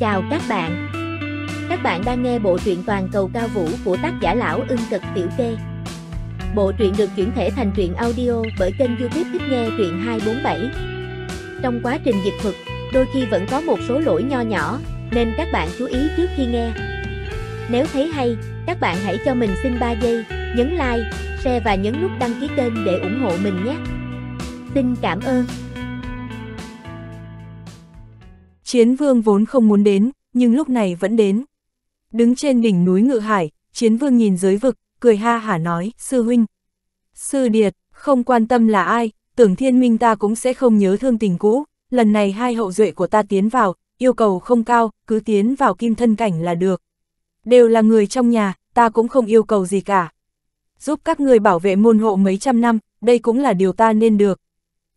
Chào các bạn. Các bạn đang nghe bộ truyện toàn cầu cao vũ của tác giả lão ưng cực tiểu kê. Bộ truyện được chuyển thể thành truyện audio bởi kênh YouTube Thích Nghe truyện 247. Trong quá trình dịch thuật, đôi khi vẫn có một số lỗi nho nhỏ, nên các bạn chú ý trước khi nghe. Nếu thấy hay, các bạn hãy cho mình xin 3 giây, nhấn like, share và nhấn nút đăng ký kênh để ủng hộ mình nhé. Xin cảm ơn. Chiến vương vốn không muốn đến, nhưng lúc này vẫn đến. Đứng trên đỉnh núi Ngự Hải, chiến vương nhìn giới vực, cười ha hả nói, sư huynh. Sư điệt, không quan tâm là ai, tưởng thiên minh ta cũng sẽ không nhớ thương tình cũ, lần này hai hậu duệ của ta tiến vào, yêu cầu không cao, cứ tiến vào kim thân cảnh là được. Đều là người trong nhà, ta cũng không yêu cầu gì cả. Giúp các người bảo vệ môn hộ mấy trăm năm, đây cũng là điều ta nên được.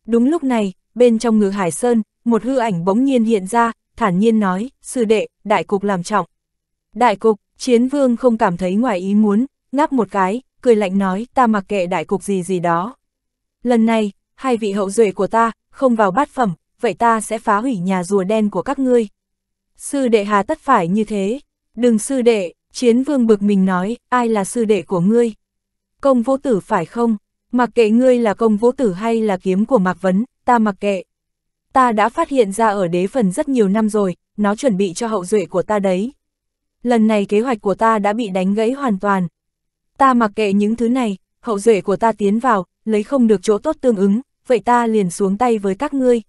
Đúng lúc này, bên trong ngự Hải Sơn, một hư ảnh bỗng nhiên hiện ra, thản nhiên nói, sư đệ, đại cục làm trọng. Đại cục, chiến vương không cảm thấy ngoài ý muốn, ngáp một cái, cười lạnh nói, ta mặc kệ đại cục gì gì đó. Lần này, hai vị hậu duệ của ta, không vào bát phẩm, vậy ta sẽ phá hủy nhà rùa đen của các ngươi. Sư đệ hà tất phải như thế, đừng sư đệ, chiến vương bực mình nói, ai là sư đệ của ngươi? Công vô tử phải không? Mặc kệ ngươi là công vô tử hay là kiếm của Mạc Vấn, ta mặc kệ ta đã phát hiện ra ở đế phần rất nhiều năm rồi, nó chuẩn bị cho hậu duệ của ta đấy. Lần này kế hoạch của ta đã bị đánh gãy hoàn toàn. Ta mặc kệ những thứ này, hậu duệ của ta tiến vào, lấy không được chỗ tốt tương ứng, vậy ta liền xuống tay với các ngươi.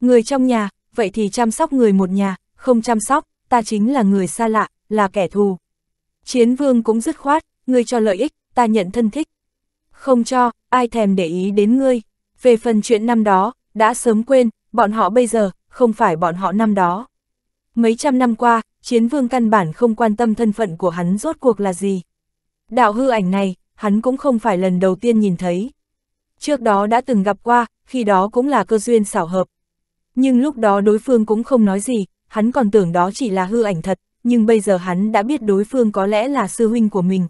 Người trong nhà, vậy thì chăm sóc người một nhà, không chăm sóc, ta chính là người xa lạ, là kẻ thù. Chiến vương cũng dứt khoát, ngươi cho lợi ích, ta nhận thân thích. Không cho, ai thèm để ý đến ngươi. Về phần chuyện năm đó, đã sớm quên, bọn họ bây giờ, không phải bọn họ năm đó. Mấy trăm năm qua, chiến vương căn bản không quan tâm thân phận của hắn rốt cuộc là gì. Đạo hư ảnh này, hắn cũng không phải lần đầu tiên nhìn thấy. Trước đó đã từng gặp qua, khi đó cũng là cơ duyên xảo hợp. Nhưng lúc đó đối phương cũng không nói gì, hắn còn tưởng đó chỉ là hư ảnh thật, nhưng bây giờ hắn đã biết đối phương có lẽ là sư huynh của mình.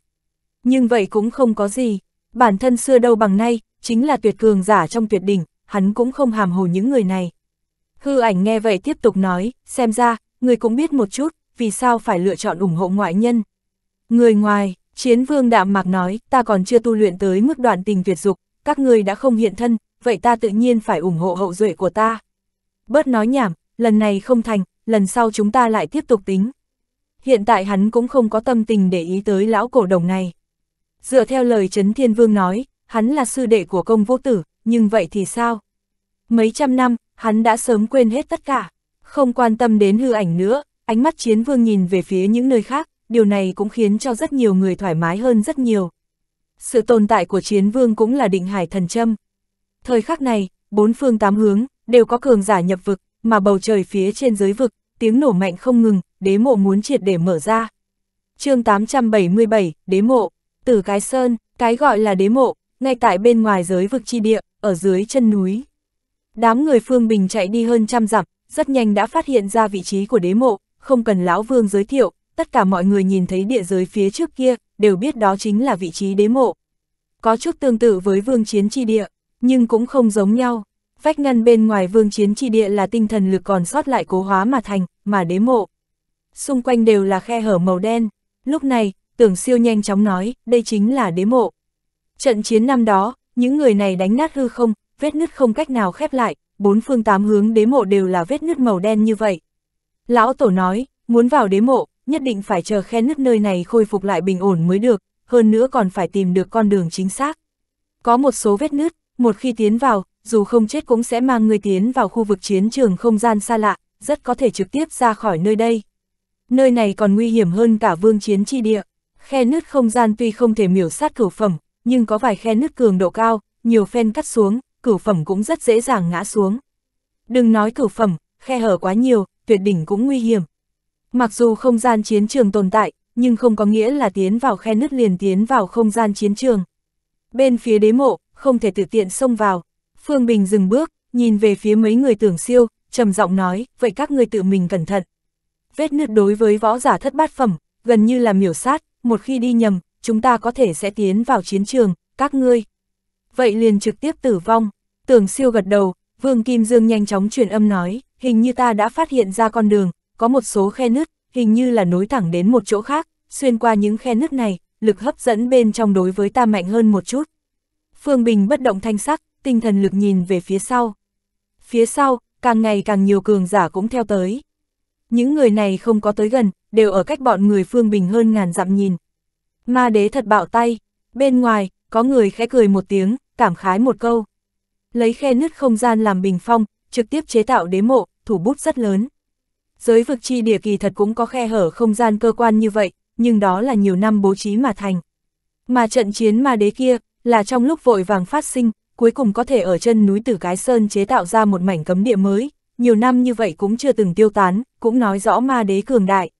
Nhưng vậy cũng không có gì, bản thân xưa đâu bằng nay, chính là tuyệt cường giả trong tuyệt đỉnh, hắn cũng không hàm hồ những người này. Hư ảnh nghe vậy tiếp tục nói, xem ra, người cũng biết một chút, vì sao phải lựa chọn ủng hộ ngoại nhân. Người ngoài, chiến vương đạm mạc nói, ta còn chưa tu luyện tới mức đoạn tình tuyệt dục, các người đã không hiện thân, vậy ta tự nhiên phải ủng hộ hậu duệ của ta. Bớt nói nhảm, lần này không thành, lần sau chúng ta lại tiếp tục tính. Hiện tại hắn cũng không có tâm tình để ý tới lão cổ đồng này. Dựa theo lời Trấn Thiên Vương nói, hắn là sư đệ của công vô tử, nhưng vậy thì sao? Mấy trăm năm, hắn đã sớm quên hết tất cả, không quan tâm đến hư ảnh nữa, ánh mắt chiến vương nhìn về phía những nơi khác, điều này cũng khiến cho rất nhiều người thoải mái hơn rất nhiều. Sự tồn tại của chiến vương cũng là định hải thần châm. Thời khắc này, bốn phương tám hướng, đều có cường giả nhập vực, mà bầu trời phía trên giới vực, tiếng nổ mạnh không ngừng, đế mộ muốn triệt để mở ra. chương 877, đế mộ, từ cái sơn, cái gọi là đế mộ, ngay tại bên ngoài giới vực chi địa, ở dưới chân núi. Đám người Phương Bình chạy đi hơn trăm dặm, rất nhanh đã phát hiện ra vị trí của đế mộ, không cần Lão Vương giới thiệu, tất cả mọi người nhìn thấy địa giới phía trước kia, đều biết đó chính là vị trí đế mộ. Có chút tương tự với vương chiến chi địa, nhưng cũng không giống nhau. Vách ngăn bên ngoài vương chiến chi địa là tinh thần lực còn sót lại cố hóa mà thành, mà đế mộ. Xung quanh đều là khe hở màu đen. Lúc này, tưởng siêu nhanh chóng nói, đây chính là đế mộ. Trận chiến năm đó, những người này đánh nát hư không, vết nứt không cách nào khép lại, bốn phương tám hướng đế mộ đều là vết nứt màu đen như vậy. Lão Tổ nói, muốn vào đế mộ, nhất định phải chờ khe nứt nơi này khôi phục lại bình ổn mới được, hơn nữa còn phải tìm được con đường chính xác. Có một số vết nứt, một khi tiến vào, dù không chết cũng sẽ mang người tiến vào khu vực chiến trường không gian xa lạ, rất có thể trực tiếp ra khỏi nơi đây. Nơi này còn nguy hiểm hơn cả vương chiến chi địa. Khe nứt không gian tuy không thể miểu sát cửu phẩm, nhưng có vài khe nứt cường độ cao, nhiều phen cắt xuống, cửu phẩm cũng rất dễ dàng ngã xuống. Đừng nói cửu phẩm, khe hở quá nhiều, tuyệt đỉnh cũng nguy hiểm. Mặc dù không gian chiến trường tồn tại, nhưng không có nghĩa là tiến vào khe nứt liền tiến vào không gian chiến trường. Bên phía đế mộ, không thể tự tiện xông vào. Phương Bình dừng bước, nhìn về phía mấy người tưởng siêu, trầm giọng nói, vậy các người tự mình cẩn thận. Vết nứt đối với võ giả thất bát phẩm, gần như là miểu sát, một khi đi nhầm, chúng ta có thể sẽ tiến vào chiến trường, các ngươi. Vậy liền trực tiếp tử vong, tưởng siêu gật đầu, Vương Kim Dương nhanh chóng truyền âm nói, hình như ta đã phát hiện ra con đường, có một số khe nứt, hình như là nối thẳng đến một chỗ khác, xuyên qua những khe nứt này, lực hấp dẫn bên trong đối với ta mạnh hơn một chút. Phương Bình bất động thanh sắc, tinh thần lực nhìn về phía sau. Phía sau, càng ngày càng nhiều cường giả cũng theo tới. Những người này không có tới gần, đều ở cách bọn người Phương Bình hơn ngàn dặm nhìn, Ma đế thật bạo tay, bên ngoài, có người khẽ cười một tiếng, cảm khái một câu. Lấy khe nứt không gian làm bình phong, trực tiếp chế tạo đế mộ, thủ bút rất lớn. Giới vực chi địa kỳ thật cũng có khe hở không gian cơ quan như vậy, nhưng đó là nhiều năm bố trí mà thành. Mà trận chiến ma đế kia, là trong lúc vội vàng phát sinh, cuối cùng có thể ở chân núi Tử Cái Sơn chế tạo ra một mảnh cấm địa mới, nhiều năm như vậy cũng chưa từng tiêu tán, cũng nói rõ ma đế cường đại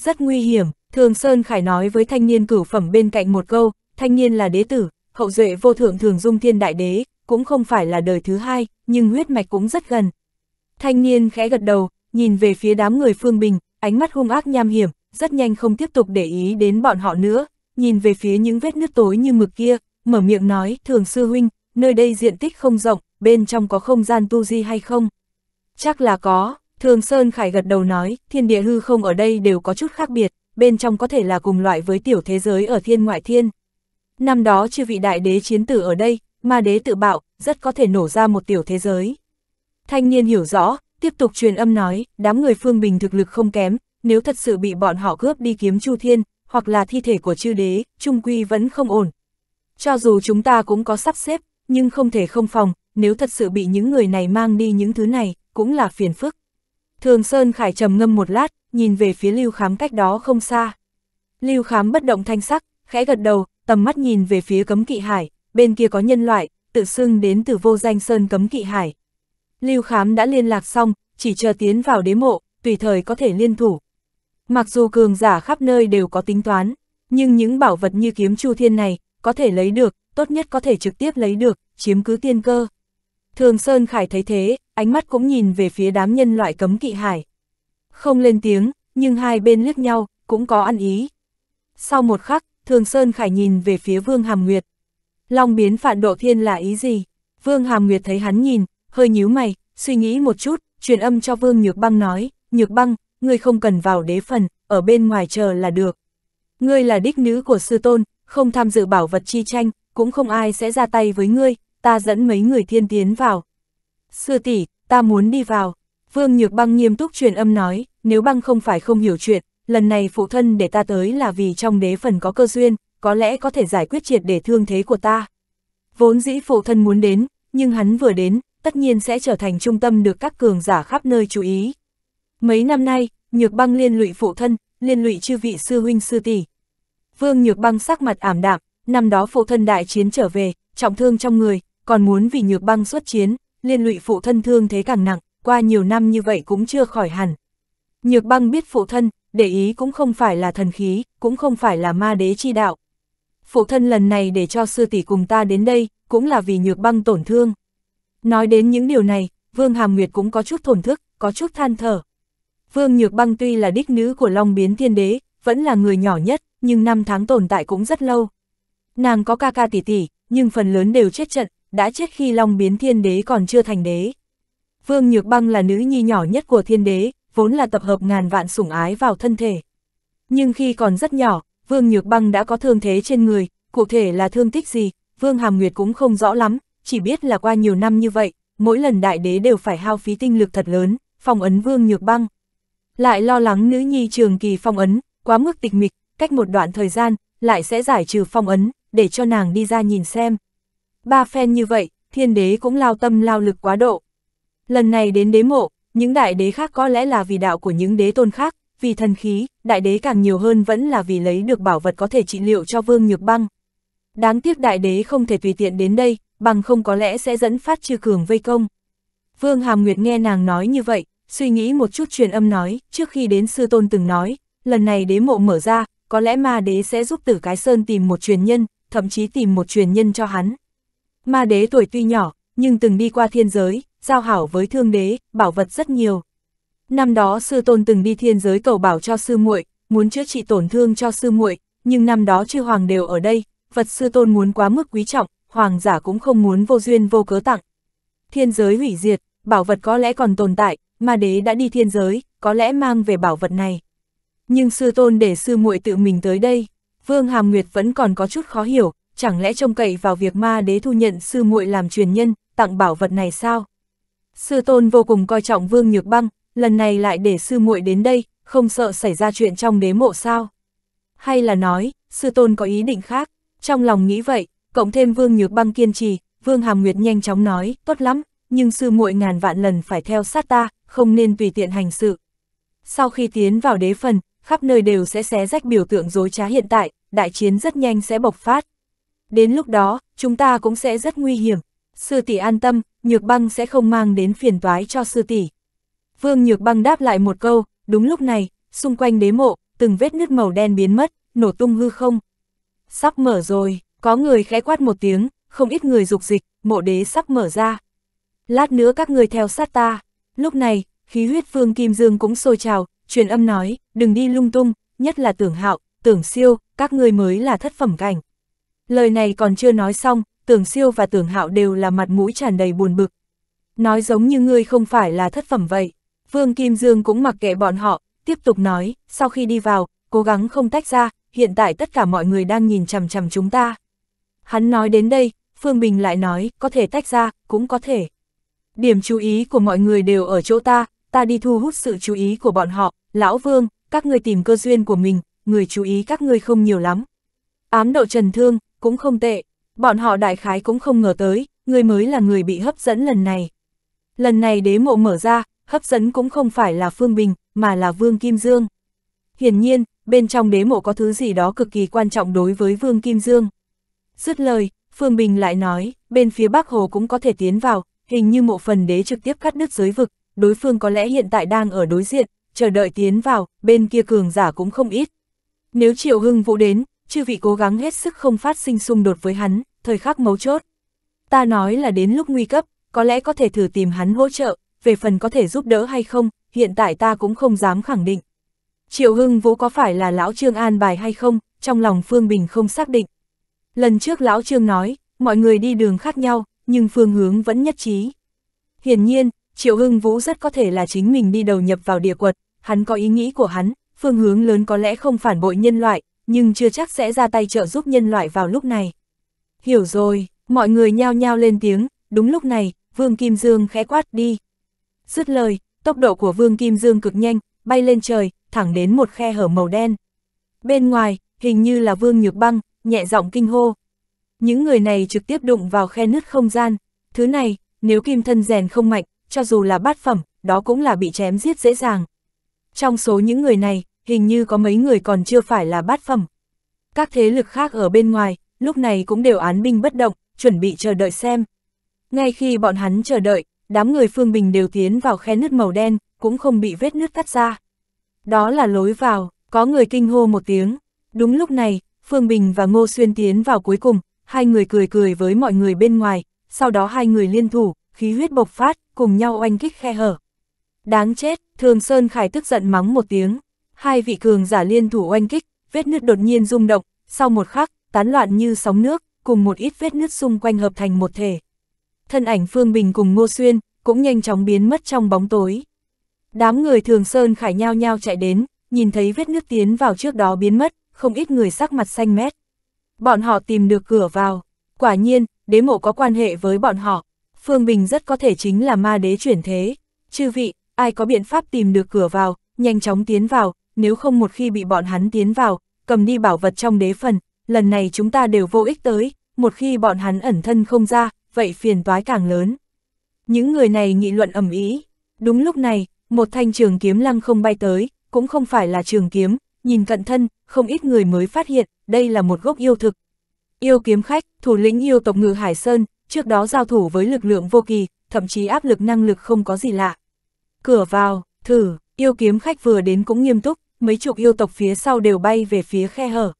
rất nguy hiểm, Thường Sơn Khải nói với thanh niên cửu phẩm bên cạnh một câu, thanh niên là đế tử, hậu duệ vô thượng thường dung thiên đại đế, cũng không phải là đời thứ hai, nhưng huyết mạch cũng rất gần. Thanh niên khẽ gật đầu, nhìn về phía đám người Phương Bình, ánh mắt hung ác nham hiểm, rất nhanh không tiếp tục để ý đến bọn họ nữa, nhìn về phía những vết nứt tối như mực kia, mở miệng nói, thường sư huynh, nơi đây diện tích không rộng, bên trong có không gian tu di hay không? Chắc là có, Thường Sơn Khải gật đầu nói, thiên địa hư không ở đây đều có chút khác biệt, bên trong có thể là cùng loại với tiểu thế giới ở thiên ngoại thiên. Năm đó chưa vị đại đế chiến tử ở đây, ma đế tự bạo, rất có thể nổ ra một tiểu thế giới. Thanh niên hiểu rõ, tiếp tục truyền âm nói, đám người phương bình thực lực không kém, nếu thật sự bị bọn họ cướp đi kiếm chu thiên, hoặc là thi thể của chư đế, trung quy vẫn không ổn. Cho dù chúng ta cũng có sắp xếp, nhưng không thể không phòng, nếu thật sự bị những người này mang đi những thứ này, cũng là phiền phức. Thường Sơn Khải trầm ngâm một lát, nhìn về phía Lưu Khám cách đó không xa. Lưu Khám bất động thanh sắc, khẽ gật đầu, tầm mắt nhìn về phía cấm kỵ hải, bên kia có nhân loại, tự xưng đến từ vô danh Sơn cấm kỵ hải. Lưu Khám đã liên lạc xong, chỉ chờ tiến vào đế mộ, tùy thời có thể liên thủ. Mặc dù cường giả khắp nơi đều có tính toán, nhưng những bảo vật như kiếm chu thiên này, có thể lấy được, tốt nhất có thể trực tiếp lấy được, chiếm cứ tiên cơ. Thường Sơn Khải thấy thế, ánh mắt cũng nhìn về phía đám nhân loại cấm kỵ hải. Không lên tiếng, nhưng hai bên liếc nhau, cũng có ăn ý. Sau một khắc, Thường Sơn Khải nhìn về phía Vương Hàm Nguyệt. Long biến phản độ thiên là ý gì? Vương Hàm Nguyệt thấy hắn nhìn, hơi nhíu mày, suy nghĩ một chút, truyền âm cho Vương Nhược Băng nói, Nhược Băng, ngươi không cần vào đế phần, ở bên ngoài chờ là được. Ngươi là đích nữ của sư tôn, không tham dự bảo vật chi tranh, cũng không ai sẽ ra tay với ngươi, ta dẫn mấy người thiên tiến vào. Sư tỷ, ta muốn đi vào. Vương Nhược Băng nghiêm túc truyền âm nói, nếu băng không phải không hiểu chuyện, lần này phụ thân để ta tới là vì trong đế phần có cơ duyên, có lẽ có thể giải quyết triệt để thương thế của ta. Vốn dĩ phụ thân muốn đến, nhưng hắn vừa đến, tất nhiên sẽ trở thành trung tâm được các cường giả khắp nơi chú ý. Mấy năm nay, Nhược Băng liên lụy phụ thân, liên lụy chư vị sư huynh sư tỷ. Vương Nhược Băng sắc mặt ảm đạm, năm đó phụ thân đại chiến trở về, trọng thương trong người, còn muốn vì Nhược Băng xuất chiến, liên lụy phụ thân thương thế càng nặng, qua nhiều năm như vậy cũng chưa khỏi hẳn. Nhược băng biết phụ thân, để ý cũng không phải là thần khí, cũng không phải là ma đế chi đạo. Phụ thân lần này để cho sư tỷ cùng ta đến đây, cũng là vì nhược băng tổn thương. Nói đến những điều này, Vương Hàm Nguyệt cũng có chút thổn thức, có chút than thở. Vương Nhược Băng tuy là đích nữ của Long Biến Thiên Đế, vẫn là người nhỏ nhất, nhưng năm tháng tồn tại cũng rất lâu. Nàng có ca ca tỷ tỷ, nhưng phần lớn đều chết trận, đã chết khi Long biến thiên đế còn chưa thành đế. Vương Nhược Băng là nữ nhi nhỏ nhất của thiên đế, vốn là tập hợp ngàn vạn sủng ái vào thân thể. Nhưng khi còn rất nhỏ, Vương Nhược Băng đã có thương thế trên người, cụ thể là thương tích gì, Vương Hàm Nguyệt cũng không rõ lắm, chỉ biết là qua nhiều năm như vậy, mỗi lần đại đế đều phải hao phí tinh lực thật lớn, phong ấn Vương Nhược Băng. Lại lo lắng nữ nhi trường kỳ phong ấn, quá mức tịch mịch, cách một đoạn thời gian, lại sẽ giải trừ phong ấn, để cho nàng đi ra nhìn xem. Ba phen như vậy, thiên đế cũng lao tâm lao lực quá độ. Lần này đến đế mộ, những đại đế khác có lẽ là vì đạo của những đế tôn khác, vì thần khí, đại đế càng nhiều hơn vẫn là vì lấy được bảo vật có thể trị liệu cho vương nhược băng. Đáng tiếc đại đế không thể tùy tiện đến đây, bằng không có lẽ sẽ dẫn phát chư cường vây công. Vương Hàm Nguyệt nghe nàng nói như vậy, suy nghĩ một chút truyền âm nói, trước khi đến sư tôn từng nói, lần này đế mộ mở ra, có lẽ ma đế sẽ giúp tử cái sơn tìm một truyền nhân, thậm chí tìm một truyền nhân cho hắn. Ma đế tuổi tuy nhỏ, nhưng từng đi qua thiên giới, giao hảo với thương đế, bảo vật rất nhiều. Năm đó sư tôn từng đi thiên giới cầu bảo cho sư muội, muốn chữa trị tổn thương cho sư muội, nhưng năm đó chư hoàng đều ở đây, vật sư tôn muốn quá mức quý trọng, hoàng giả cũng không muốn vô duyên vô cớ tặng. Thiên giới hủy diệt, bảo vật có lẽ còn tồn tại, ma đế đã đi thiên giới, có lẽ mang về bảo vật này. Nhưng sư tôn để sư muội tự mình tới đây, Vương Hàm Nguyệt vẫn còn có chút khó hiểu, chẳng lẽ trông cậy vào việc ma đế thu nhận sư muội làm truyền nhân, tặng bảo vật này sao? Sư tôn vô cùng coi trọng Vương Nhược Băng, lần này lại để sư muội đến đây, không sợ xảy ra chuyện trong đế mộ sao? Hay là nói, sư tôn có ý định khác? Trong lòng nghĩ vậy, cộng thêm Vương Nhược Băng kiên trì, Vương Hàm Nguyệt nhanh chóng nói, tốt lắm, nhưng sư muội ngàn vạn lần phải theo sát ta, không nên tùy tiện hành sự. Sau khi tiến vào đế phần, khắp nơi đều sẽ xé rách biểu tượng dối trá hiện tại, đại chiến rất nhanh sẽ bộc phát. Đến lúc đó, chúng ta cũng sẽ rất nguy hiểm. Sư tỷ an tâm, Nhược Băng sẽ không mang đến phiền toái cho sư tỷ. Vương Nhược Băng đáp lại một câu, đúng lúc này, xung quanh đế mộ, từng vết nứt màu đen biến mất, nổ tung hư không. Sắp mở rồi, có người khẽ quát một tiếng, không ít người dục dịch, mộ đế sắp mở ra. Lát nữa các người theo sát ta. Lúc này, khí huyết vương Kim Dương cũng sôi trào, truyền âm nói, đừng đi lung tung, nhất là tưởng hạo, tưởng siêu, các người mới là thất phẩm cảnh. Lời này còn chưa nói xong, tưởng siêu và tưởng hạo đều là mặt mũi tràn đầy buồn bực. Nói giống như ngươi không phải là thất phẩm vậy. Vương Kim Dương cũng mặc kệ bọn họ, tiếp tục nói, sau khi đi vào, cố gắng không tách ra, hiện tại tất cả mọi người đang nhìn chằm chằm chúng ta. Hắn nói đến đây, Phương Bình lại nói, có thể tách ra, cũng có thể. Điểm chú ý của mọi người đều ở chỗ ta, ta đi thu hút sự chú ý của bọn họ, lão Vương, các ngươi tìm cơ duyên của mình, người chú ý các ngươi không nhiều lắm. Ám độ trần thương, cũng không tệ, bọn họ đại khái cũng không ngờ tới, người mới là người bị hấp dẫn lần này. Lần này đế mộ mở ra, hấp dẫn cũng không phải là Phương Bình, mà là Vương Kim Dương. Hiển nhiên, bên trong đế mộ có thứ gì đó cực kỳ quan trọng đối với Vương Kim Dương. Dứt lời, Phương Bình lại nói, bên phía Bắc Hồ cũng có thể tiến vào, hình như mộ phần đế trực tiếp cắt đứt giới vực, đối phương có lẽ hiện tại đang ở đối diện, chờ đợi tiến vào, bên kia cường giả cũng không ít. Nếu Triệu Hưng Vũ đến, chư vị cố gắng hết sức không phát sinh xung đột với hắn, thời khắc mấu chốt. Ta nói là đến lúc nguy cấp, có lẽ có thể thử tìm hắn hỗ trợ, về phần có thể giúp đỡ hay không, hiện tại ta cũng không dám khẳng định. Triệu Hưng Vũ có phải là lão Trương an bài hay không, trong lòng Phương Bình không xác định. Lần trước lão Trương nói, mọi người đi đường khác nhau, nhưng phương hướng vẫn nhất trí. Hiển nhiên, Triệu Hưng Vũ rất có thể là chính mình đi đầu nhập vào địa quật, hắn có ý nghĩ của hắn, phương hướng lớn có lẽ không phản bội nhân loại, nhưng chưa chắc sẽ ra tay trợ giúp nhân loại vào lúc này. Hiểu rồi, mọi người nhao nhao lên tiếng, đúng lúc này, Vương Kim Dương khẽ quát đi. Dứt lời, tốc độ của Vương Kim Dương cực nhanh, bay lên trời, thẳng đến một khe hở màu đen. Bên ngoài, hình như là Vương Nhược Băng, nhẹ giọng kinh hô. Những người này trực tiếp đụng vào khe nứt không gian. Thứ này, nếu kim thân rèn không mạnh, cho dù là bát phẩm, đó cũng là bị chém giết dễ dàng. Trong số những người này, hình như có mấy người còn chưa phải là bát phẩm. Các thế lực khác ở bên ngoài, lúc này cũng đều án binh bất động, chuẩn bị chờ đợi xem. Ngay khi bọn hắn chờ đợi, đám người Phương Bình đều tiến vào khe nứt màu đen, cũng không bị vết nứt cắt ra. Đó là lối vào, có người kinh hô một tiếng. Đúng lúc này, Phương Bình và Ngô Xuyên tiến vào cuối cùng, hai người cười cười với mọi người bên ngoài, sau đó hai người liên thủ, khí huyết bộc phát, cùng nhau oanh kích khe hở. Đáng chết, Thường Sơn Khải tức giận mắng một tiếng. Hai vị cường giả liên thủ oanh kích, vết nứt đột nhiên rung động, sau một khắc, tán loạn như sóng nước, cùng một ít vết nứt xung quanh hợp thành một thể. Thân ảnh Phương Bình cùng Ngô Xuyên, cũng nhanh chóng biến mất trong bóng tối. Đám người thường sơn khải nhao nhao chạy đến, nhìn thấy vết nứt tiến vào trước đó biến mất, không ít người sắc mặt xanh mét. Bọn họ tìm được cửa vào, quả nhiên, đế mộ có quan hệ với bọn họ, Phương Bình rất có thể chính là ma đế chuyển thế. Chư vị, ai có biện pháp tìm được cửa vào, nhanh chóng tiến vào, nếu không một khi bị bọn hắn tiến vào, cầm đi bảo vật trong đế phần, lần này chúng ta đều vô ích tới, một khi bọn hắn ẩn thân không ra, vậy phiền toái càng lớn. Những người này nghị luận ầm ý Đúng lúc này, một thanh trường kiếm lăng không bay tới, cũng không phải là trường kiếm, nhìn cận thân, không ít người mới phát hiện, đây là một gốc yêu thực. Yêu kiếm khách, thủ lĩnh yêu tộc ngự Hải Sơn, trước đó giao thủ với lực lượng vô kỳ, thậm chí áp lực năng lực không có gì lạ. Cửa vào, thử, yêu kiếm khách vừa đến cũng nghiêm túc, mấy chục yêu tộc phía sau đều bay về phía khe hở.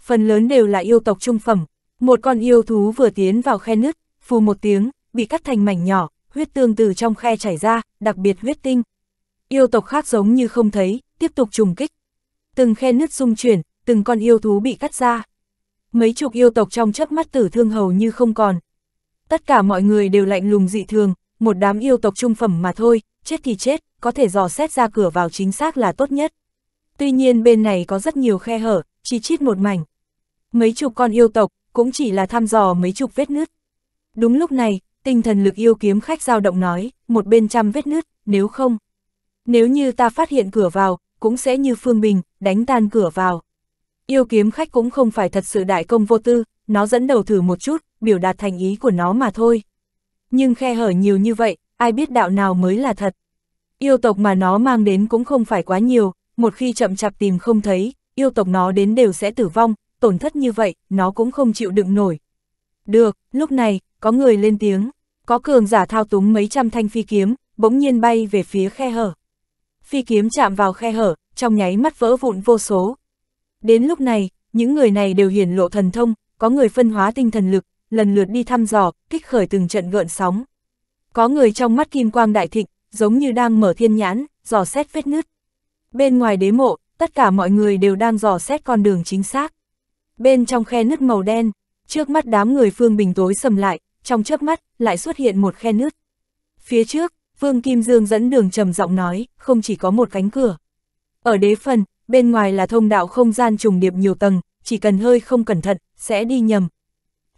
Phần lớn đều là yêu tộc trung phẩm, một con yêu thú vừa tiến vào khe nứt, phù một tiếng, bị cắt thành mảnh nhỏ, huyết tương từ trong khe chảy ra, đặc biệt huyết tinh. Yêu tộc khác giống như không thấy, tiếp tục trùng kích. Từng khe nứt rung chuyển, từng con yêu thú bị cắt ra. Mấy chục yêu tộc trong chớp mắt tử thương hầu như không còn. Tất cả mọi người đều lạnh lùng dị thường, một đám yêu tộc trung phẩm mà thôi, chết thì chết, có thể dò xét ra cửa vào chính xác là tốt nhất. Tuy nhiên bên này có rất nhiều khe hở, chỉ chít một mảnh. Mấy chục con yêu tộc, cũng chỉ là thăm dò mấy chục vết nứt. Đúng lúc này, tinh thần lực yêu kiếm khách dao động nói, một bên trăm vết nứt, nếu không. Nếu như ta phát hiện cửa vào, cũng sẽ như Phương Bình, đánh tan cửa vào. Yêu kiếm khách cũng không phải thật sự đại công vô tư, nó dẫn đầu thử một chút, biểu đạt thành ý của nó mà thôi. Nhưng khe hở nhiều như vậy, ai biết đạo nào mới là thật. Yêu tộc mà nó mang đến cũng không phải quá nhiều, một khi chậm chạp tìm không thấy, yêu tộc nó đến đều sẽ tử vong, tổn thất như vậy, nó cũng không chịu đựng nổi. Được, lúc này, có người lên tiếng, có cường giả thao túng mấy trăm thanh phi kiếm, bỗng nhiên bay về phía khe hở. Phi kiếm chạm vào khe hở, trong nháy mắt vỡ vụn vô số. Đến lúc này, những người này đều hiển lộ thần thông, có người phân hóa tinh thần lực, lần lượt đi thăm dò, kích khởi từng trận gợn sóng. Có người trong mắt kim quang đại thịnh, giống như đang mở thiên nhãn, dò xét vết nứt. Bên ngoài đế mộ, tất cả mọi người đều đang dò xét con đường chính xác. Bên trong khe nứt màu đen, trước mắt đám người Phương Bình tối sầm lại, trong chớp mắt lại xuất hiện một khe nứt. Phía trước, Phương Kim Dương dẫn đường trầm giọng nói, không chỉ có một cánh cửa. Ở đế phần, bên ngoài là thông đạo không gian trùng điệp nhiều tầng, chỉ cần hơi không cẩn thận, sẽ đi nhầm.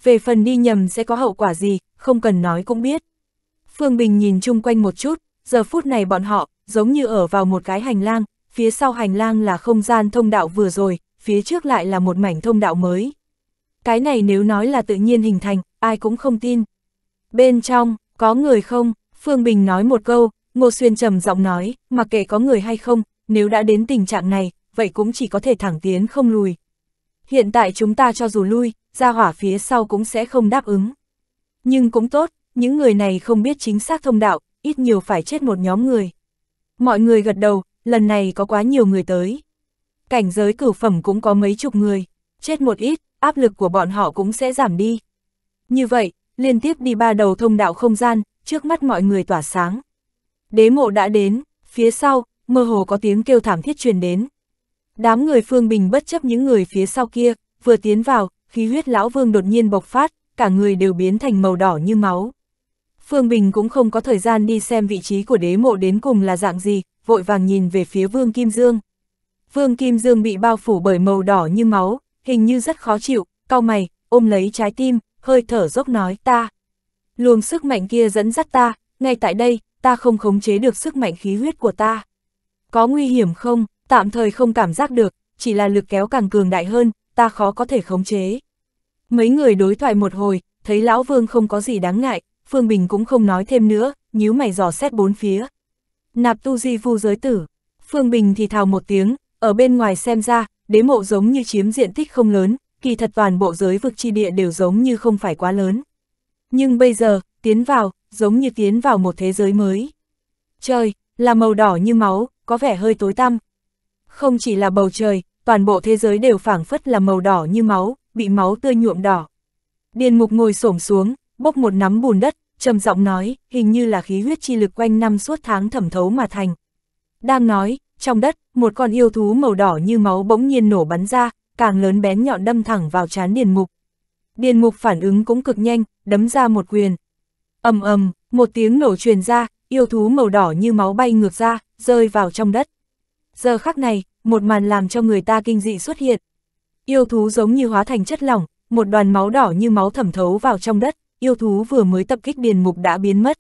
Về phần đi nhầm sẽ có hậu quả gì, không cần nói cũng biết. Phương Bình nhìn chung quanh một chút, giờ phút này bọn họ, giống như ở vào một cái hành lang, phía sau hành lang là không gian thông đạo vừa rồi, phía trước lại là một mảnh thông đạo mới. Cái này nếu nói là tự nhiên hình thành, ai cũng không tin. Bên trong, có người không? Phương Bình nói một câu, Ngô Xuyên trầm giọng nói, mặc kệ có người hay không, nếu đã đến tình trạng này, vậy cũng chỉ có thể thẳng tiến không lùi. Hiện tại chúng ta cho dù lui, ra hỏa phía sau cũng sẽ không đáp ứng. Nhưng cũng tốt, những người này không biết chính xác thông đạo, ít nhiều phải chết một nhóm người. Mọi người gật đầu, lần này có quá nhiều người tới. Cảnh giới cửu phẩm cũng có mấy chục người, chết một ít, áp lực của bọn họ cũng sẽ giảm đi. Như vậy, liên tiếp đi ba đầu thông đạo không gian, trước mắt mọi người tỏa sáng. Đế mộ đã đến, phía sau, mơ hồ có tiếng kêu thảm thiết truyền đến. Đám người Phương Bình bất chấp những người phía sau kia, vừa tiến vào, khí huyết lão vương đột nhiên bộc phát, cả người đều biến thành màu đỏ như máu. Phương Bình cũng không có thời gian đi xem vị trí của đế mộ đến cùng là dạng gì, vội vàng nhìn về phía Vương Kim Dương. Vương Kim Dương bị bao phủ bởi màu đỏ như máu, hình như rất khó chịu, cau mày, ôm lấy trái tim, hơi thở dốc nói ta. Luồng sức mạnh kia dẫn dắt ta, ngay tại đây, ta không khống chế được sức mạnh khí huyết của ta. Có nguy hiểm không, tạm thời không cảm giác được, chỉ là lực kéo càng cường đại hơn, ta khó có thể khống chế. Mấy người đối thoại một hồi, thấy Lão Vương không có gì đáng ngại, Phương Bình cũng không nói thêm nữa, nhíu mày dò xét bốn phía. Nạp tu di vu giới tử, Phương Bình thì thào một tiếng, ở bên ngoài xem ra, đế mộ giống như chiếm diện tích không lớn, kỳ thật toàn bộ giới vực chi địa đều giống như không phải quá lớn. Nhưng bây giờ, tiến vào, giống như tiến vào một thế giới mới. Trời, là màu đỏ như máu, có vẻ hơi tối tăm. Không chỉ là bầu trời, toàn bộ thế giới đều phảng phất là màu đỏ như máu, bị máu tươi nhuộm đỏ. Điền mục ngồi xổm xuống, bốc một nắm bùn đất, trầm giọng nói, hình như là khí huyết chi lực quanh năm suốt tháng thẩm thấu mà thành. Đang nói, trong đất, một con yêu thú màu đỏ như máu bỗng nhiên nổ bắn ra, càng lớn bén nhọn đâm thẳng vào trán Điền Mục. Điền Mục phản ứng cũng cực nhanh, đấm ra một quyền. ầm ầm, một tiếng nổ truyền ra, yêu thú màu đỏ như máu bay ngược ra, rơi vào trong đất. Giờ khắc này, một màn làm cho người ta kinh dị xuất hiện. Yêu thú giống như hóa thành chất lỏng, một đoàn máu đỏ như máu thẩm thấu vào trong đất yêu thú vừa mới tập kích điền mục đã biến mất.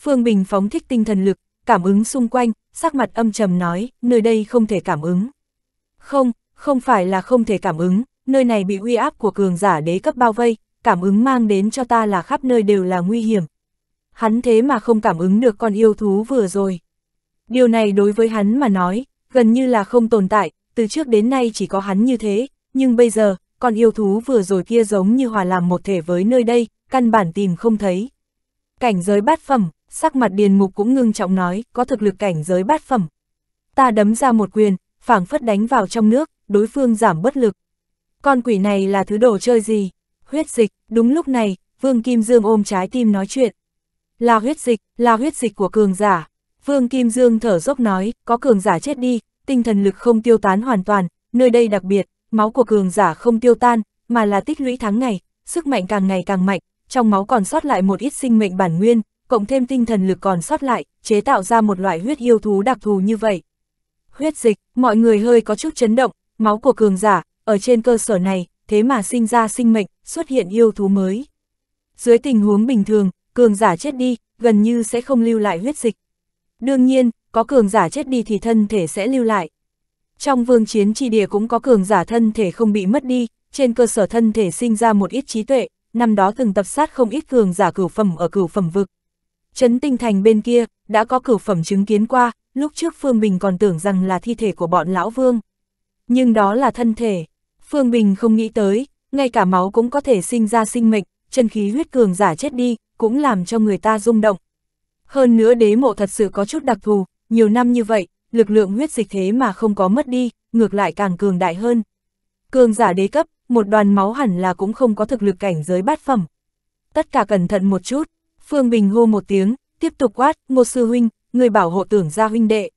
Phương Bình phóng thích tinh thần lực, cảm ứng xung quanh, sắc mặt âm trầm nói, nơi đây không thể cảm ứng. Không, không phải là không thể cảm ứng, nơi này bị uy áp của cường giả đế cấp bao vây, cảm ứng mang đến cho ta là khắp nơi đều là nguy hiểm. Hắn thế mà không cảm ứng được con yêu thú vừa rồi. Điều này đối với hắn mà nói, gần như là không tồn tại, từ trước đến nay chỉ có hắn như thế, nhưng bây giờ, con yêu thú vừa rồi kia giống như hòa làm một thể với nơi đây, căn bản tìm không thấy. Cảnh giới bát phẩm, sắc mặt điền mục cũng ngưng trọng nói, có thực lực cảnh giới bát phẩm. Ta đấm ra một quyền, phảng phất đánh vào trong nước, đối phương giảm bất lực. Con quỷ này là thứ đồ chơi gì? Huyết dịch, đúng lúc này, Vương Kim Dương ôm trái tim nói chuyện. Là huyết dịch, là huyết dịch của cường giả. Vương Kim Dương thở dốc nói, có cường giả chết đi, tinh thần lực không tiêu tán hoàn toàn, nơi đây đặc biệt, máu của cường giả không tiêu tan, mà là tích lũy tháng ngày, sức mạnh càng ngày càng mạnh, trong máu còn sót lại một ít sinh mệnh bản nguyên, cộng thêm tinh thần lực còn sót lại, chế tạo ra một loại huyết yêu thú đặc thù như vậy. Huyết dịch, mọi người hơi có chút chấn động, máu của cường giả, ở trên cơ sở này, thế mà sinh ra sinh mệnh, xuất hiện yêu thú mới. Dưới tình huống bình thường, cường giả chết đi, gần như sẽ không lưu lại huyết dịch. Đương nhiên, có cường giả chết đi thì thân thể sẽ lưu lại. Trong vương chiến tri địa cũng có cường giả thân thể không bị mất đi, trên cơ sở thân thể sinh ra một ít trí tuệ, năm đó từng tập sát không ít cường giả cửu phẩm ở cửu phẩm vực. Trấn tinh thành bên kia, đã có cửu phẩm chứng kiến qua, lúc trước Phương Bình còn tưởng rằng là thi thể của bọn lão vương. Nhưng đó là thân thể, Phương Bình không nghĩ tới, ngay cả máu cũng có thể sinh ra sinh mệnh, chân khí huyết cường giả chết đi, cũng làm cho người ta rung động. Hơn nữa đế mộ thật sự có chút đặc thù, nhiều năm như vậy, lực lượng huyết dịch thế mà không có mất đi, ngược lại càng cường đại hơn. Cường giả đế cấp, một đoàn máu hẳn là cũng không có thực lực cảnh giới bát phẩm. Tất cả cẩn thận một chút, Phương Bình hô một tiếng, tiếp tục quát, ngô sư huynh, người bảo hộ tưởng gia huynh đệ.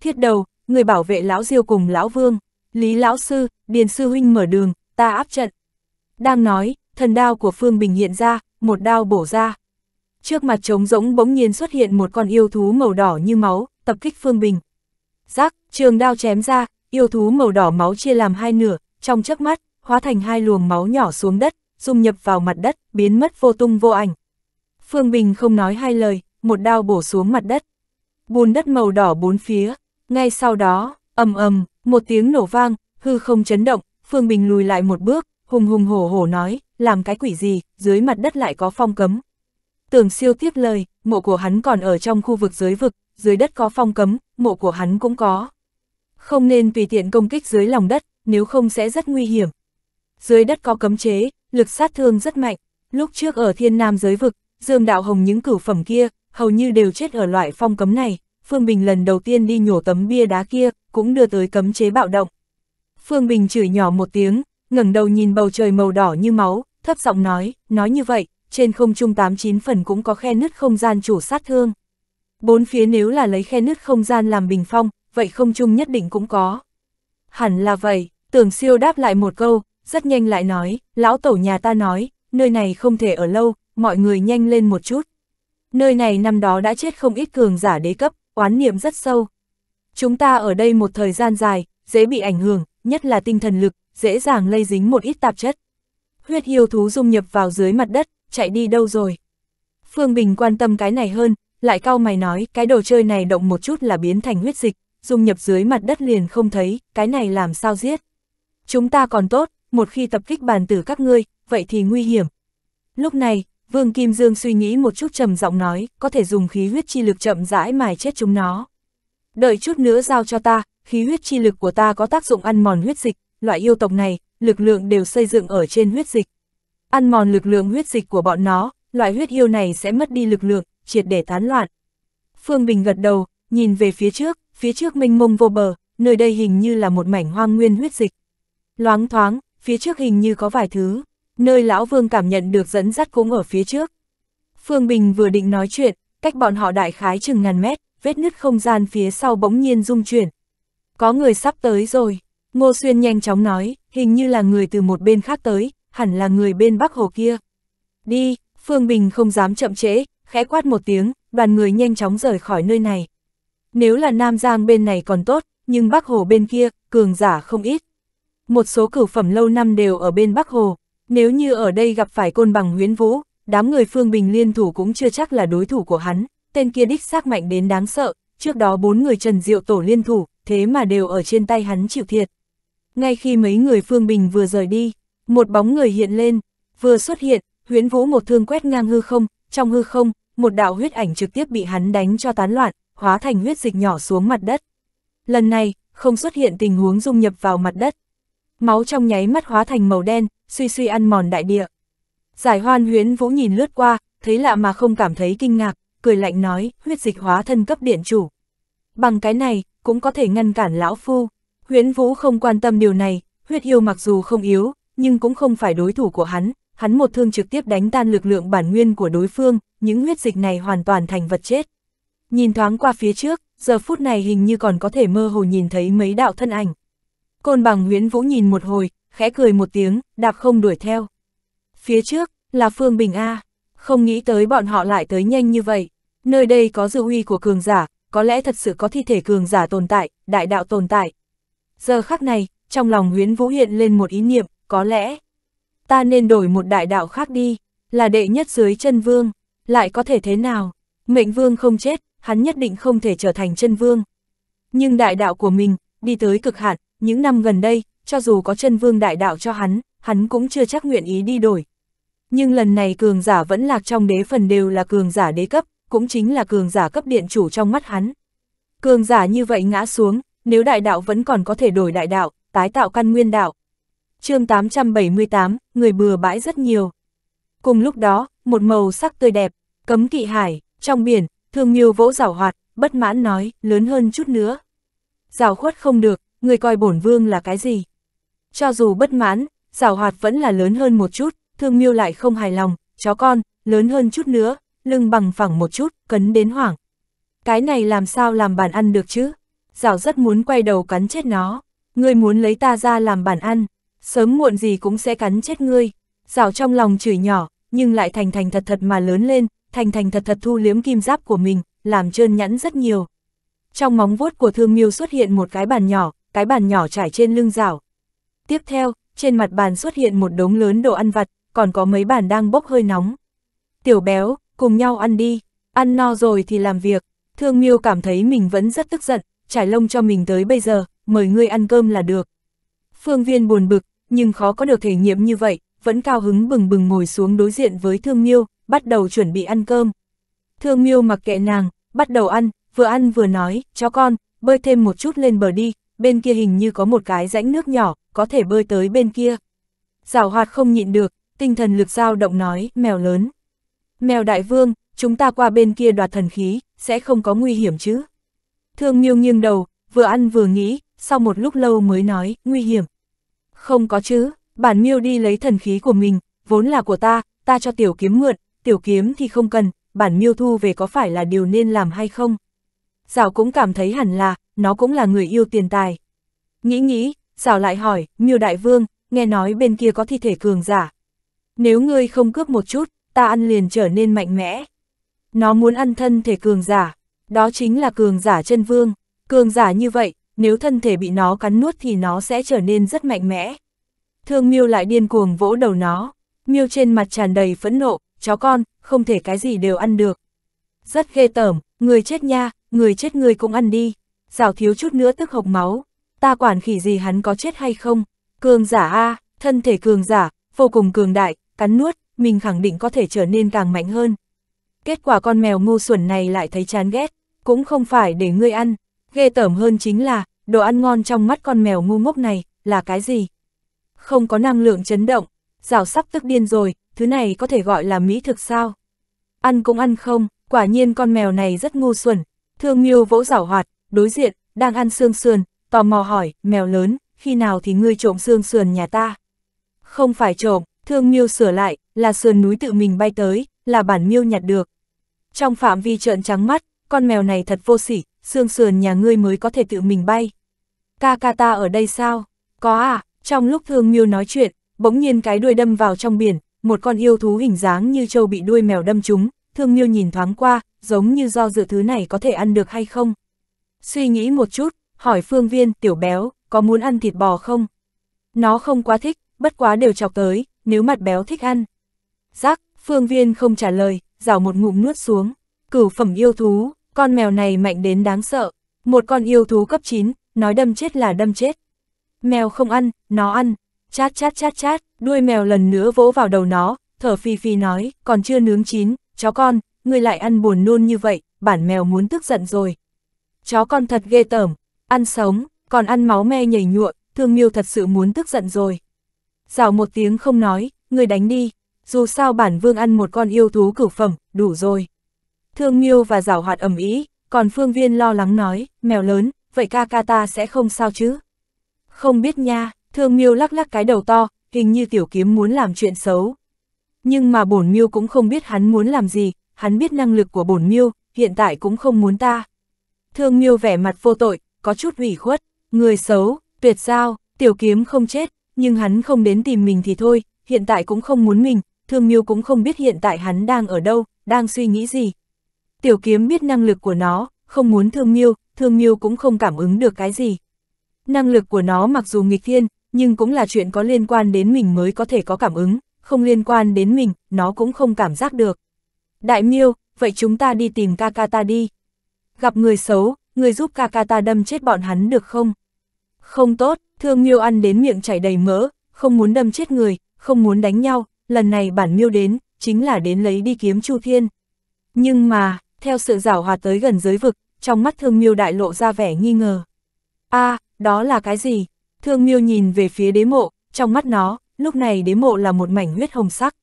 Thiết đầu, người bảo vệ lão diêu cùng lão vương, lý lão sư, điền sư huynh mở đường, ta áp trận. Đang nói, thần đao của Phương Bình hiện ra, một đao bổ ra. Trước mặt trống rỗng bỗng nhiên xuất hiện một con yêu thú màu đỏ như máu, tập kích Phương Bình. Giác, trường đao chém ra, yêu thú màu đỏ máu chia làm hai nửa, trong chớp mắt, hóa thành hai luồng máu nhỏ xuống đất, dung nhập vào mặt đất, biến mất vô tung vô ảnh. Phương Bình không nói hai lời, một đao bổ xuống mặt đất. Bùn đất màu đỏ bốn phía, ngay sau đó, ầm ầm, một tiếng nổ vang, hư không chấn động, Phương Bình lùi lại một bước, hùng hùng hổ hổ nói, làm cái quỷ gì, dưới mặt đất lại có phong cấm. Tưởng siêu tiếp lời, mộ của hắn còn ở trong khu vực dưới vực, dưới đất có phong cấm, mộ của hắn cũng có. Không nên tùy tiện công kích dưới lòng đất, nếu không sẽ rất nguy hiểm, dưới đất có cấm chế, lực sát thương rất mạnh. Lúc trước ở thiên nam giới vực, Dương Đạo Hồng những cửu phẩm kia, hầu như đều chết ở loại phong cấm này. Phương Bình lần đầu tiên đi nhổ tấm bia đá kia, cũng đưa tới cấm chế bạo động. Phương Bình chửi nhỏ một tiếng, ngẩng đầu nhìn bầu trời màu đỏ như máu, thấp giọng nói, nói như vậy, trên không trung 89 phần cũng có khe nứt không gian chủ sát thương. Bốn phía nếu là lấy khe nứt không gian làm bình phong, vậy không trung nhất định cũng có. Hẳn là vậy, tưởng siêu đáp lại một câu, rất nhanh lại nói, lão tổ nhà ta nói, nơi này không thể ở lâu, mọi người nhanh lên một chút. Nơi này năm đó đã chết không ít cường giả đế cấp, oán niệm rất sâu. Chúng ta ở đây một thời gian dài, dễ bị ảnh hưởng, nhất là tinh thần lực, dễ dàng lây dính một ít tạp chất. Huyết yêu thú dung nhập vào dưới mặt đất, chạy đi đâu rồi? Phương Bình quan tâm cái này hơn, lại cau mày nói, cái đồ chơi này động một chút là biến thành huyết dịch, dung nhập dưới mặt đất liền không thấy, cái này làm sao giết? Chúng ta còn tốt, một khi tập kích bàn tử các ngươi, vậy thì nguy hiểm. Lúc này, Vương Kim Dương suy nghĩ một chút trầm giọng nói, có thể dùng khí huyết chi lực chậm rãi mài chết chúng nó. Đợi chút nữa giao cho ta, khí huyết chi lực của ta có tác dụng ăn mòn huyết dịch, loại yêu tộc này, lực lượng đều xây dựng ở trên huyết dịch. Ăn mòn lực lượng huyết dịch của bọn nó, loại huyết yêu này sẽ mất đi lực lượng, triệt để tán loạn. Phương Bình gật đầu, nhìn về phía trước, phía trước mênh mông vô bờ, nơi đây hình như là một mảnh hoang nguyên huyết dịch. Loáng thoáng, phía trước hình như có vài thứ, nơi lão vương cảm nhận được dẫn dắt cũng ở phía trước. Phương Bình vừa định nói chuyện, cách bọn họ đại khái chừng ngàn mét, vết nứt không gian phía sau bỗng nhiên rung chuyển. Có người sắp tới rồi, Ngô Xuyên nhanh chóng nói, hình như là người từ một bên khác tới, hẳn là người bên Bắc Hồ kia. Đi, Phương Bình không dám chậm trễ, khẽ quát một tiếng, đoàn người nhanh chóng rời khỏi nơi này. Nếu là Nam Giang bên này còn tốt, nhưng Bắc Hồ bên kia, cường giả không ít một số cửu phẩm lâu năm đều ở bên Bắc Hồ, nếu như ở đây gặp phải côn bằng huyến vũ, đám người Phương Bình liên thủ cũng chưa chắc là đối thủ của hắn, tên kia đích xác mạnh đến đáng sợ, trước đó bốn người Trần Diệu Tổ liên thủ, thế mà đều ở trên tay hắn chịu thiệt. Ngay khi mấy người Phương Bình vừa rời đi, một bóng người hiện lên, vừa xuất hiện, huyến vũ một thương quét ngang hư không, trong hư không, một đạo huyết ảnh trực tiếp bị hắn đánh cho tán loạn, hóa thành huyết dịch nhỏ xuống mặt đất. Lần này, không xuất hiện tình huống dung nhập vào mặt đất, máu trong nháy mắt hóa thành màu đen, suy suy ăn mòn đại địa. Giải hoan huyến vũ nhìn lướt qua, thấy lạ mà không cảm thấy kinh ngạc, cười lạnh nói, huyết dịch hóa thân cấp điện chủ. Bằng cái này, cũng có thể ngăn cản lão phu. Huyến vũ không quan tâm điều này, huyết yêu mặc dù không yếu, nhưng cũng không phải đối thủ của hắn, hắn một thương trực tiếp đánh tan lực lượng bản nguyên của đối phương, những huyết dịch này hoàn toàn thành vật chết. Nhìn thoáng qua phía trước, giờ phút này hình như còn có thể mơ hồ nhìn thấy mấy đạo thân ảnh. Côn bằng huyễn vũ nhìn một hồi, khẽ cười một tiếng, đạp không đuổi theo. Phía trước, là Phương Bình A. Không nghĩ tới bọn họ lại tới nhanh như vậy. Nơi đây có dư uy của cường giả, có lẽ thật sự có thi thể cường giả tồn tại, đại đạo tồn tại. Giờ khắc này, trong lòng huyễn vũ hiện lên một ý niệm, có lẽ ta nên đổi một đại đạo khác đi, là đệ nhất dưới chân vương, lại có thể thế nào? Mệnh vương không chết, hắn nhất định không thể trở thành chân vương. Nhưng đại đạo của mình, đi tới cực hạn, những năm gần đây, cho dù có chân vương đại đạo cho hắn, hắn cũng chưa chắc nguyện ý đi đổi. Nhưng lần này cường giả vẫn lạc trong đế phần đều là cường giả đế cấp, cũng chính là cường giả cấp điện chủ trong mắt hắn. Cường giả như vậy ngã xuống, nếu đại đạo vẫn còn có thể đổi đại đạo, tái tạo căn nguyên đạo. chương 878, người bừa bãi rất nhiều. Cùng lúc đó, một màu sắc tươi đẹp, cấm kỵ hải, trong biển, thương miêu vỗ rảo hoạt, bất mãn nói, lớn hơn chút nữa. Rào khuất không được, người coi bổn vương là cái gì? Cho dù bất mãn, rào hoạt vẫn là lớn hơn một chút, thương miêu lại không hài lòng, chó con, lớn hơn chút nữa, lưng bằng phẳng một chút, cấn đến hoảng. Cái này làm sao làm bàn ăn được chứ? Rào rất muốn quay đầu cắn chết nó, ngươi muốn lấy ta ra làm bàn ăn, sớm muộn gì cũng sẽ cắn chết ngươi. Rào trong lòng chửi nhỏ, nhưng lại thành thành thật thật mà lớn lên, thành thành thật thật thu liếm kim giáp của mình, làm trơn nhẵn rất nhiều. Trong móng vuốt của thương miêu xuất hiện một cái bàn nhỏ, cái bàn nhỏ trải trên lưng rảo. Tiếp theo, trên mặt bàn xuất hiện một đống lớn đồ ăn vặt, còn có mấy bàn đang bốc hơi nóng. Tiểu béo, cùng nhau ăn đi, ăn no rồi thì làm việc. Thương Miêu cảm thấy mình vẫn rất tức giận, trải lông cho mình tới bây giờ, mời ngươi ăn cơm là được. Phương Viên buồn bực, nhưng khó có được thể nghiệm như vậy, vẫn cao hứng bừng bừng ngồi xuống đối diện với Thương Miêu, bắt đầu chuẩn bị ăn cơm. Thương Miêu mặc kệ nàng, bắt đầu ăn, vừa ăn vừa nói, chó con, bơi thêm một chút lên bờ đi, bên kia hình như có một cái rãnh nước nhỏ, có thể bơi tới bên kia. Giảo hoạt không nhịn được, tinh thần lực dao động nói, mèo lớn. Mèo đại vương, chúng ta qua bên kia đoạt thần khí, sẽ không có nguy hiểm chứ. Thương miêu nghiêng đầu, vừa ăn vừa nghĩ, sau một lúc lâu mới nói, nguy hiểm. Không có chứ, bản miêu đi lấy thần khí của mình, vốn là của ta, ta cho tiểu kiếm mượn, tiểu kiếm thì không cần, bản miêu thu về có phải là điều nên làm hay không? Giảo cũng cảm thấy hẳn là, nó cũng là người yêu tiền tài. Nghĩ nghĩ, xảo lại hỏi, miêu đại vương, nghe nói bên kia có thi thể cường giả. Nếu ngươi không cướp một chút, ta ăn liền trở nên mạnh mẽ. Nó muốn ăn thân thể cường giả, đó chính là cường giả chân vương. Cường giả như vậy, nếu thân thể bị nó cắn nuốt thì nó sẽ trở nên rất mạnh mẽ. Thương miêu lại điên cuồng vỗ đầu nó, miêu trên mặt tràn đầy phẫn nộ, chó con, không thể cái gì đều ăn được. Rất ghê tởm, người chết nha, người chết người cũng ăn đi giảo thiếu chút nữa tức hộc máu, ta quản khỉ gì hắn có chết hay không, cường giả A, à, thân thể cường giả, vô cùng cường đại, cắn nuốt, mình khẳng định có thể trở nên càng mạnh hơn. Kết quả con mèo ngu xuẩn này lại thấy chán ghét, cũng không phải để ngươi ăn, ghê tởm hơn chính là, đồ ăn ngon trong mắt con mèo ngu ngốc này, là cái gì? Không có năng lượng chấn động, giảo sắp tức điên rồi, thứ này có thể gọi là mỹ thực sao? Ăn cũng ăn không, quả nhiên con mèo này rất ngu xuẩn, thương miêu vỗ giảo hoạt, đối diện, đang ăn xương sườn, tò mò hỏi, mèo lớn, khi nào thì ngươi trộm xương sườn nhà ta? Không phải trộm, thương miêu sửa lại, là sườn núi tự mình bay tới, là bản miêu nhặt được. Trong phạm vi trợn trắng mắt, con mèo này thật vô sỉ, xương sườn nhà ngươi mới có thể tự mình bay. Ca ca ta ở đây sao? Có à, trong lúc thương miêu nói chuyện, bỗng nhiên cái đuôi đâm vào trong biển, một con yêu thú hình dáng như trâu bị đuôi mèo đâm trúng, thương miêu nhìn thoáng qua, giống như do dự thứ này có thể ăn được hay không suy nghĩ một chút, hỏi phương viên, tiểu béo, có muốn ăn thịt bò không? Nó không quá thích, bất quá đều chọc tới, nếu mặt béo thích ăn. Giác, phương viên không trả lời, rào một ngụm nuốt xuống. Cửu phẩm yêu thú, con mèo này mạnh đến đáng sợ. Một con yêu thú cấp 9, nói đâm chết là đâm chết. Mèo không ăn, nó ăn. Chát chát chát chát, đuôi mèo lần nữa vỗ vào đầu nó, thở phi phi nói, còn chưa nướng chín, chó con, người lại ăn buồn nôn như vậy, bản mèo muốn tức giận rồi chó con thật ghê tởm, ăn sống, còn ăn máu me nhảy nhụa, thương miêu thật sự muốn tức giận rồi. rào một tiếng không nói, người đánh đi, dù sao bản vương ăn một con yêu thú cửu phẩm, đủ rồi. Thương miêu và rào hoạt ẩm ý, còn phương viên lo lắng nói, mèo lớn, vậy ca ca ta sẽ không sao chứ. Không biết nha, thương miêu lắc lắc cái đầu to, hình như tiểu kiếm muốn làm chuyện xấu. Nhưng mà bổn miêu cũng không biết hắn muốn làm gì, hắn biết năng lực của bổn miêu, hiện tại cũng không muốn ta. Thương miêu vẻ mặt vô tội, có chút ủy khuất, người xấu, tuyệt sao, tiểu kiếm không chết, nhưng hắn không đến tìm mình thì thôi, hiện tại cũng không muốn mình, thương miêu cũng không biết hiện tại hắn đang ở đâu, đang suy nghĩ gì. Tiểu kiếm biết năng lực của nó, không muốn thương miêu, thương miêu cũng không cảm ứng được cái gì. Năng lực của nó mặc dù nghịch thiên, nhưng cũng là chuyện có liên quan đến mình mới có thể có cảm ứng, không liên quan đến mình, nó cũng không cảm giác được. Đại miêu, vậy chúng ta đi tìm ca ca ta đi gặp người xấu, người giúp ca ca ta đâm chết bọn hắn được không? Không tốt, thương miêu ăn đến miệng chảy đầy mỡ, không muốn đâm chết người, không muốn đánh nhau, lần này bản miêu đến, chính là đến lấy đi kiếm Chu Thiên. Nhưng mà, theo sự giảo hòa tới gần giới vực, trong mắt thương miêu đại lộ ra vẻ nghi ngờ. a à, đó là cái gì? Thương miêu nhìn về phía đế mộ, trong mắt nó, lúc này đế mộ là một mảnh huyết hồng sắc.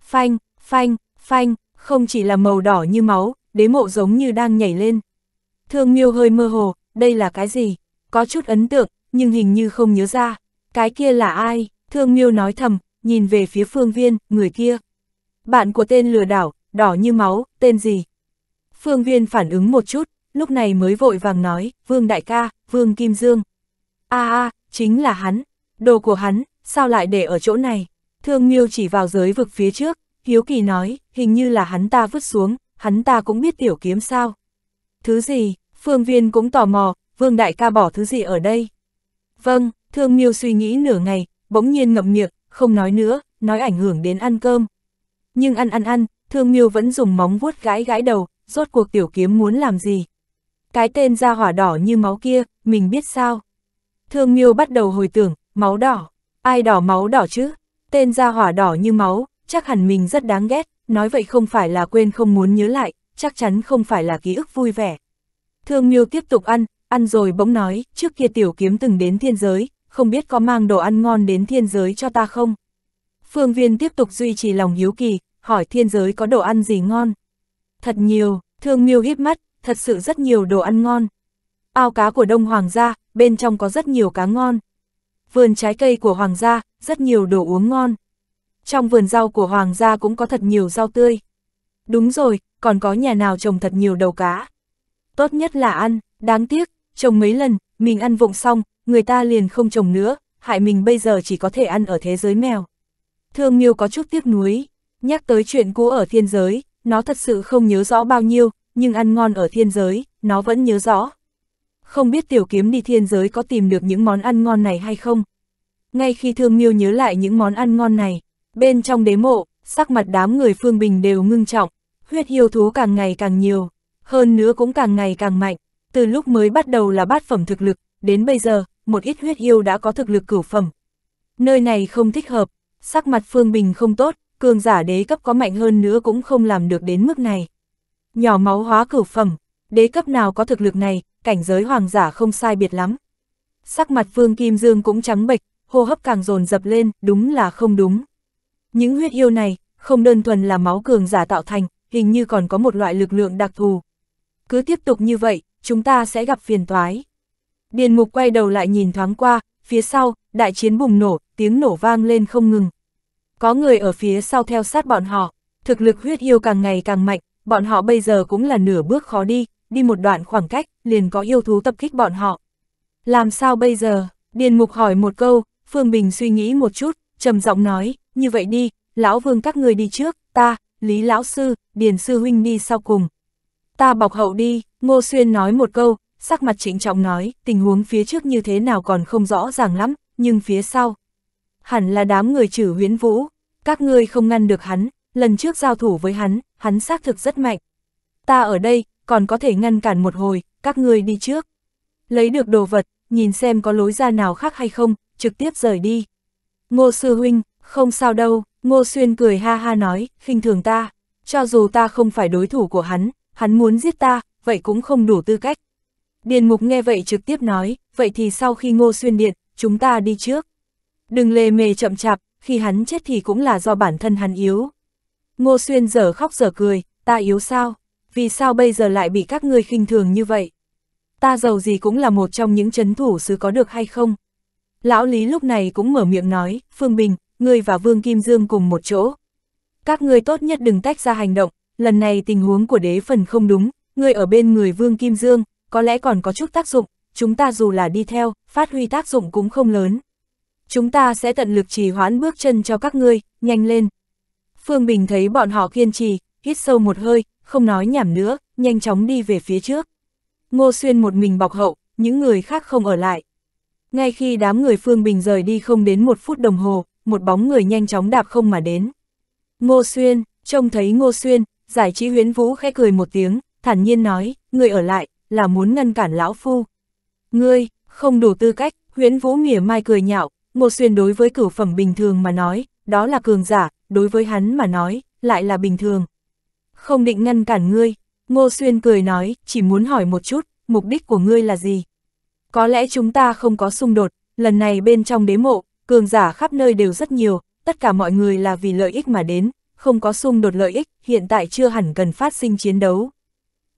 Phanh, phanh, phanh, không chỉ là màu đỏ như máu, đế mộ giống như đang nhảy lên, Thương Miêu hơi mơ hồ, đây là cái gì? Có chút ấn tượng, nhưng hình như không nhớ ra. Cái kia là ai? Thương Miêu nói thầm, nhìn về phía phương viên, người kia. Bạn của tên lừa đảo, đỏ như máu, tên gì? Phương viên phản ứng một chút, lúc này mới vội vàng nói, Vương Đại ca, Vương Kim Dương. a a chính là hắn, đồ của hắn, sao lại để ở chỗ này? Thương Miêu chỉ vào giới vực phía trước, Hiếu Kỳ nói, hình như là hắn ta vứt xuống, hắn ta cũng biết tiểu kiếm sao. Thứ gì, Phương Viên cũng tò mò, Vương Đại ca bỏ thứ gì ở đây? Vâng, Thương Miêu suy nghĩ nửa ngày, bỗng nhiên ngậm miệng, không nói nữa, nói ảnh hưởng đến ăn cơm. Nhưng ăn ăn ăn, Thương Miêu vẫn dùng móng vuốt gãi gãi đầu, rốt cuộc tiểu kiếm muốn làm gì? Cái tên da hỏa đỏ như máu kia, mình biết sao? Thương Miêu bắt đầu hồi tưởng, máu đỏ, ai đỏ máu đỏ chứ? Tên da hỏa đỏ như máu, chắc hẳn mình rất đáng ghét, nói vậy không phải là quên không muốn nhớ lại, chắc chắn không phải là ký ức vui vẻ. Thương Miêu tiếp tục ăn, ăn rồi bỗng nói, trước kia tiểu kiếm từng đến thiên giới, không biết có mang đồ ăn ngon đến thiên giới cho ta không? Phương Viên tiếp tục duy trì lòng hiếu kỳ, hỏi thiên giới có đồ ăn gì ngon? Thật nhiều, Thương Miêu híp mắt, thật sự rất nhiều đồ ăn ngon. Ao cá của Đông Hoàng gia, bên trong có rất nhiều cá ngon. Vườn trái cây của Hoàng gia, rất nhiều đồ uống ngon. Trong vườn rau của Hoàng gia cũng có thật nhiều rau tươi. Đúng rồi, còn có nhà nào trồng thật nhiều đầu cá tốt nhất là ăn, đáng tiếc, trồng mấy lần, mình ăn vụng xong, người ta liền không trồng nữa, hại mình bây giờ chỉ có thể ăn ở thế giới mèo. Thương Miêu có chút tiếc nuối, nhắc tới chuyện cũ ở thiên giới, nó thật sự không nhớ rõ bao nhiêu, nhưng ăn ngon ở thiên giới, nó vẫn nhớ rõ. Không biết tiểu kiếm đi thiên giới có tìm được những món ăn ngon này hay không? Ngay khi Thương Miêu nhớ lại những món ăn ngon này, bên trong đế mộ, sắc mặt đám người Phương Bình đều ngưng trọng, huyết yêu thú càng ngày càng nhiều hơn nữa cũng càng ngày càng mạnh, từ lúc mới bắt đầu là bát phẩm thực lực, đến bây giờ, một ít huyết yêu đã có thực lực cửu phẩm. Nơi này không thích hợp, sắc mặt Phương Bình không tốt, cường giả đế cấp có mạnh hơn nữa cũng không làm được đến mức này. Nhỏ máu hóa cửu phẩm, đế cấp nào có thực lực này, cảnh giới hoàng giả không sai biệt lắm. Sắc mặt Phương Kim Dương cũng trắng bệch, hô hấp càng dồn dập lên, đúng là không đúng. Những huyết yêu này, không đơn thuần là máu cường giả tạo thành, hình như còn có một loại lực lượng đặc thù, cứ tiếp tục như vậy, chúng ta sẽ gặp phiền toái. Điền mục quay đầu lại nhìn thoáng qua, phía sau, đại chiến bùng nổ, tiếng nổ vang lên không ngừng. Có người ở phía sau theo sát bọn họ, thực lực huyết yêu càng ngày càng mạnh, bọn họ bây giờ cũng là nửa bước khó đi, đi một đoạn khoảng cách, liền có yêu thú tập kích bọn họ. Làm sao bây giờ? Điền mục hỏi một câu, Phương Bình suy nghĩ một chút, trầm giọng nói, như vậy đi, lão vương các người đi trước, ta, Lý lão sư, Điền sư huynh đi sau cùng, ta bọc hậu đi, Ngô Xuyên nói một câu, sắc mặt chính trọng nói, tình huống phía trước như thế nào còn không rõ ràng lắm, nhưng phía sau. Hẳn là đám người chử huyến vũ, các ngươi không ngăn được hắn, lần trước giao thủ với hắn, hắn xác thực rất mạnh. Ta ở đây, còn có thể ngăn cản một hồi, các ngươi đi trước. Lấy được đồ vật, nhìn xem có lối ra nào khác hay không, trực tiếp rời đi. Ngô Sư Huynh, không sao đâu, Ngô Xuyên cười ha ha nói, khinh thường ta, cho dù ta không phải đối thủ của hắn, hắn muốn giết ta, vậy cũng không đủ tư cách. Điền mục nghe vậy trực tiếp nói, vậy thì sau khi ngô xuyên điện, chúng ta đi trước. Đừng lề mề chậm chạp, khi hắn chết thì cũng là do bản thân hắn yếu. Ngô xuyên giờ khóc giờ cười, ta yếu sao? Vì sao bây giờ lại bị các ngươi khinh thường như vậy? Ta giàu gì cũng là một trong những chấn thủ sứ có được hay không? Lão Lý lúc này cũng mở miệng nói, Phương Bình, ngươi và Vương Kim Dương cùng một chỗ. Các ngươi tốt nhất đừng tách ra hành động, lần này tình huống của đế phần không đúng, người ở bên người Vương Kim Dương, có lẽ còn có chút tác dụng, chúng ta dù là đi theo, phát huy tác dụng cũng không lớn. Chúng ta sẽ tận lực trì hoãn bước chân cho các ngươi, nhanh lên. Phương Bình thấy bọn họ kiên trì, hít sâu một hơi, không nói nhảm nữa, nhanh chóng đi về phía trước. Ngô Xuyên một mình bọc hậu, những người khác không ở lại. Ngay khi đám người Phương Bình rời đi không đến một phút đồng hồ, một bóng người nhanh chóng đạp không mà đến. Ngô Xuyên, trông thấy Ngô Xuyên, giải trí huyến vũ khẽ cười một tiếng, thản nhiên nói, người ở lại, là muốn ngăn cản lão phu. Ngươi, không đủ tư cách, huyến vũ mỉa mai cười nhạo, Ngô Xuyên đối với cửu phẩm bình thường mà nói, đó là cường giả, đối với hắn mà nói, lại là bình thường. Không định ngăn cản ngươi, Ngô Xuyên cười nói, chỉ muốn hỏi một chút, mục đích của ngươi là gì? Có lẽ chúng ta không có xung đột, lần này bên trong đế mộ, cường giả khắp nơi đều rất nhiều, tất cả mọi người là vì lợi ích mà đến, không có xung đột lợi ích, hiện tại chưa hẳn cần phát sinh chiến đấu.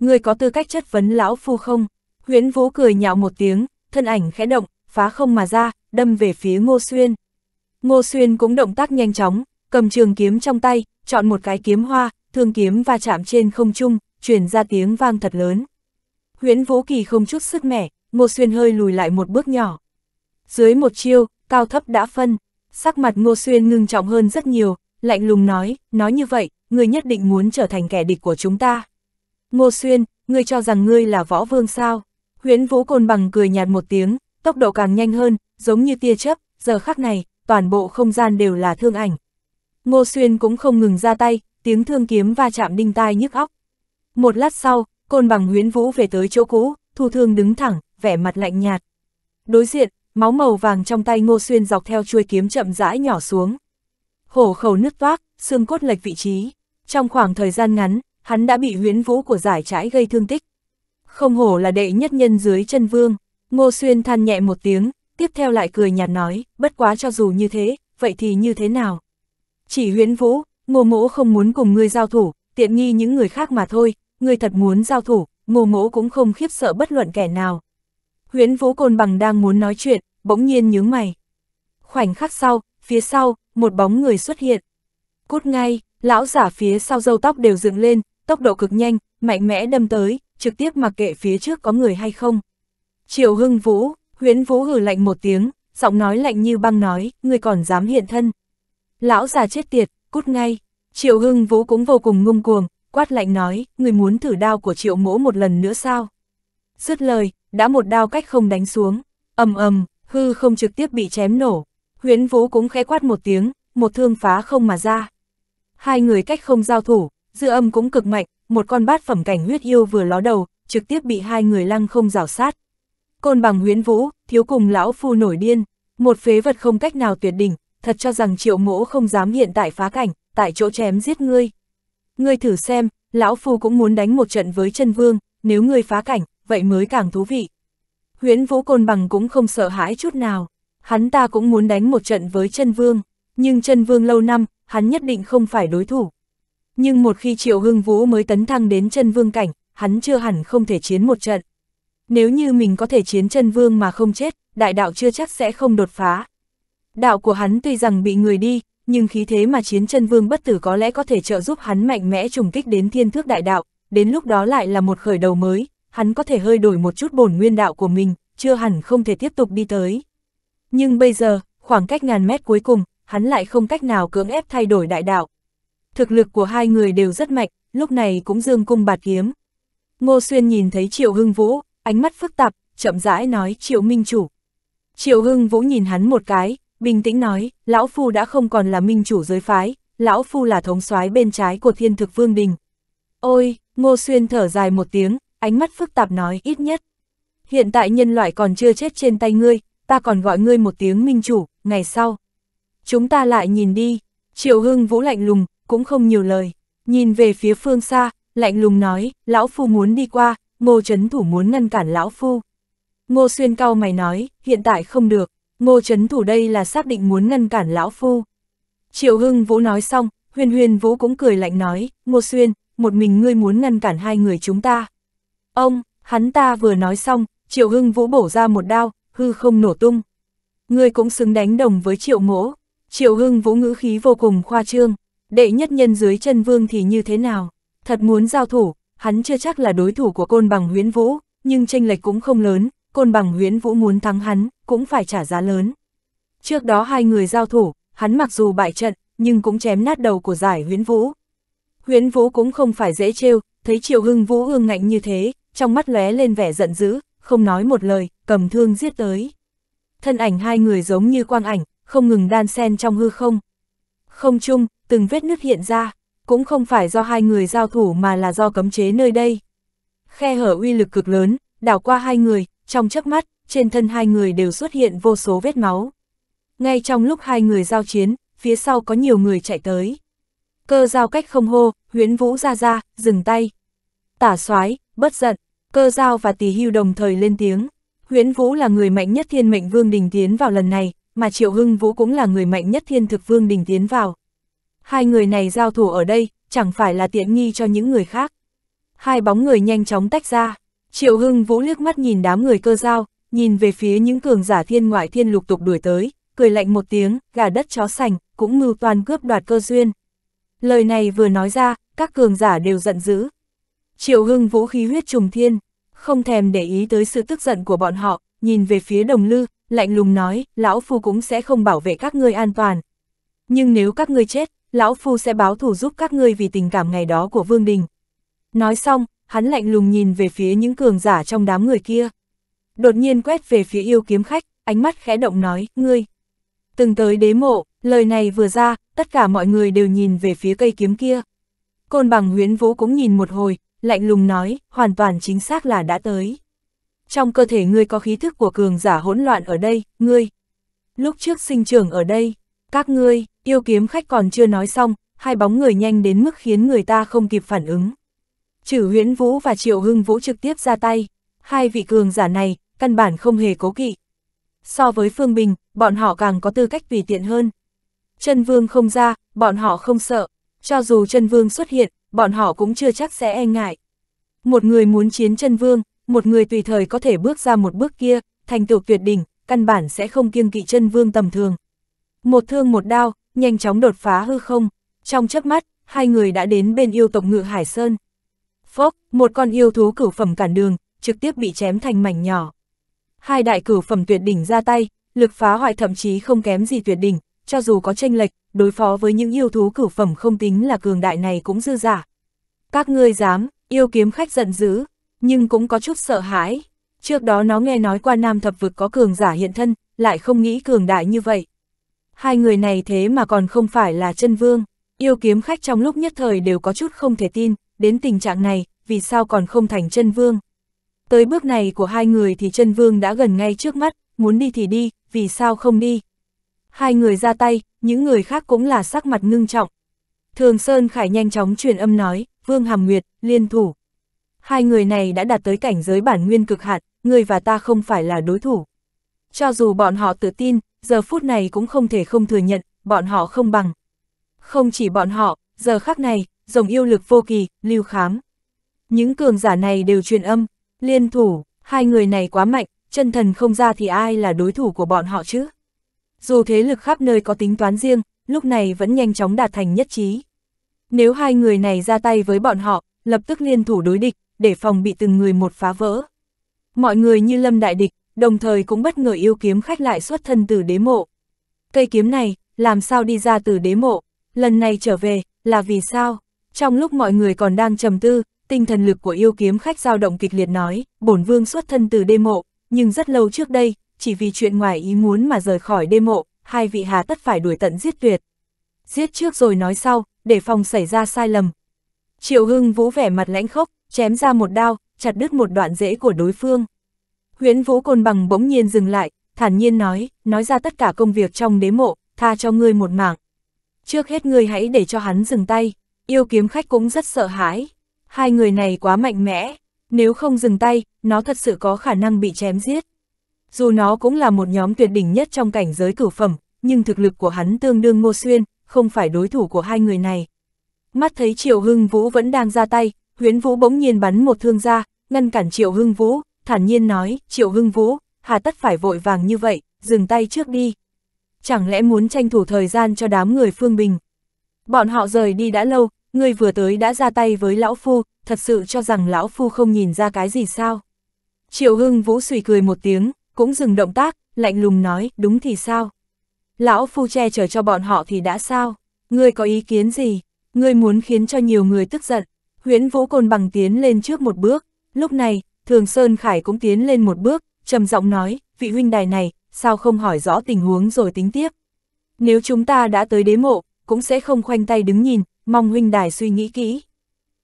Người có tư cách chất vấn lão phu không? Huyễn Vũ cười nhạo một tiếng, thân ảnh khẽ động, phá không mà ra, đâm về phía Ngô Xuyên. Ngô Xuyên cũng động tác nhanh chóng, cầm trường kiếm trong tay, chọn một cái kiếm hoa, thương kiếm va chạm trên không trung, truyền ra tiếng vang thật lớn. Huyễn Vũ Kỳ không chút sức mẻ, Ngô Xuyên hơi lùi lại một bước nhỏ. Dưới một chiêu, cao thấp đã phân, sắc mặt Ngô Xuyên ngưng trọng hơn rất nhiều, lạnh lùng nói, nói như vậy, ngươi nhất định muốn trở thành kẻ địch của chúng ta. Ngô Xuyên, ngươi cho rằng ngươi là võ vương sao? Huyễn Vũ Côn bằng cười nhạt một tiếng, tốc độ càng nhanh hơn, giống như tia chớp, giờ khắc này, toàn bộ không gian đều là thương ảnh. Ngô Xuyên cũng không ngừng ra tay, tiếng thương kiếm va chạm đinh tai nhức óc. Một lát sau, Côn bằng Huyễn Vũ về tới chỗ cũ, Thu Thương đứng thẳng, vẻ mặt lạnh nhạt. Đối diện, máu màu vàng trong tay Ngô Xuyên dọc theo chuôi kiếm chậm rãi nhỏ xuống hổ khẩu nứt toác, xương cốt lệch vị trí. Trong khoảng thời gian ngắn, hắn đã bị huyến vũ của giải trái gây thương tích. Không hổ là đệ nhất nhân dưới chân vương, Ngô Xuyên than nhẹ một tiếng, tiếp theo lại cười nhạt nói, bất quá cho dù như thế, vậy thì như thế nào? Chỉ huyến vũ, ngô mỗ không muốn cùng ngươi giao thủ, tiện nghi những người khác mà thôi, ngươi thật muốn giao thủ, ngô mỗ cũng không khiếp sợ bất luận kẻ nào. Huyến vũ côn bằng đang muốn nói chuyện, bỗng nhiên nhướng mày. Khoảnh khắc sau, phía sau, một bóng người xuất hiện. Cút ngay, lão giả phía sau dâu tóc đều dựng lên, tốc độ cực nhanh, mạnh mẽ đâm tới, trực tiếp mặc kệ phía trước có người hay không. Triệu Hưng Vũ, Huyễn Vũ hừ lạnh một tiếng, giọng nói lạnh như băng nói, người còn dám hiện thân. Lão già chết tiệt, cút ngay. Triệu Hưng Vũ cũng vô cùng ngung cuồng, quát lạnh nói, người muốn thử đao của Triệu Mỗ một lần nữa sao? Dứt lời, đã một đao cách không đánh xuống, ầm ầm, hư không trực tiếp bị chém nổ, Huyễn Vũ cũng khẽ quát một tiếng, một thương phá không mà ra. Hai người cách không giao thủ, dư âm cũng cực mạnh, một con bát phẩm cảnh huyết yêu vừa ló đầu, trực tiếp bị hai người lăng không rào sát. Côn bằng huyến vũ, thiếu cùng lão phu nổi điên, một phế vật không cách nào tuyệt đỉnh, thật cho rằng triệu mỗ không dám hiện tại phá cảnh, tại chỗ chém giết ngươi. Ngươi thử xem, lão phu cũng muốn đánh một trận với chân vương, nếu ngươi phá cảnh, vậy mới càng thú vị. Huyến vũ côn bằng cũng không sợ hãi chút nào hắn ta cũng muốn đánh một trận với chân vương, nhưng chân vương lâu năm, hắn nhất định không phải đối thủ. Nhưng một khi Triệu Hưng Vũ mới tấn thăng đến chân vương cảnh, hắn chưa hẳn không thể chiến một trận. Nếu như mình có thể chiến chân vương mà không chết, đại đạo chưa chắc sẽ không đột phá. Đạo của hắn tuy rằng bị người đi, nhưng khí thế mà chiến chân vương bất tử có lẽ có thể trợ giúp hắn mạnh mẽ trùng kích đến thiên thước đại đạo, đến lúc đó lại là một khởi đầu mới, hắn có thể hơi đổi một chút bổn nguyên đạo của mình, chưa hẳn không thể tiếp tục đi tới. Nhưng bây giờ, khoảng cách ngàn mét cuối cùng, hắn lại không cách nào cưỡng ép thay đổi đại đạo. Thực lực của hai người đều rất mạnh, lúc này cũng dương cung bạt kiếm. Ngô Xuyên nhìn thấy Triệu Hưng Vũ, ánh mắt phức tạp, chậm rãi nói Triệu Minh Chủ. Triệu Hưng Vũ nhìn hắn một cái, bình tĩnh nói, Lão Phu đã không còn là Minh Chủ giới phái, Lão Phu là thống soái bên trái của Thiên Thực Vương Đình. Ôi, Ngô Xuyên thở dài một tiếng, ánh mắt phức tạp nói ít nhất. Hiện tại nhân loại còn chưa chết trên tay ngươi, ta còn gọi ngươi một tiếng minh chủ, ngày sau. Chúng ta lại nhìn đi, triệu hưng vũ lạnh lùng, cũng không nhiều lời, nhìn về phía phương xa, lạnh lùng nói, lão phu muốn đi qua, ngô chấn thủ muốn ngăn cản lão phu. Ngô xuyên cao mày nói, hiện tại không được, ngô chấn thủ đây là xác định muốn ngăn cản lão phu. Triệu hưng vũ nói xong, huyền huyền vũ cũng cười lạnh nói, ngô xuyên, một mình ngươi muốn ngăn cản hai người chúng ta. Ông, hắn ta vừa nói xong, triệu hưng vũ bổ ra một đao, hư không nổ tung. Ngươi cũng xứng đánh đồng với triệu mỗ, triệu hưng vũ ngữ khí vô cùng khoa trương, đệ nhất nhân dưới chân vương thì như thế nào, thật muốn giao thủ, hắn chưa chắc là đối thủ của côn bằng huyến vũ, nhưng tranh lệch cũng không lớn, côn bằng huyến vũ muốn thắng hắn, cũng phải trả giá lớn. Trước đó hai người giao thủ, hắn mặc dù bại trận, nhưng cũng chém nát đầu của giải huyến vũ. Huyến vũ cũng không phải dễ trêu, thấy triệu hưng vũ ương ngạnh như thế, trong mắt lóe lên vẻ giận dữ, không nói một lời, cầm thương giết tới. Thân ảnh hai người giống như quang ảnh, không ngừng đan xen trong hư không. Không chung, từng vết nứt hiện ra, cũng không phải do hai người giao thủ mà là do cấm chế nơi đây. Khe hở uy lực cực lớn, đảo qua hai người, trong chớp mắt, trên thân hai người đều xuất hiện vô số vết máu. Ngay trong lúc hai người giao chiến, phía sau có nhiều người chạy tới. Cơ giao cách không hô, huyến vũ ra ra, dừng tay. Tả soái bất giận, Cơ giao và tỷ hưu đồng thời lên tiếng. Huyễn Vũ là người mạnh nhất thiên mệnh vương đình tiến vào lần này, mà Triệu Hưng Vũ cũng là người mạnh nhất thiên thực vương đình tiến vào. Hai người này giao thủ ở đây, chẳng phải là tiện nghi cho những người khác. Hai bóng người nhanh chóng tách ra, Triệu Hưng Vũ liếc mắt nhìn đám người cơ giao, nhìn về phía những cường giả thiên ngoại thiên lục tục đuổi tới, cười lạnh một tiếng, gà đất chó sành, cũng mưu toàn cướp đoạt cơ duyên. Lời này vừa nói ra, các cường giả đều giận dữ. Triệu Hưng Vũ khí huyết trùng thiên, không thèm để ý tới sự tức giận của bọn họ, nhìn về phía đồng lư, lạnh lùng nói, lão phu cũng sẽ không bảo vệ các ngươi an toàn. Nhưng nếu các ngươi chết, lão phu sẽ báo thù giúp các ngươi vì tình cảm ngày đó của Vương Đình. Nói xong, hắn lạnh lùng nhìn về phía những cường giả trong đám người kia. Đột nhiên quét về phía yêu kiếm khách, ánh mắt khẽ động nói, ngươi. Từng tới đế mộ, lời này vừa ra, tất cả mọi người đều nhìn về phía cây kiếm kia. Côn bằng huyến vũ cũng nhìn một hồi, lạnh lùng nói, hoàn toàn chính xác là đã tới. Trong cơ thể ngươi có khí thức của cường giả hỗn loạn ở đây, ngươi. Lúc trước sinh trưởng ở đây, các ngươi, yêu kiếm khách còn chưa nói xong, hai bóng người nhanh đến mức khiến người ta không kịp phản ứng. Chử huyễn vũ và triệu hưng vũ trực tiếp ra tay, hai vị cường giả này, căn bản không hề cố kỵ. So với Phương Bình, bọn họ càng có tư cách tùy tiện hơn. Chân vương không ra, bọn họ không sợ, cho dù chân vương xuất hiện, bọn họ cũng chưa chắc sẽ e ngại. Một người muốn chiến chân vương, một người tùy thời có thể bước ra một bước kia, thành tựu tuyệt đỉnh, căn bản sẽ không kiêng kỵ chân vương tầm thường. Một thương một đao, nhanh chóng đột phá hư không, trong chớp mắt, hai người đã đến bên yêu tộc ngự Hải Sơn. Phốc, một con yêu thú cửu phẩm cản đường, trực tiếp bị chém thành mảnh nhỏ. Hai đại cửu phẩm tuyệt đỉnh ra tay, lực phá hoại thậm chí không kém gì tuyệt đỉnh, cho dù có tranh lệch, đối phó với những yêu thú cửu phẩm không tính là cường đại này cũng dư giả. Các ngươi dám, yêu kiếm khách giận dữ, nhưng cũng có chút sợ hãi. Trước đó nó nghe nói qua nam thập vực có cường giả hiện thân, lại không nghĩ cường đại như vậy. Hai người này thế mà còn không phải là chân vương, yêu kiếm khách trong lúc nhất thời đều có chút không thể tin, đến tình trạng này, vì sao còn không thành chân vương. Tới bước này của hai người thì chân vương đã gần ngay trước mắt, muốn đi thì đi, vì sao không đi. Hai người ra tay, những người khác cũng là sắc mặt ngưng trọng. Thường Sơn Khải nhanh chóng truyền âm nói, Vương Hàm Nguyệt, liên thủ. Hai người này đã đạt tới cảnh giới bản nguyên cực hạn, người và ta không phải là đối thủ. Cho dù bọn họ tự tin, giờ phút này cũng không thể không thừa nhận, bọn họ không bằng. Không chỉ bọn họ, giờ khắc này, rồng yêu lực vô kỳ, lưu khám. Những cường giả này đều truyền âm, liên thủ, hai người này quá mạnh, chân thần không ra thì ai là đối thủ của bọn họ chứ? Dù thế lực khắp nơi có tính toán riêng, lúc này vẫn nhanh chóng đạt thành nhất trí. Nếu hai người này ra tay với bọn họ, lập tức liên thủ đối địch, để phòng bị từng người một phá vỡ. Mọi người như lâm đại địch, đồng thời cũng bất ngờ yêu kiếm khách lại xuất thân từ đế mộ. Cây kiếm này, làm sao đi ra từ đế mộ, lần này trở về, là vì sao? Trong lúc mọi người còn đang trầm tư, tinh thần lực của yêu kiếm khách dao động kịch liệt nói, bổn vương xuất thân từ đế mộ, nhưng rất lâu trước đây, chỉ vì chuyện ngoài ý muốn mà rời khỏi đê mộ, hai vị hà tất phải đuổi tận giết tuyệt. Giết trước rồi nói sau, để phòng xảy ra sai lầm. Triệu Hưng Vũ vẻ mặt lãnh khốc, chém ra một đao, chặt đứt một đoạn rễ của đối phương. Huyễn Vũ Côn Bằng bỗng nhiên dừng lại, thản nhiên nói, nói ra tất cả công việc trong đế mộ, tha cho ngươi một mạng. Trước hết ngươi hãy để cho hắn dừng tay, yêu kiếm khách cũng rất sợ hãi. Hai người này quá mạnh mẽ, nếu không dừng tay, nó thật sự có khả năng bị chém giết. Dù nó cũng là một nhóm tuyệt đỉnh nhất trong cảnh giới cửu phẩm, nhưng thực lực của hắn tương đương Ngô Xuyên, không phải đối thủ của hai người này. Mắt thấy Triệu Hưng Vũ vẫn đang ra tay, Huyến Vũ bỗng nhiên bắn một thương ra, ngăn cản Triệu Hưng Vũ, thản nhiên nói, Triệu Hưng Vũ, hà tất phải vội vàng như vậy, dừng tay trước đi. Chẳng lẽ muốn tranh thủ thời gian cho đám người Phương Bình? Bọn họ rời đi đã lâu, ngươi vừa tới đã ra tay với Lão Phu, thật sự cho rằng Lão Phu không nhìn ra cái gì sao? Triệu Hưng Vũ suy cười một tiếng, cũng dừng động tác, lạnh lùng nói, đúng thì sao? Lão phu che chở cho bọn họ thì đã sao? Ngươi có ý kiến gì? Ngươi muốn khiến cho nhiều người tức giận. Huyễn Vũ Côn bằng tiến lên trước một bước, lúc này, Thường Sơn Khải cũng tiến lên một bước, trầm giọng nói, vị huynh đài này, sao không hỏi rõ tình huống rồi tính tiếp? Nếu chúng ta đã tới đế mộ, cũng sẽ không khoanh tay đứng nhìn, mong huynh đài suy nghĩ kỹ.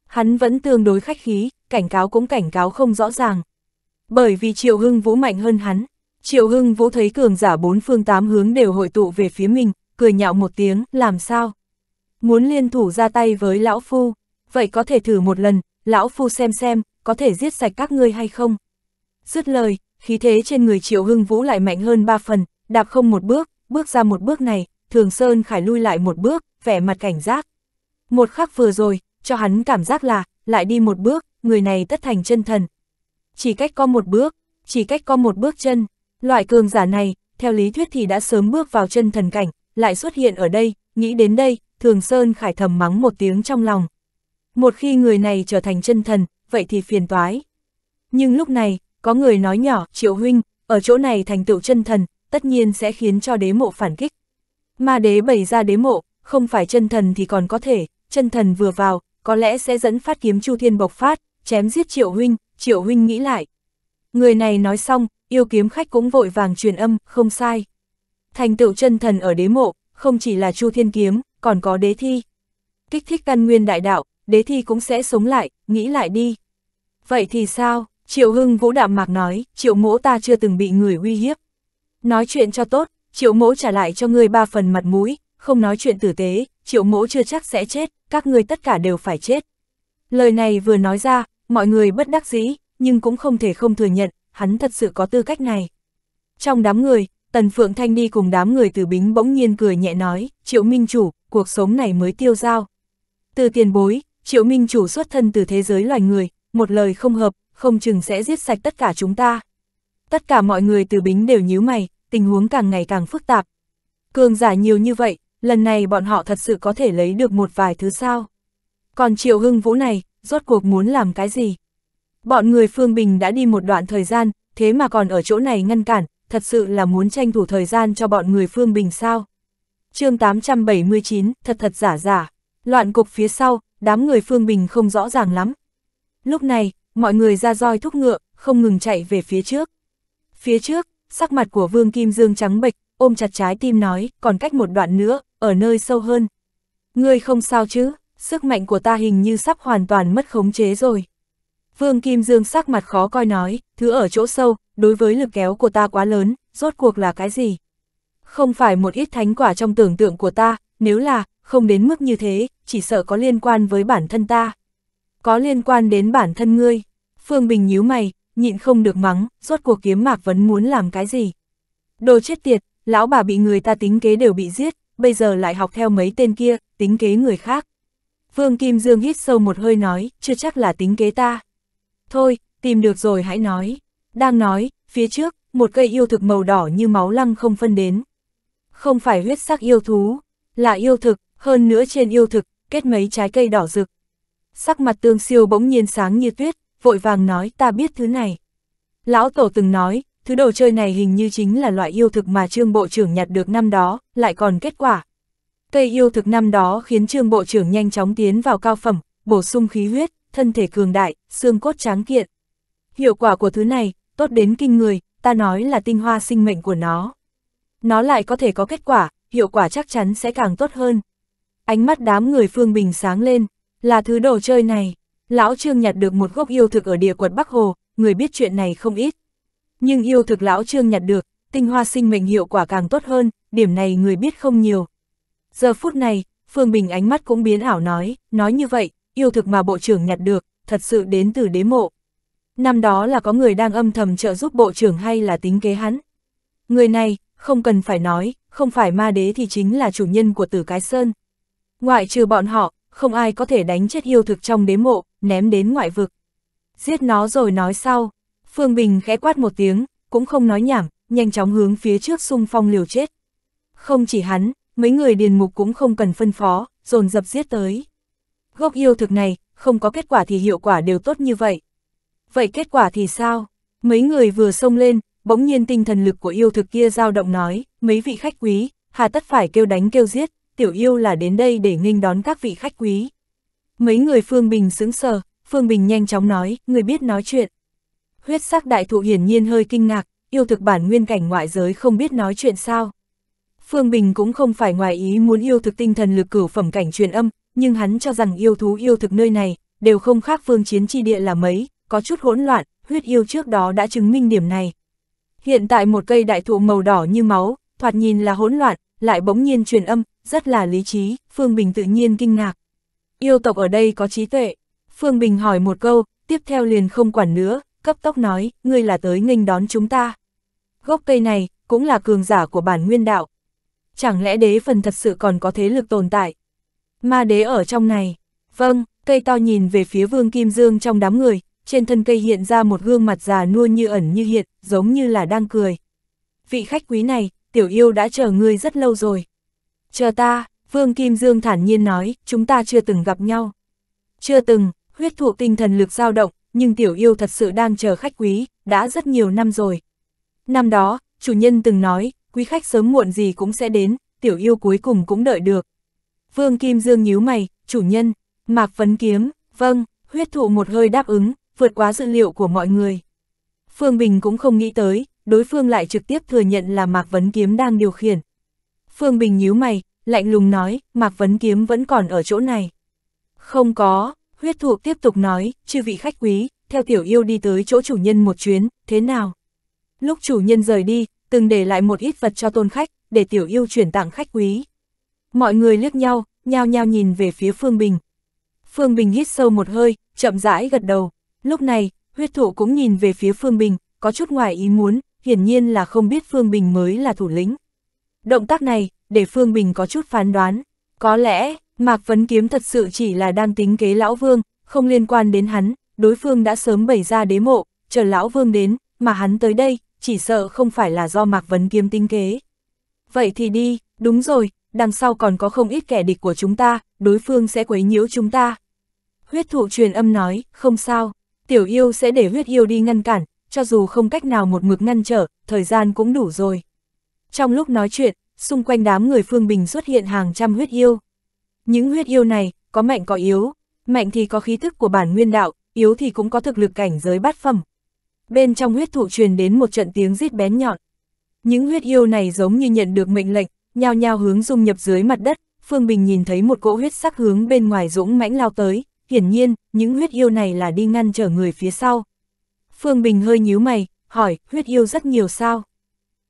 Hắn vẫn tương đối khách khí, cảnh cáo cũng cảnh cáo không rõ ràng, bởi vì Triệu Hưng Vũ mạnh hơn hắn. Triệu Hưng Vũ thấy cường giả bốn phương tám hướng đều hội tụ về phía mình, cười nhạo một tiếng, làm sao? Muốn liên thủ ra tay với Lão Phu, vậy có thể thử một lần, Lão Phu xem xem, có thể giết sạch các ngươi hay không? Dứt lời, khí thế trên người Triệu Hưng Vũ lại mạnh hơn ba phần, đạp không một bước, bước ra một bước này, Thường Sơn Khải lui lại một bước, vẻ mặt cảnh giác. Một khắc vừa rồi, cho hắn cảm giác là, lại đi một bước, người này tất thành chân thần, chỉ cách có một bước, chỉ cách có một bước chân. Loại cường giả này, theo lý thuyết thì đã sớm bước vào chân thần cảnh, lại xuất hiện ở đây, nghĩ đến đây, Thường Sơn khải thầm mắng một tiếng trong lòng. Một khi người này trở thành chân thần, vậy thì phiền toái. Nhưng lúc này, có người nói nhỏ, triệu huynh, ở chỗ này thành tựu chân thần, tất nhiên sẽ khiến cho đế mộ phản kích. Mà đế bày ra đế mộ, không phải chân thần thì còn có thể, chân thần vừa vào, có lẽ sẽ dẫn phát kiếm chu thiên bộc phát, chém giết triệu huynh, triệu huynh nghĩ lại. Người này nói xong, yêu kiếm khách cũng vội vàng truyền âm, không sai. Thành tựu chân thần ở đế mộ, không chỉ là chu thiên kiếm, còn có đế thi. Kích thích căn nguyên đại đạo, đế thi cũng sẽ sống lại, nghĩ lại đi. Vậy thì sao? Triệu Hưng Vũ Đạm Mạc nói, triệu mỗ ta chưa từng bị người uy hiếp. Nói chuyện cho tốt, triệu mỗ trả lại cho người ba phần mặt mũi, không nói chuyện tử tế, triệu mỗ chưa chắc sẽ chết, các ngươi tất cả đều phải chết. Lời này vừa nói ra, mọi người bất đắc dĩ, nhưng cũng không thể không thừa nhận, hắn thật sự có tư cách này. Trong đám người, Tần Phượng Thanh đi cùng đám người từ bính bỗng nhiên cười nhẹ nói, triệu minh chủ, cuộc sống này mới tiêu giao. Từ tiền bối, triệu minh chủ xuất thân từ thế giới loài người, một lời không hợp, không chừng sẽ giết sạch tất cả chúng ta. Tất cả mọi người từ bính đều nhíu mày, tình huống càng ngày càng phức tạp. Cường giả nhiều như vậy, lần này bọn họ thật sự có thể lấy được một vài thứ sao. Còn triệu hưng vũ này, rốt cuộc muốn làm cái gì. Bọn người Phương Bình đã đi một đoạn thời gian, thế mà còn ở chỗ này ngăn cản, thật sự là muốn tranh thủ thời gian cho bọn người Phương Bình sao. chương 879, thật thật giả giả, loạn cục phía sau, đám người Phương Bình không rõ ràng lắm. Lúc này, mọi người ra roi thúc ngựa, không ngừng chạy về phía trước. Phía trước, sắc mặt của Vương Kim Dương trắng bệch, ôm chặt trái tim nói, còn cách một đoạn nữa, ở nơi sâu hơn. Ngươi không sao chứ? sức mạnh của ta hình như sắp hoàn toàn mất khống chế rồi. Vương Kim Dương sắc mặt khó coi nói, thứ ở chỗ sâu, đối với lực kéo của ta quá lớn, rốt cuộc là cái gì? Không phải một ít thánh quả trong tưởng tượng của ta, nếu là, không đến mức như thế, chỉ sợ có liên quan với bản thân ta. Có liên quan đến bản thân ngươi. Phương Bình nhíu mày, nhịn không được mắng, rốt cuộc kiếm mạc vẫn muốn làm cái gì. Đồ chết tiệt, lão bà bị người ta tính kế đều bị giết, bây giờ lại học theo mấy tên kia, tính kế người khác. Vương Kim Dương hít sâu một hơi nói, chưa chắc là tính kế ta. Thôi, tìm được rồi hãy nói. Đang nói, phía trước, một cây yêu thực màu đỏ như máu lăng không phân đến. Không phải huyết sắc yêu thú, là yêu thực, hơn nữa trên yêu thực, kết mấy trái cây đỏ rực. Sắc mặt tương siêu bỗng nhiên sáng như tuyết, vội vàng nói ta biết thứ này. Lão Tổ từng nói, thứ đồ chơi này hình như chính là loại yêu thực mà trương bộ trưởng nhặt được năm đó, lại còn kết quả, Cây yêu thực năm đó khiến trương bộ trưởng nhanh chóng tiến vào cao phẩm, bổ sung khí huyết, thân thể cường đại, xương cốt tráng kiện. Hiệu quả của thứ này, tốt đến kinh người, ta nói là tinh hoa sinh mệnh của nó. Nó lại có thể có kết quả, hiệu quả chắc chắn sẽ càng tốt hơn. Ánh mắt đám người Phương Bình sáng lên, là thứ đồ chơi này. Lão Trương nhặt được một gốc yêu thực ở địa quật Bắc Hồ, người biết chuyện này không ít. Nhưng yêu thực Lão Trương nhặt được, tinh hoa sinh mệnh hiệu quả càng tốt hơn, điểm này người biết không nhiều. Giờ phút này, Phương Bình ánh mắt cũng biến ảo nói, nói như vậy, yêu thực mà bộ trưởng nhặt được, thật sự đến từ đế mộ. Năm đó là có người đang âm thầm trợ giúp bộ trưởng hay là tính kế hắn. Người này, không cần phải nói, không phải ma đế thì chính là chủ nhân của tử cái sơn. Ngoại trừ bọn họ, không ai có thể đánh chết yêu thực trong đế mộ, ném đến ngoại vực. Giết nó rồi nói sau. Phương Bình khẽ quát một tiếng, cũng không nói nhảm, nhanh chóng hướng phía trước xung phong liều chết. Không chỉ hắn, mấy người điền mục cũng không cần phân phó, dồn dập giết tới. Gốc yêu thực này, không có kết quả thì hiệu quả đều tốt như vậy. Vậy kết quả thì sao? Mấy người vừa xông lên, bỗng nhiên tinh thần lực của yêu thực kia dao động nói, mấy vị khách quý, hà tất phải kêu đánh kêu giết, tiểu yêu là đến đây để nghênh đón các vị khách quý. Mấy người Phương Bình sững sờ, Phương Bình nhanh chóng nói, người biết nói chuyện. Huyết sắc đại thụ hiển nhiên hơi kinh ngạc, yêu thực bản nguyên cảnh ngoại giới không biết nói chuyện sao. Phương Bình cũng không phải ngoài ý muốn yêu thực tinh thần lực cửu phẩm cảnh truyền âm, nhưng hắn cho rằng yêu thú yêu thực nơi này, đều không khác phương chiến chi địa là mấy, có chút hỗn loạn, huyết yêu trước đó đã chứng minh điểm này. Hiện tại một cây đại thụ màu đỏ như máu, thoạt nhìn là hỗn loạn, lại bỗng nhiên truyền âm, rất là lý trí, Phương Bình tự nhiên kinh ngạc. Yêu tộc ở đây có trí tuệ. Phương Bình hỏi một câu, tiếp theo liền không quản nữa, cấp tốc nói, ngươi là tới nghênh đón chúng ta. Gốc cây này, cũng là cường giả của bản nguyên đạo, chẳng lẽ đế phần thật sự còn có thế lực tồn tại? Ma đế ở trong này. Vâng, cây to nhìn về phía vương kim dương trong đám người, trên thân cây hiện ra một gương mặt già nua như ẩn như hiện, giống như là đang cười. Vị khách quý này, tiểu yêu đã chờ ngươi rất lâu rồi. Chờ ta, vương kim dương thản nhiên nói, chúng ta chưa từng gặp nhau. Chưa từng, huyết thụ tinh thần lực dao động, nhưng tiểu yêu thật sự đang chờ khách quý, đã rất nhiều năm rồi. Năm đó, chủ nhân từng nói, quý khách sớm muộn gì cũng sẽ đến, tiểu yêu cuối cùng cũng đợi được. Vương Kim Dương nhíu mày, chủ nhân, Mạc Vấn Kiếm, vâng, huyết thụ một hơi đáp ứng, vượt quá dự liệu của mọi người. Phương Bình cũng không nghĩ tới, đối phương lại trực tiếp thừa nhận là Mạc Vấn Kiếm đang điều khiển. Phương Bình nhíu mày, lạnh lùng nói, Mạc Vấn Kiếm vẫn còn ở chỗ này. Không có, huyết thụ tiếp tục nói, chư vị khách quý, theo tiểu yêu đi tới chỗ chủ nhân một chuyến, thế nào? Lúc chủ nhân rời đi, từng để lại một ít vật cho tôn khách, để tiểu yêu chuyển tặng khách quý. Mọi người liếc nhau, nhao nhao nhìn về phía Phương Bình. Phương Bình hít sâu một hơi, chậm rãi gật đầu. Lúc này, huyết thụ cũng nhìn về phía Phương Bình, có chút ngoài ý muốn, hiển nhiên là không biết Phương Bình mới là thủ lĩnh. Động tác này, để Phương Bình có chút phán đoán. Có lẽ, Mạc Vấn Kiếm thật sự chỉ là đang tính kế Lão Vương, không liên quan đến hắn, đối phương đã sớm bày ra đế mộ, chờ Lão Vương đến, mà hắn tới đây, chỉ sợ không phải là do Mạc Vấn Kiếm tinh kế. Vậy thì đi, đúng rồi, đằng sau còn có không ít kẻ địch của chúng ta, đối phương sẽ quấy nhiễu chúng ta. Huyết thụ truyền âm nói, không sao, tiểu yêu sẽ để huyết yêu đi ngăn cản, cho dù không cách nào một mực ngăn trở, thời gian cũng đủ rồi. Trong lúc nói chuyện, xung quanh đám người Phương Bình xuất hiện hàng trăm huyết yêu. Những huyết yêu này, có mạnh có yếu, mạnh thì có khí thức của bản nguyên đạo, yếu thì cũng có thực lực cảnh giới bát phẩm, bên trong huyết thụ truyền đến một trận tiếng rít bén nhọn. Những huyết yêu này giống như nhận được mệnh lệnh, nhao nhao hướng dung nhập dưới mặt đất, Phương Bình nhìn thấy một cỗ huyết sắc hướng bên ngoài dũng mãnh lao tới, hiển nhiên, những huyết yêu này là đi ngăn trở người phía sau. Phương Bình hơi nhíu mày, hỏi, huyết yêu rất nhiều sao?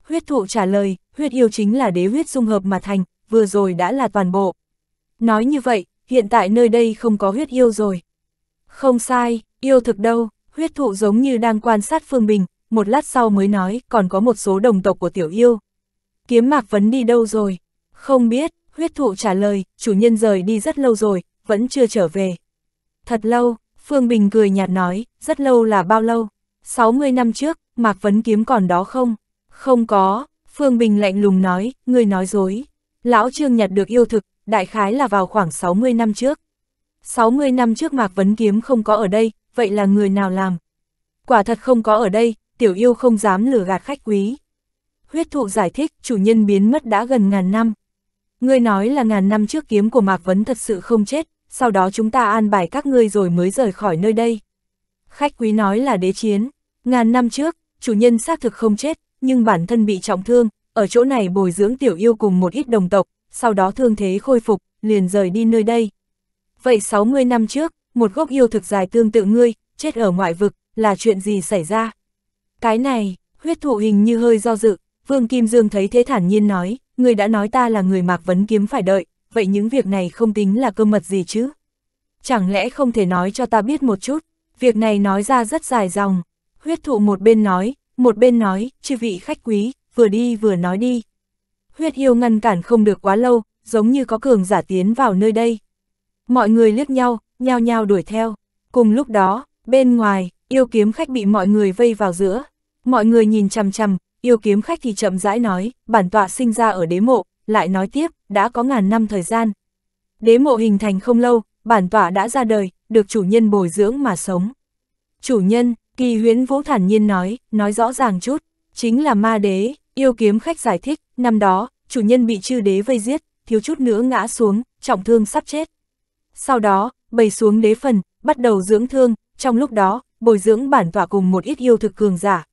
Huyết thụ trả lời, huyết yêu chính là đế huyết dung hợp mà thành, vừa rồi đã là toàn bộ. Nói như vậy, hiện tại nơi đây không có huyết yêu rồi. Không sai, yêu thực đâu, huyết thụ giống như đang quan sát Phương Bình, một lát sau mới nói còn có một số đồng tộc của tiểu yêu. Kiếm mạc vấn đi đâu rồi? Không biết, huyết thụ trả lời, chủ nhân rời đi rất lâu rồi, vẫn chưa trở về. Thật lâu, Phương Bình cười nhạt nói, rất lâu là bao lâu? 60 năm trước, Mạc Vấn Kiếm còn đó không? Không có, Phương Bình lạnh lùng nói, người nói dối. Lão Trương nhặt được yêu thực, đại khái là vào khoảng 60 năm trước. 60 năm trước Mạc Vấn Kiếm không có ở đây, vậy là người nào làm? Quả thật không có ở đây, tiểu yêu không dám lừa gạt khách quý. Huyết thụ giải thích, chủ nhân biến mất đã gần ngàn năm. Ngươi nói là ngàn năm trước kiếm của Mạc Vấn thật sự không chết, sau đó chúng ta an bài các ngươi rồi mới rời khỏi nơi đây. Khách quý nói là đế chiến, ngàn năm trước, chủ nhân xác thực không chết, nhưng bản thân bị trọng thương, ở chỗ này bồi dưỡng tiểu yêu cùng một ít đồng tộc, sau đó thương thế khôi phục, liền rời đi nơi đây. Vậy 60 năm trước, một gốc yêu thực dài tương tự ngươi, chết ở ngoại vực, là chuyện gì xảy ra? Cái này, huyết thụ hình như hơi do dự, Vương Kim Dương thấy thế thản nhiên nói, ngươi đã nói ta là người mạc vấn kiếm phải đợi, vậy những việc này không tính là cơ mật gì chứ? Chẳng lẽ không thể nói cho ta biết một chút, việc này nói ra rất dài dòng. Huyết thụ một bên nói, một bên nói, chư vị khách quý, vừa đi vừa nói đi. Huyết yêu ngăn cản không được quá lâu, giống như có cường giả tiến vào nơi đây. Mọi người liếc nhau, nhao nhao đuổi theo. Cùng lúc đó, bên ngoài, yêu kiếm khách bị mọi người vây vào giữa. Mọi người nhìn chằm chằm, yêu kiếm khách thì chậm rãi nói, bản tọa sinh ra ở đế mộ, lại nói tiếp, đã có ngàn năm thời gian. Đế mộ hình thành không lâu, bản tọa đã ra đời, được chủ nhân bồi dưỡng mà sống. Chủ nhân, kỳ huyến vũ thản nhiên nói, nói rõ ràng chút, chính là ma đế, yêu kiếm khách giải thích, năm đó, chủ nhân bị chư đế vây giết, thiếu chút nữa ngã xuống, trọng thương sắp chết. Sau đó, bày xuống đế phần, bắt đầu dưỡng thương, trong lúc đó, bồi dưỡng bản tọa cùng một ít yêu thực cường giả.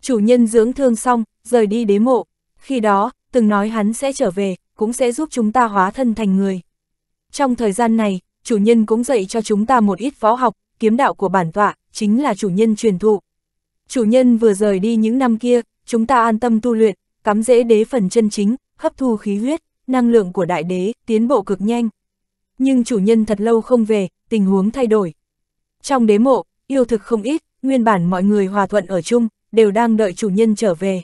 Chủ nhân dưỡng thương xong, rời đi đế mộ, khi đó, từng nói hắn sẽ trở về, cũng sẽ giúp chúng ta hóa thân thành người. Trong thời gian này, chủ nhân cũng dạy cho chúng ta một ít võ học, kiếm đạo của bản tọa, chính là chủ nhân truyền thụ. Chủ nhân vừa rời đi những năm kia, chúng ta an tâm tu luyện, cắm rễ đế phần chân chính, hấp thu khí huyết, năng lượng của đại đế, tiến bộ cực nhanh nhưng chủ nhân thật lâu không về, tình huống thay đổi. Trong đế mộ, yêu thực không ít, nguyên bản mọi người hòa thuận ở chung, đều đang đợi chủ nhân trở về.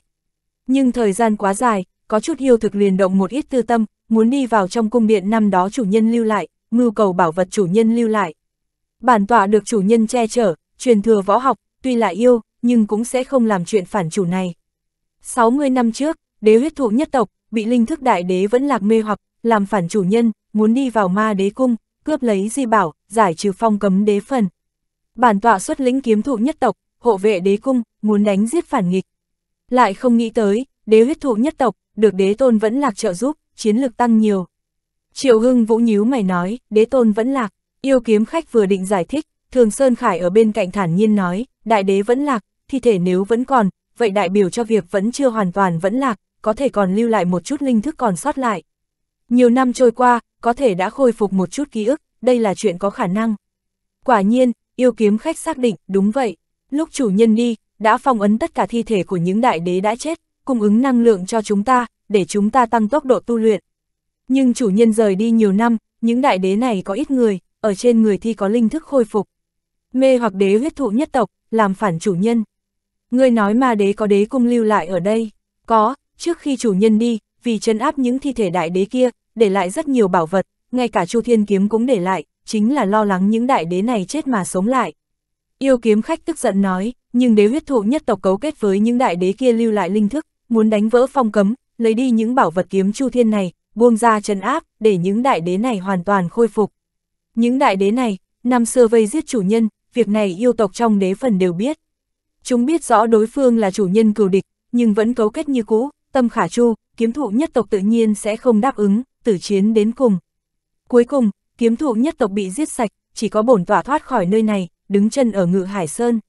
Nhưng thời gian quá dài, có chút yêu thực liền động một ít tư tâm, muốn đi vào trong cung điện năm đó chủ nhân lưu lại, mưu cầu bảo vật chủ nhân lưu lại. Bản tọa được chủ nhân che chở, truyền thừa võ học, tuy là yêu, nhưng cũng sẽ không làm chuyện phản chủ này. 60 năm trước, đế huyết thụ nhất tộc, bị linh thức đại đế vẫn lạc mê hoặc, làm phản chủ nhân, muốn đi vào ma đế cung, cướp lấy di bảo, giải trừ phong cấm đế phần. Bản tọa xuất lĩnh kiếm thụ nhất tộc, hộ vệ đế cung, muốn đánh giết phản nghịch. Lại không nghĩ tới, đế huyết thụ nhất tộc, được đế tôn vẫn lạc trợ giúp, chiến lực tăng nhiều. Triệu Hưng Vũ nhíu mày nói, đế tôn vẫn lạc, yêu kiếm khách vừa định giải thích, Thường Sơn Khải ở bên cạnh thản nhiên nói, đại đế vẫn lạc, thi thể nếu vẫn còn, vậy đại biểu cho việc vẫn chưa hoàn toàn vẫn lạc, có thể còn lưu lại một chút linh thức còn sót lại. Nhiều năm trôi qua, có thể đã khôi phục một chút ký ức, đây là chuyện có khả năng. Quả nhiên, yêu kiếm khách xác định, đúng vậy. Lúc chủ nhân đi, đã phong ấn tất cả thi thể của những đại đế đã chết, cung ứng năng lượng cho chúng ta, để chúng ta tăng tốc độ tu luyện. Nhưng chủ nhân rời đi nhiều năm, những đại đế này có ít người, ở trên người thi có linh thức khôi phục. Mê hoặc đế huyết thụ nhất tộc, làm phản chủ nhân. Người nói ma đế có đế cung lưu lại ở đây. Có, trước khi chủ nhân đi, vì trấn áp những thi thể đại đế kia, để lại rất nhiều bảo vật, ngay cả Chu Thiên Kiếm cũng để lại, chính là lo lắng những đại đế này chết mà sống lại. Yêu kiếm khách tức giận nói, nhưng đế huyết thụ nhất tộc cấu kết với những đại đế kia lưu lại linh thức, muốn đánh vỡ phong cấm, lấy đi những bảo vật kiếm Chu Thiên này, buông ra chân áp, để những đại đế này hoàn toàn khôi phục. Những đại đế này, năm xưa vây giết chủ nhân, việc này yêu tộc trong đế phần đều biết. Chúng biết rõ đối phương là chủ nhân cừu địch, nhưng vẫn cấu kết như cũ, tâm khả chu, kiếm thụ nhất tộc tự nhiên sẽ không đáp ứng, tử chiến đến cùng. Cuối cùng, kiếm thụ nhất tộc bị giết sạch, chỉ có bổn tỏa thoát khỏi nơi này, đứng chân ở ngự Hải Sơn.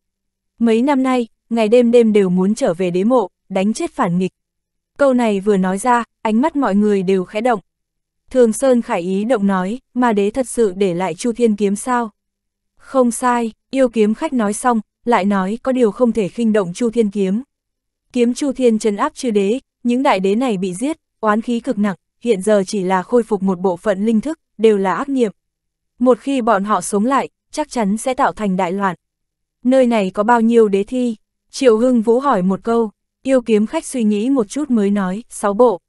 Mấy năm nay, ngày đêm đêm đều muốn trở về đế mộ, đánh chết phản nghịch. Câu này vừa nói ra, ánh mắt mọi người đều khẽ động. Thường Sơn khải ý động nói, mà đế thật sự để lại Chu Thiên Kiếm sao? Không sai, yêu kiếm khách nói xong, lại nói có điều không thể khinh động Chu Thiên Kiếm. Kiếm Chu Thiên chân áp chư đế, những đại đế này bị giết, oán khí cực nặng, hiện giờ chỉ là khôi phục một bộ phận linh thức, đều là ác nghiệp. Một khi bọn họ sống lại, chắc chắn sẽ tạo thành đại loạn. Nơi này có bao nhiêu đế thi? Triệu Hưng Vũ hỏi một câu, yêu kiếm khách suy nghĩ một chút mới nói, sáu bộ.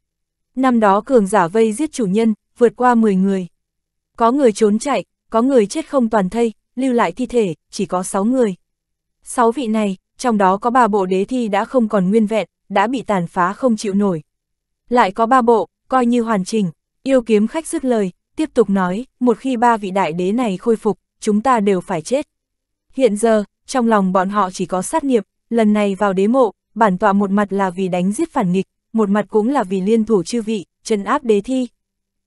Năm đó cường giả vây giết chủ nhân, vượt qua 10 người. Có người trốn chạy, có người chết không toàn thây, lưu lại thi thể, chỉ có 6 người. 6 vị này, trong đó có 3 bộ đế thi đã không còn nguyên vẹn, đã bị tàn phá không chịu nổi. Lại có ba bộ, coi như hoàn chỉnh, yêu kiếm khách dứt lời, tiếp tục nói, một khi ba vị đại đế này khôi phục, chúng ta đều phải chết. Hiện giờ, trong lòng bọn họ chỉ có sát nghiệp, lần này vào đế mộ, bản tọa một mặt là vì đánh giết phản nghịch, một mặt cũng là vì liên thủ chư vị, chân áp đế thi.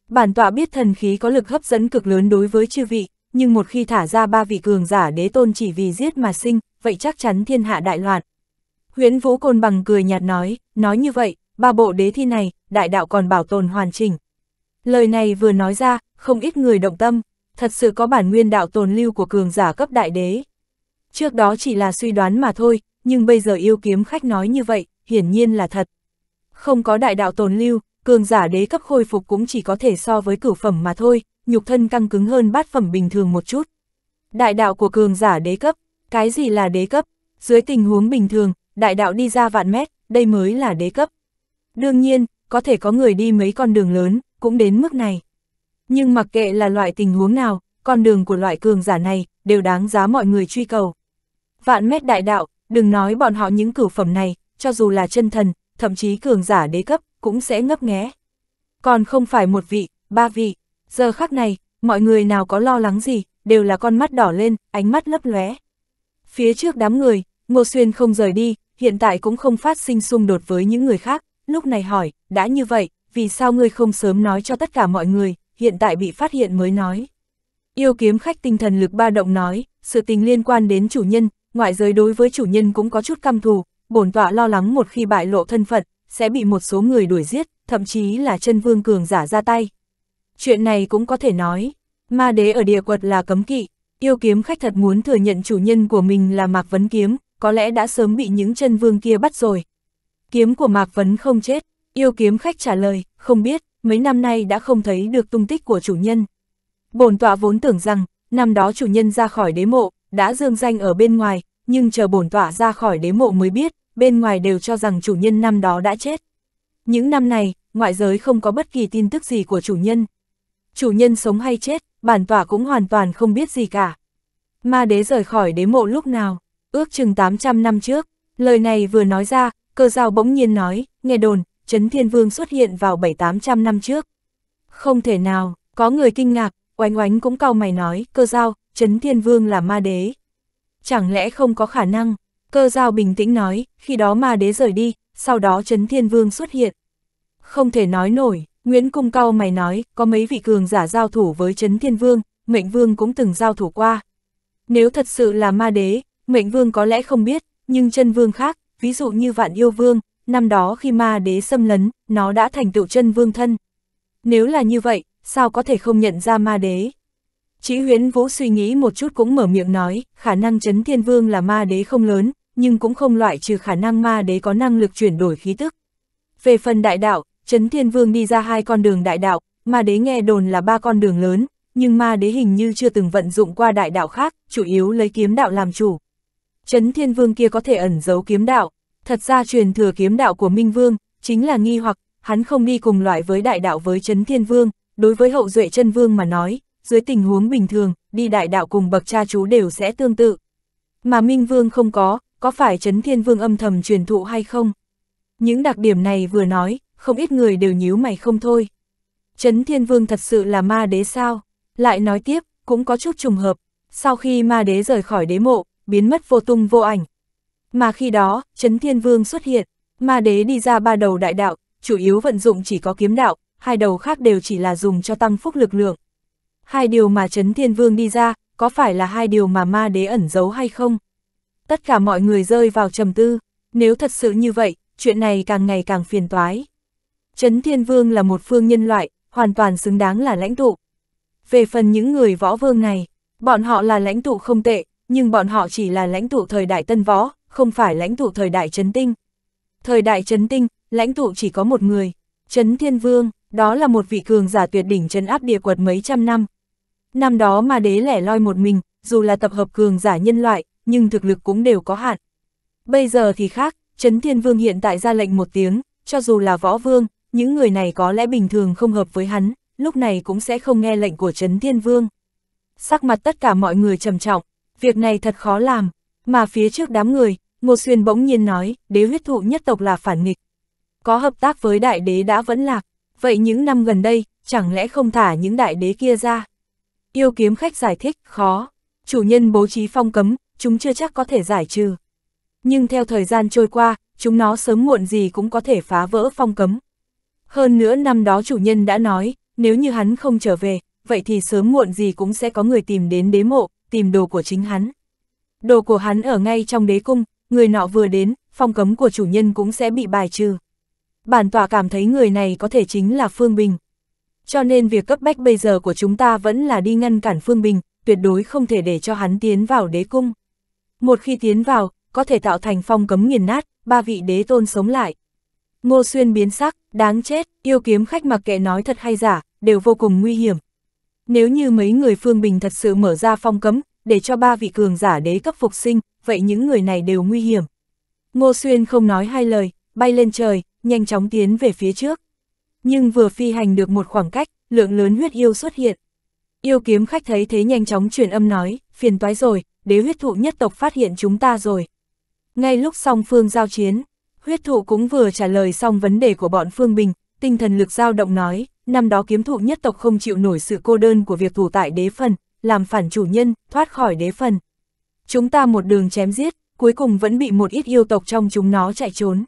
Bản tọa biết thần khí có lực hấp dẫn cực lớn đối với chư vị, nhưng một khi thả ra ba vị cường giả đế tôn chỉ vì giết mà sinh, vậy chắc chắn thiên hạ đại loạn. Huyễn Vũ Côn bằng cười nhạt nói, nói như vậy, ba bộ đế thi này, đại đạo còn bảo tồn hoàn chỉnh. Lời này vừa nói ra, không ít người động tâm, thật sự có bản nguyên đạo tồn lưu của cường giả cấp đại đế. Trước đó chỉ là suy đoán mà thôi, nhưng bây giờ yêu kiếm khách nói như vậy, hiển nhiên là thật. Không có đại đạo tồn lưu, cường giả đế cấp khôi phục cũng chỉ có thể so với cửu phẩm mà thôi, nhục thân căng cứng hơn bát phẩm bình thường một chút. Đại đạo của cường giả đế cấp, cái gì là đế cấp? Dưới tình huống bình thường, đại đạo đi ra vạn mét, đây mới là đế cấp. Đương nhiên, có thể có người đi mấy con đường lớn, cũng đến mức này. Nhưng mặc kệ là loại tình huống nào, con đường của loại cường giả này, đều đáng giá mọi người truy cầu. Vạn mét đại đạo, đừng nói bọn họ những cửu phẩm này, cho dù là chân thần, thậm chí cường giả đế cấp, cũng sẽ ngấp nghé. Còn không phải một vị, ba vị, giờ khắc này, mọi người nào có lo lắng gì, đều là con mắt đỏ lên, ánh mắt lấp lóe. Phía trước đám người, Ngô Xuyên không rời đi, hiện tại cũng không phát sinh xung đột với những người khác, lúc này hỏi, đã như vậy, vì sao ngươi không sớm nói cho tất cả mọi người, hiện tại bị phát hiện mới nói. Yêu kiếm khách tinh thần lực ba động nói, sự tình liên quan đến chủ nhân, ngoại giới đối với chủ nhân cũng có chút căm thù, bổn tọa lo lắng một khi bại lộ thân phận, sẽ bị một số người đuổi giết, thậm chí là chân vương cường giả ra tay. Chuyện này cũng có thể nói, ma đế ở địa quật là cấm kỵ, yêu kiếm khách thật muốn thừa nhận chủ nhân của mình là Mạc Vấn Kiếm, có lẽ đã sớm bị những chân vương kia bắt rồi. Kiếm của Mạc Vấn không chết, yêu kiếm khách trả lời, không biết, mấy năm nay đã không thấy được tung tích của chủ nhân. Bổn tọa vốn tưởng rằng, năm đó chủ nhân ra khỏi đế mộ, đã dương danh ở bên ngoài, nhưng chờ bổn tọa ra khỏi đế mộ mới biết, bên ngoài đều cho rằng chủ nhân năm đó đã chết. Những năm này, ngoại giới không có bất kỳ tin tức gì của chủ nhân. Chủ nhân sống hay chết, bản tỏa cũng hoàn toàn không biết gì cả. Ma đế rời khỏi đế mộ lúc nào? ước chừng 800 năm trước. Lời này vừa nói ra, cơ giao bỗng nhiên nói, nghe đồn, Trấn Thiên Vương xuất hiện vào 7-800 năm trước. Không thể nào, có người kinh ngạc, oánh oánh cũng cau mày nói, cơ giao, Trấn Thiên Vương là ma đế. Chẳng lẽ không có khả năng, cơ giao bình tĩnh nói, khi đó ma đế rời đi, sau đó Trấn Thiên Vương xuất hiện. Không thể nói nổi, Nguyễn Cung cau mày nói, có mấy vị cường giả giao thủ với Trấn Thiên Vương, Mệnh Vương cũng từng giao thủ qua. Nếu thật sự là ma đế, Mệnh Vương có lẽ không biết, nhưng chân Vương khác, ví dụ như Vạn Yêu Vương, năm đó khi ma đế xâm lấn, nó đã thành tựu chân Vương thân. Nếu là như vậy, sao có thể không nhận ra ma đế? Chí huyến vũ suy nghĩ một chút cũng mở miệng nói, khả năng chấn thiên vương là ma đế không lớn, nhưng cũng không loại trừ khả năng ma đế có năng lực chuyển đổi khí tức. Về phần đại đạo, chấn thiên vương đi ra hai con đường đại đạo, ma đế nghe đồn là ba con đường lớn, nhưng ma đế hình như chưa từng vận dụng qua đại đạo khác, chủ yếu lấy kiếm đạo làm chủ. Chấn Thiên Vương kia có thể ẩn giấu kiếm đạo, thật ra truyền thừa kiếm đạo của Minh Vương, chính là nghi hoặc, hắn không đi cùng loại với đại đạo với Chấn Thiên Vương, đối với hậu duệ chân Vương mà nói, dưới tình huống bình thường, đi đại đạo cùng bậc cha chú đều sẽ tương tự. Mà Minh Vương không có, có phải Chấn Thiên Vương âm thầm truyền thụ hay không? Những đặc điểm này vừa nói, không ít người đều nhíu mày không thôi. Chấn Thiên Vương thật sự là ma đế sao? Lại nói tiếp, cũng có chút trùng hợp. Sau khi ma đế rời khỏi đế mộ, biến mất vô tung vô ảnh. Mà khi đó, Trấn Thiên Vương xuất hiện, ma đế đi ra ba đầu đại đạo, chủ yếu vận dụng chỉ có kiếm đạo, hai đầu khác đều chỉ là dùng cho tăng phúc lực lượng. Hai điều mà Trấn Thiên Vương đi ra, có phải là hai điều mà ma đế ẩn giấu hay không? Tất cả mọi người rơi vào trầm tư, nếu thật sự như vậy, chuyện này càng ngày càng phiền toái. Trấn Thiên Vương là một phương nhân loại, hoàn toàn xứng đáng là lãnh tụ. Về phần những người võ vương này, bọn họ là lãnh tụ không tệ, nhưng bọn họ chỉ là lãnh tụ thời đại tân võ, không phải lãnh tụ thời đại chấn tinh. Thời đại chấn tinh, lãnh tụ chỉ có một người, chấn thiên vương, đó là một vị cường giả tuyệt đỉnh chấn áp địa quật mấy trăm năm. Năm đó mà đế lẻ loi một mình, dù là tập hợp cường giả nhân loại, nhưng thực lực cũng đều có hạn. Bây giờ thì khác, chấn thiên vương hiện tại ra lệnh một tiếng, cho dù là võ vương, những người này có lẽ bình thường không hợp với hắn, lúc này cũng sẽ không nghe lệnh của chấn thiên vương. Sắc mặt tất cả mọi người trầm trọng, việc này thật khó làm, mà phía trước đám người, Ngô Xuyên bỗng nhiên nói, đế huyết thụ nhất tộc là phản nghịch. Có hợp tác với đại đế đã vẫn lạc, vậy những năm gần đây, chẳng lẽ không thả những đại đế kia ra? Yêu kiếm khách giải thích, khó. Chủ nhân bố trí phong cấm, chúng chưa chắc có thể giải trừ. Nhưng theo thời gian trôi qua, chúng nó sớm muộn gì cũng có thể phá vỡ phong cấm. Hơn nữa năm đó chủ nhân đã nói, nếu như hắn không trở về, vậy thì sớm muộn gì cũng sẽ có người tìm đến đế mộ, tìm đồ của chính hắn. Đồ của hắn ở ngay trong đế cung, người nọ vừa đến, phong cấm của chủ nhân cũng sẽ bị bài trừ. Bản tọa cảm thấy người này có thể chính là Phương Bình. Cho nên việc cấp bách bây giờ của chúng ta vẫn là đi ngăn cản Phương Bình, tuyệt đối không thể để cho hắn tiến vào đế cung. Một khi tiến vào, có thể tạo thành phong cấm nghiền nát, ba vị đế tôn sống lại. Ngô Xuyên biến sắc, đáng chết, yêu kiếm khách mặc kệ nói thật hay giả, đều vô cùng nguy hiểm, nếu như mấy người Phương Bình thật sự mở ra phong cấm, để cho ba vị cường giả đế cấp phục sinh, vậy những người này đều nguy hiểm. Ngô Xuyên không nói hai lời, bay lên trời, nhanh chóng tiến về phía trước. Nhưng vừa phi hành được một khoảng cách, lượng lớn huyết yêu xuất hiện. Yêu kiếm khách thấy thế nhanh chóng truyền âm nói, phiền toái rồi, đế huyết thụ nhất tộc phát hiện chúng ta rồi. Ngay lúc song phương giao chiến, huyết thụ cũng vừa trả lời xong vấn đề của bọn Phương Bình, tinh thần lực dao động nói, năm đó kiếm thụ nhất tộc không chịu nổi sự cô đơn của việc thủ tại đế phần, làm phản chủ nhân, thoát khỏi đế phần. Chúng ta một đường chém giết, cuối cùng vẫn bị một ít yêu tộc trong chúng nó chạy trốn.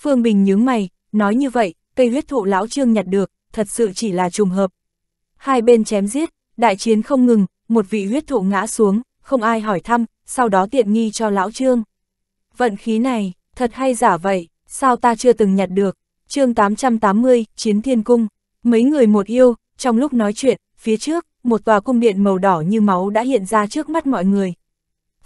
Phương Bình nhướng mày, nói như vậy, cây huyết thụ lão trương nhặt được, thật sự chỉ là trùng hợp. Hai bên chém giết, đại chiến không ngừng, một vị huyết thụ ngã xuống, không ai hỏi thăm, sau đó tiện nghi cho lão trương. Vận khí này, thật hay giả vậy, sao ta chưa từng nhặt được, chương 880, Chiến Thiên Cung, mấy người một yêu, trong lúc nói chuyện, phía trước, một tòa cung điện màu đỏ như máu đã hiện ra trước mắt mọi người.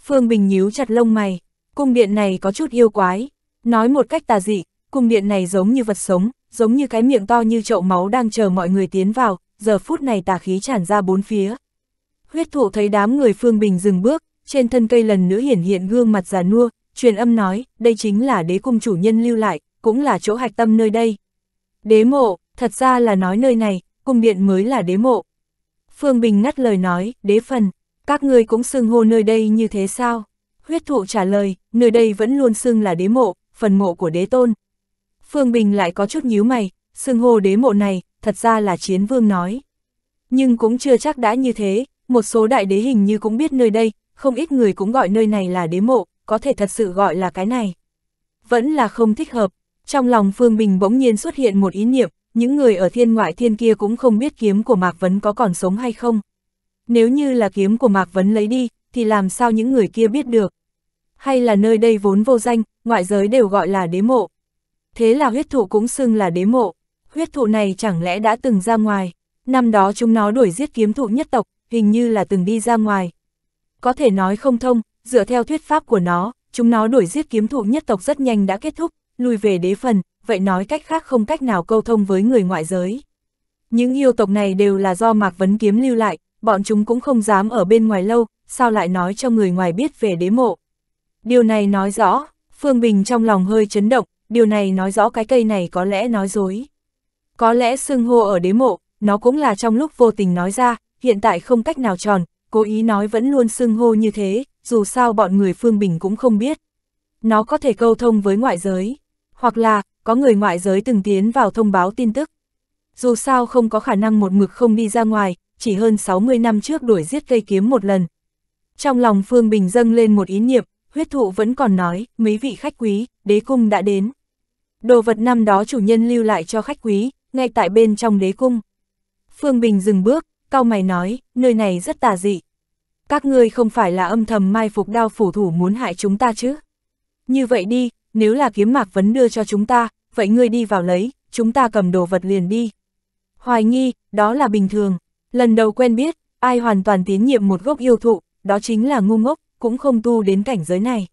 Phương Bình nhíu chặt lông mày, cung điện này có chút yêu quái, nói một cách tà dị, cung điện này giống như vật sống, giống như cái miệng to như chậu máu đang chờ mọi người tiến vào, giờ phút này tà khí tràn ra bốn phía. Huyết thụ thấy đám người Phương Bình dừng bước, trên thân cây lần nữa hiển hiện gương mặt già nua, truyền âm nói, đây chính là đế cung chủ nhân lưu lại, cũng là chỗ hạch tâm nơi đây. Đế mộ, thật ra là nói nơi này, cung điện mới là đế mộ. Phương Bình ngắt lời nói, đế phần, các ngươi cũng xưng hô nơi đây như thế sao? Huyết thụ trả lời, nơi đây vẫn luôn xưng là đế mộ, phần mộ của đế tôn. Phương Bình lại có chút nhíu mày, xưng hô đế mộ này, thật ra là chiến vương nói. Nhưng cũng chưa chắc đã như thế, một số đại đế hình như cũng biết nơi đây, không ít người cũng gọi nơi này là đế mộ, có thể thật sự gọi là cái này. Vẫn là không thích hợp, trong lòng Phương Bình bỗng nhiên xuất hiện một ý niệm, những người ở thiên ngoại thiên kia cũng không biết kiếm của Mạc Vấn có còn sống hay không. Nếu như là kiếm của Mạc Vấn lấy đi, thì làm sao những người kia biết được? Hay là nơi đây vốn vô danh, ngoại giới đều gọi là đế mộ. Thế là huyết thụ cũng xưng là đế mộ. Huyết thụ này chẳng lẽ đã từng ra ngoài. Năm đó chúng nó đuổi giết kiếm thụ nhất tộc, hình như là từng đi ra ngoài. Có thể nói không thông, dựa theo thuyết pháp của nó, chúng nó đuổi giết kiếm thụ nhất tộc rất nhanh đã kết thúc, lùi về đế phần, vậy nói cách khác không cách nào câu thông với người ngoại giới. Những yêu tộc này đều là do Mạc Vấn Kiếm lưu lại, bọn chúng cũng không dám ở bên ngoài lâu, sao lại nói cho người ngoài biết về đế mộ. Điều này nói rõ, Phương Bình trong lòng hơi chấn động, điều này nói rõ cái cây này có lẽ nói dối. Có lẽ xưng hô ở đế mộ, nó cũng là trong lúc vô tình nói ra, hiện tại không cách nào tròn, cố ý nói vẫn luôn xưng hô như thế, dù sao bọn người Phương Bình cũng không biết. Nó có thể câu thông với ngoại giới hoặc là có người ngoại giới từng tiến vào thông báo tin tức. Dù sao không có khả năng một mực không đi ra ngoài, chỉ hơn 60 năm trước đuổi giết cây kiếm một lần. Trong lòng Phương Bình dâng lên một ý niệm, huyết thụ vẫn còn nói, mấy vị khách quý, đế cung đã đến. Đồ vật năm đó chủ nhân lưu lại cho khách quý, ngay tại bên trong đế cung. Phương Bình dừng bước, cao mày nói, nơi này rất tà dị. Các ngươi không phải là âm thầm mai phục đao phủ thủ muốn hại chúng ta chứ? Như vậy đi, nếu là kiếm mạc vấn đưa cho chúng ta, vậy ngươi đi vào lấy, chúng ta cầm đồ vật liền đi. Hoài nghi, đó là bình thường. Lần đầu quen biết, ai hoàn toàn tiến nhiệm một gốc yêu thụ, đó chính là ngu ngốc, cũng không tu đến cảnh giới này.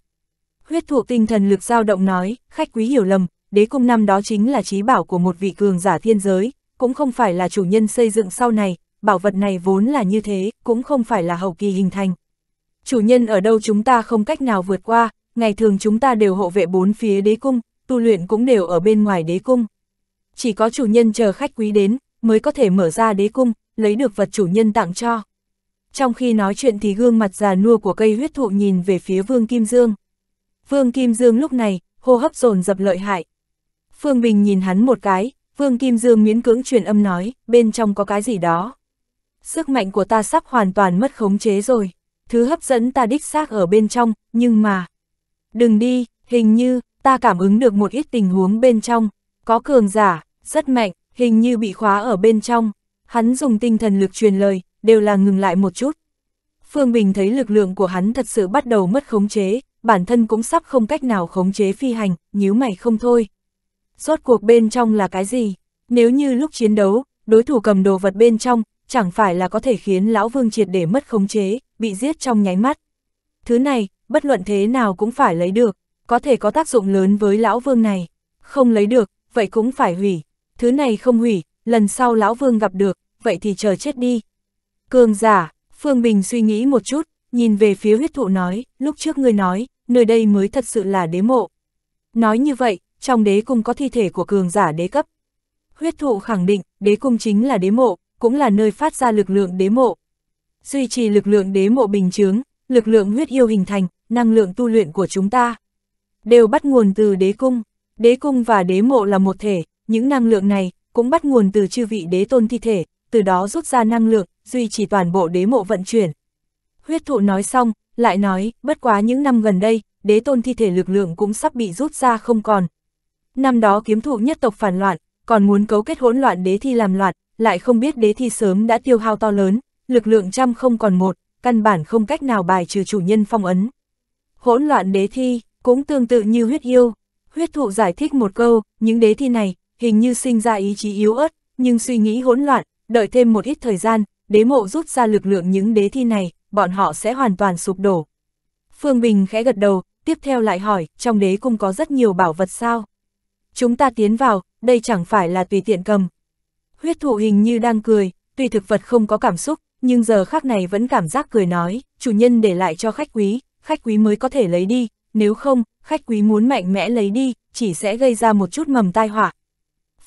Huyết thụ tinh thần lực dao động nói, khách quý hiểu lầm, đế cung năm đó chính là trí bảo của một vị cường giả thiên giới, cũng không phải là chủ nhân xây dựng sau này, bảo vật này vốn là như thế, cũng không phải là hậu kỳ hình thành. Chủ nhân ở đâu chúng ta không cách nào vượt qua, ngày thường chúng ta đều hộ vệ bốn phía đế cung, tu luyện cũng đều ở bên ngoài đế cung. Chỉ có chủ nhân chờ khách quý đến, mới có thể mở ra đế cung, lấy được vật chủ nhân tặng cho. Trong khi nói chuyện thì gương mặt già nua của cây huyết thụ nhìn về phía Vương Kim Dương. Vương Kim Dương lúc này, hô hấp dồn dập lợi hại. Phương Bình nhìn hắn một cái, Vương Kim Dương miễn cưỡng truyền âm nói, bên trong có cái gì đó. Sức mạnh của ta sắp hoàn toàn mất khống chế rồi, thứ hấp dẫn ta đích xác ở bên trong, nhưng mà, Đừng đi, hình như, ta cảm ứng được một ít tình huống bên trong, có cường giả, rất mạnh, hình như bị khóa ở bên trong. Hắn dùng tinh thần lực truyền lời, đều là ngừng lại một chút. Phương Bình thấy lực lượng của hắn thật sự bắt đầu mất khống chế, bản thân cũng sắp không cách nào khống chế phi hành, nhíu mày không thôi. Rốt cuộc bên trong là cái gì? Nếu như lúc chiến đấu, đối thủ cầm đồ vật bên trong, chẳng phải là có thể khiến Lão Vương triệt để mất khống chế, bị giết trong nháy mắt. Thứ này, bất luận thế nào cũng phải lấy được, có thể có tác dụng lớn với lão vương này. Không lấy được, vậy cũng phải hủy, thứ này không hủy, lần sau lão vương gặp được, vậy thì chờ chết đi. Cường giả, Phương Bình suy nghĩ một chút, nhìn về phía huyết thụ nói, lúc trước ngươi nói, nơi đây mới thật sự là đế mộ. Nói như vậy, trong đế cung có thi thể của cường giả đế cấp. Huyết thụ khẳng định, đế cung chính là đế mộ, cũng là nơi phát ra lực lượng đế mộ. Duy trì lực lượng đế mộ bình chướng, lực lượng huyết yêu hình thành, năng lượng tu luyện của chúng ta, đều bắt nguồn từ đế cung. Đế cung và đế mộ là một thể, những năng lượng này cũng bắt nguồn từ chư vị đế tôn thi thể, từ đó rút ra năng lượng, duy trì toàn bộ đế mộ vận chuyển. Huyết thụ nói xong, lại nói, bất quá những năm gần đây, đế tôn thi thể lực lượng cũng sắp bị rút ra không còn. Năm đó kiếm thụ nhất tộc phản loạn, còn muốn cấu kết hỗn loạn đế thi làm loạn, lại không biết đế thi sớm đã tiêu hao to lớn, lực lượng trăm không còn một, căn bản không cách nào bài trừ chủ nhân phong ấn hỗn loạn đế thi, cũng tương tự như huyết yêu. Huyết thụ giải thích một câu, những đế thi này, hình như sinh ra ý chí yếu ớt, nhưng suy nghĩ hỗn loạn, đợi thêm một ít thời gian, đế mộ rút ra lực lượng những đế thi này, bọn họ sẽ hoàn toàn sụp đổ. Phương Bình khẽ gật đầu, tiếp theo lại hỏi, trong đế cung có rất nhiều bảo vật sao? Chúng ta tiến vào, đây chẳng phải là tùy tiện cầm. Huyết thụ hình như đang cười, tuy thực vật không có cảm xúc, nhưng giờ khác này vẫn cảm giác cười nói, chủ nhân để lại cho khách quý, khách quý mới có thể lấy đi, nếu không, khách quý muốn mạnh mẽ lấy đi, chỉ sẽ gây ra một chút mầm tai họa.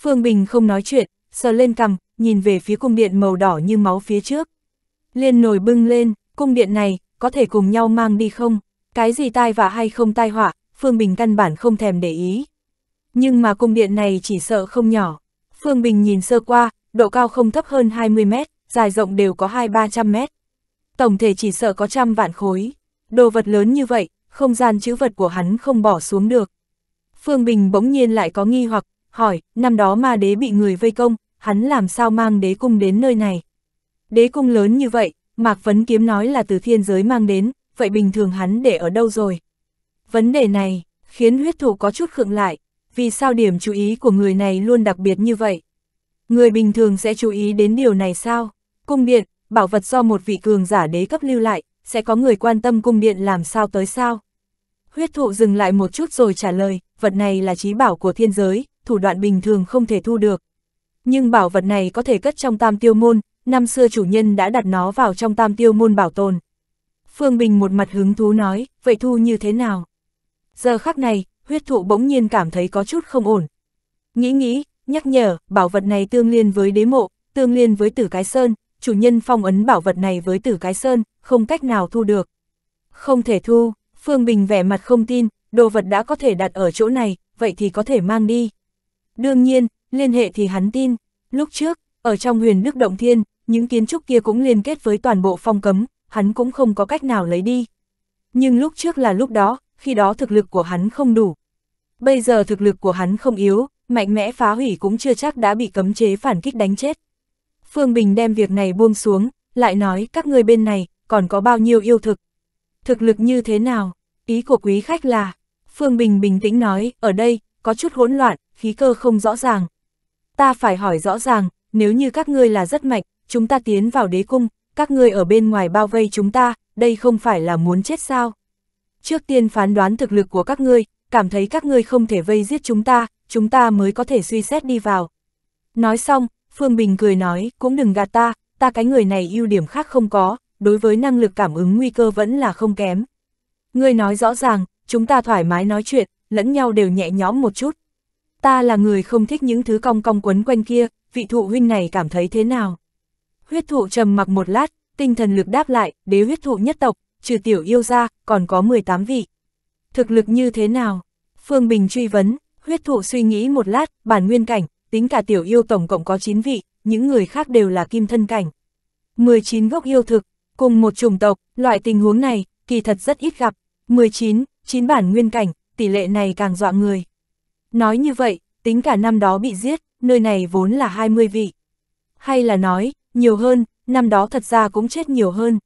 Phương Bình không nói chuyện, sờ lên cằm, nhìn về phía cung điện màu đỏ như máu phía trước. Liên nổi bưng lên, cung điện này, có thể cùng nhau mang đi không? Cái gì tai vạ hay không tai họa, Phương Bình căn bản không thèm để ý. Nhưng mà cung điện này chỉ sợ không nhỏ. Phương Bình nhìn sơ qua, độ cao không thấp hơn 20 mét, dài rộng đều có 2-300 mét. Tổng thể chỉ sợ có trăm vạn khối đồ vật lớn như vậy, không gian chữ vật của hắn không bỏ xuống được. Phương Bình bỗng nhiên lại có nghi hoặc, hỏi, năm đó ma đế bị người vây công, hắn làm sao mang đế cung đến nơi này? Đế cung lớn như vậy, Mạc Vấn Kiếm nói là từ thiên giới mang đến, vậy bình thường hắn để ở đâu rồi? Vấn đề này, khiến huyết thủ có chút khựng lại, vì sao điểm chú ý của người này luôn đặc biệt như vậy? Người bình thường sẽ chú ý đến điều này sao? Cung điện, bảo vật do một vị cường giả đế cấp lưu lại, sẽ có người quan tâm cung điện làm sao tới sao. Huyết thụ dừng lại một chút rồi trả lời, vật này là trí bảo của thiên giới, thủ đoạn bình thường không thể thu được. Nhưng bảo vật này có thể cất trong tam tiêu môn, năm xưa chủ nhân đã đặt nó vào trong tam tiêu môn bảo tồn. Phương Bình một mặt hứng thú nói, vậy thu như thế nào? Giờ khắc này, huyết thụ bỗng nhiên cảm thấy có chút không ổn. Nghĩ nghĩ, nhắc nhở, bảo vật này tương liên với đế mộ, tương liên với tử cái sơn, chủ nhân phong ấn bảo vật này với tử cái sơn, không cách nào thu được. Không thể thu, Phương Bình vẻ mặt không tin, đồ vật đã có thể đặt ở chỗ này, vậy thì có thể mang đi. Đương nhiên, liên hệ thì hắn tin, lúc trước, ở trong huyền Đức Động Thiên, những kiến trúc kia cũng liên kết với toàn bộ phong cấm, hắn cũng không có cách nào lấy đi. Nhưng lúc trước là lúc đó, khi đó thực lực của hắn không đủ. Bây giờ thực lực của hắn không yếu, mạnh mẽ phá hủy cũng chưa chắc đã bị cấm chế phản kích đánh chết. Phương Bình đem việc này buông xuống, lại nói các người bên này còn có bao nhiêu yêu thực. Thực lực như thế nào? Ý của quý khách là, Phương Bình bình tĩnh nói, ở đây, có chút hỗn loạn, khí cơ không rõ ràng. Ta phải hỏi rõ ràng, nếu như các ngươi là rất mạnh, chúng ta tiến vào đế cung, các ngươi ở bên ngoài bao vây chúng ta, đây không phải là muốn chết sao? Trước tiên phán đoán thực lực của các ngươi, cảm thấy các ngươi không thể vây giết chúng ta, chúng ta mới có thể suy xét đi vào. Nói xong, Phương Bình cười nói, cũng đừng gạt ta, ta cái người này ưu điểm khác không có, đối với năng lực cảm ứng nguy cơ vẫn là không kém. Ngươi nói rõ ràng, chúng ta thoải mái nói chuyện, lẫn nhau đều nhẹ nhõm một chút. Ta là người không thích những thứ cong cong quấn quanh kia, vị thụ huynh này cảm thấy thế nào? Huyết thụ trầm mặc một lát, tinh thần lực đáp lại, đế huyết thụ nhất tộc, trừ tiểu yêu ra, còn có 18 vị. Thực lực như thế nào? Phương Bình truy vấn, huyết thụ suy nghĩ một lát, bản nguyên cảnh, tính cả tiểu yêu tổng cộng có 9 vị, những người khác đều là kim thân cảnh. 19 gốc yêu thực, cùng một chủng tộc, loại tình huống này, kỳ thật rất ít gặp. 19, 9 bản nguyên cảnh, tỷ lệ này càng dọa người. Nói như vậy, tính cả năm đó bị giết, nơi này vốn là 20 vị. Hay là nói, nhiều hơn, năm đó thật ra cũng chết nhiều hơn.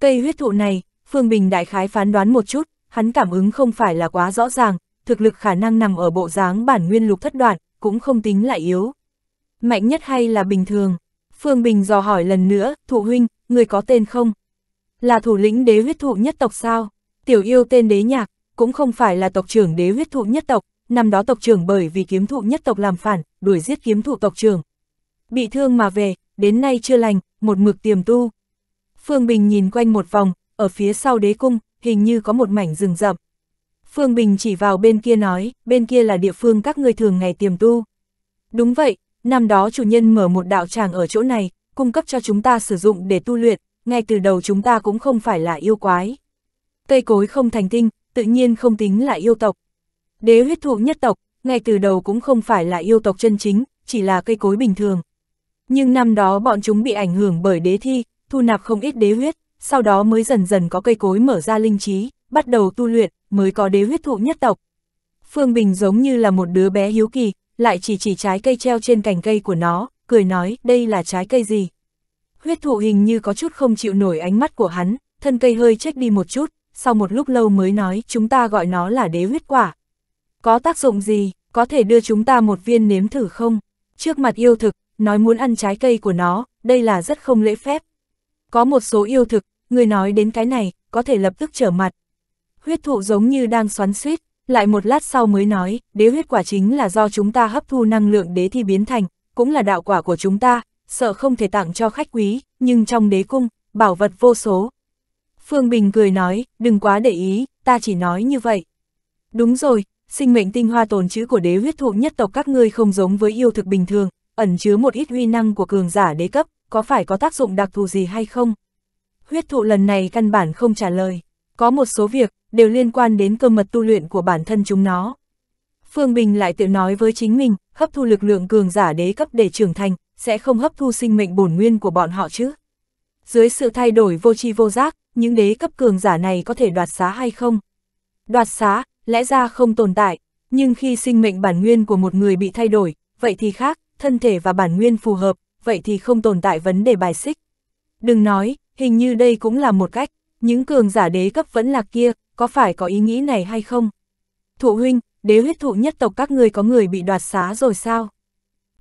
Cây huyết thụ này, Phương Bình đại khái phán đoán một chút, hắn cảm ứng không phải là quá rõ ràng, thực lực khả năng nằm ở bộ dáng bản nguyên lục thất đoạn, cũng không tính là yếu. Mạnh nhất hay là bình thường? Phương Bình dò hỏi lần nữa, thụ huynh, người có tên không? Là thủ lĩnh đế huyết thụ nhất tộc sao? Tiểu yêu tên đế nhạc, cũng không phải là tộc trưởng đế huyết thụ nhất tộc, năm đó tộc trưởng bởi vì kiếm thụ nhất tộc làm phản, đuổi giết kiếm thụ tộc trưởng. Bị thương mà về, đến nay chưa lành, một mực tiềm tu. Phương Bình nhìn quanh một vòng, ở phía sau đế cung, hình như có một mảnh rừng rậm. Phương Bình chỉ vào bên kia nói, bên kia là địa phương các ngươi thường ngày tiềm tu. Đúng vậy, năm đó chủ nhân mở một đạo tràng ở chỗ này, cung cấp cho chúng ta sử dụng để tu luyện, ngay từ đầu chúng ta cũng không phải là yêu quái. Cây cối không thành tinh, tự nhiên không tính là yêu tộc. Đế huyết thụ nhất tộc, ngay từ đầu cũng không phải là yêu tộc chân chính, chỉ là cây cối bình thường. Nhưng năm đó bọn chúng bị ảnh hưởng bởi đế thi, thu nạp không ít đế huyết, sau đó mới dần dần có cây cối mở ra linh trí, bắt đầu tu luyện, mới có đế huyết thụ nhất tộc. Phương Bình giống như là một đứa bé hiếu kỳ, lại chỉ chỉ trái cây treo trên cành cây của nó, cười nói đây là trái cây gì. Huyết thụ hình như có chút không chịu nổi ánh mắt của hắn, thân cây hơi chết đi một chút, sau một lúc lâu mới nói chúng ta gọi nó là đế huyết quả. Có tác dụng gì, có thể đưa chúng ta một viên nếm thử không? Trước mặt yêu thực, nói muốn ăn trái cây của nó, đây là rất không lễ phép. Có một số yêu thực, người nói đến cái này, có thể lập tức trở mặt, huyết thụ giống như đang xoắn suýt, lại một lát sau mới nói, đế huyết quả chính là do chúng ta hấp thu năng lượng đế thi biến thành, cũng là đạo quả của chúng ta, sợ không thể tặng cho khách quý, nhưng trong đế cung, bảo vật vô số. Phương Bình cười nói, đừng quá để ý, ta chỉ nói như vậy. Đúng rồi, sinh mệnh tinh hoa tồn chữ của đế huyết thụ nhất tộc các ngươi không giống với yêu thực bình thường, ẩn chứa một ít huy năng của cường giả đế cấp, có phải có tác dụng đặc thù gì hay không? Huyết thụ lần này căn bản không trả lời. Có một số việc, đều liên quan đến cơ mật tu luyện của bản thân chúng nó. Phương Bình lại tự nói với chính mình, hấp thu lực lượng cường giả đế cấp để trưởng thành, sẽ không hấp thu sinh mệnh bổn nguyên của bọn họ chứ. Dưới sự thay đổi vô tri vô giác, những đế cấp cường giả này có thể đoạt xá hay không? Đoạt xá, lẽ ra không tồn tại, nhưng khi sinh mệnh bản nguyên của một người bị thay đổi, vậy thì khác, thân thể và bản nguyên phù hợp, vậy thì không tồn tại vấn đề bài xích. Đừng nói, hình như đây cũng là một cách, những cường giả đế cấp vẫn lạc kia, có phải có ý nghĩ này hay không? Thụ huynh, đế huyết thụ nhất tộc các người có người bị đoạt xá rồi sao?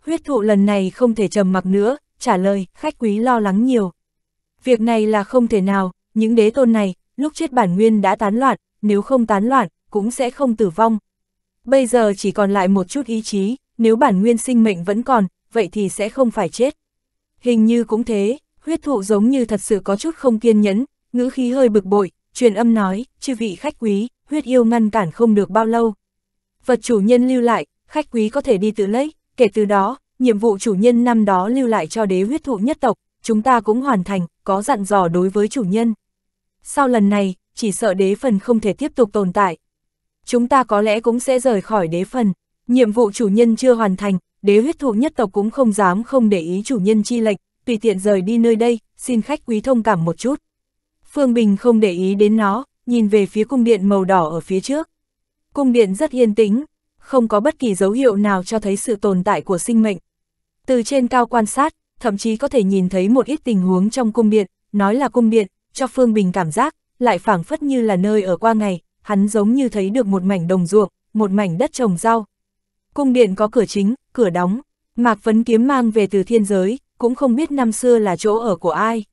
Huyết thụ lần này không thể trầm mặc nữa, trả lời, khách quý lo lắng nhiều. Việc này là không thể nào, những đế tôn này, lúc chết bản nguyên đã tán loạn, nếu không tán loạn, cũng sẽ không tử vong. Bây giờ chỉ còn lại một chút ý chí, nếu bản nguyên sinh mệnh vẫn còn, vậy thì sẽ không phải chết. Hình như cũng thế, huyết thụ giống như thật sự có chút không kiên nhẫn, ngữ khí hơi bực bội, truyền âm nói, chư vị khách quý, huyết yêu ngăn cản không được bao lâu. Vật chủ nhân lưu lại, khách quý có thể đi tự lấy, kể từ đó, nhiệm vụ chủ nhân năm đó lưu lại cho đế huyết thụ nhất tộc, chúng ta cũng hoàn thành, có dặn dò đối với chủ nhân. Sau lần này, chỉ sợ đế phần không thể tiếp tục tồn tại. Chúng ta có lẽ cũng sẽ rời khỏi đế phần, nhiệm vụ chủ nhân chưa hoàn thành, đế huyết thụ nhất tộc cũng không dám không để ý chủ nhân chi lệnh, tùy tiện rời đi nơi đây, xin khách quý thông cảm một chút. Phương Bình không để ý đến nó, nhìn về phía cung điện màu đỏ ở phía trước. Cung điện rất yên tĩnh, không có bất kỳ dấu hiệu nào cho thấy sự tồn tại của sinh mệnh. Từ trên cao quan sát, thậm chí có thể nhìn thấy một ít tình huống trong cung điện, nói là cung điện, cho Phương Bình cảm giác, lại phảng phất như là nơi ở qua ngày, hắn giống như thấy được một mảnh đồng ruộng, một mảnh đất trồng rau. Cung điện có cửa chính, cửa đóng, Mạc Vấn Kiếm mang về từ thiên giới, cũng không biết năm xưa là chỗ ở của ai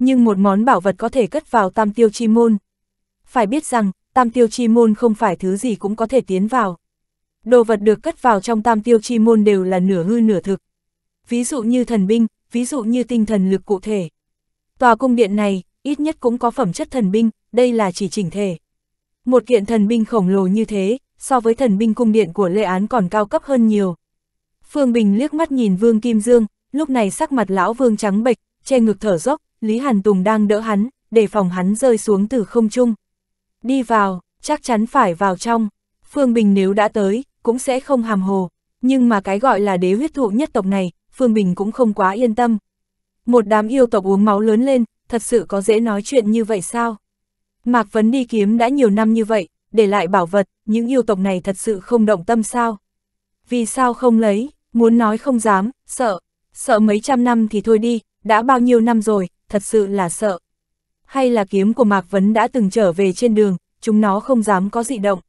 nhưng một món bảo vật có thể cất vào tam tiêu chi môn. Phải biết rằng, tam tiêu chi môn không phải thứ gì cũng có thể tiến vào. Đồ vật được cất vào trong tam tiêu chi môn đều là nửa hư nửa thực. Ví dụ như thần binh, ví dụ như tinh thần lực cụ thể. Tòa cung điện này, ít nhất cũng có phẩm chất thần binh, đây là chỉ chỉnh thể. Một kiện thần binh khổng lồ như thế, so với thần binh cung điện của Lê Án còn cao cấp hơn nhiều. Phương Bình liếc mắt nhìn Vương Kim Dương, lúc này sắc mặt lão Vương trắng bệch, che ngực thở dốc, Lý Hàn Tùng đang đỡ hắn, để phòng hắn rơi xuống từ không trung. Đi vào, chắc chắn phải vào trong. Phương Bình nếu đã tới, cũng sẽ không hàm hồ. Nhưng mà cái gọi là đế huyết thụ nhất tộc này, Phương Bình cũng không quá yên tâm. Một đám yêu tộc uống máu lớn lên, thật sự có dễ nói chuyện như vậy sao? Mạc Vấn đi kiếm đã nhiều năm như vậy, để lại bảo vật, những yêu tộc này thật sự không động tâm sao? Vì sao không lấy, muốn nói không dám, sợ, sợ mấy trăm năm thì thôi đi, đã bao nhiêu năm rồi, thật sự là sợ. Hay là kiếm của Mạc Vấn đã từng trở về trên đường, chúng nó không dám có dị động.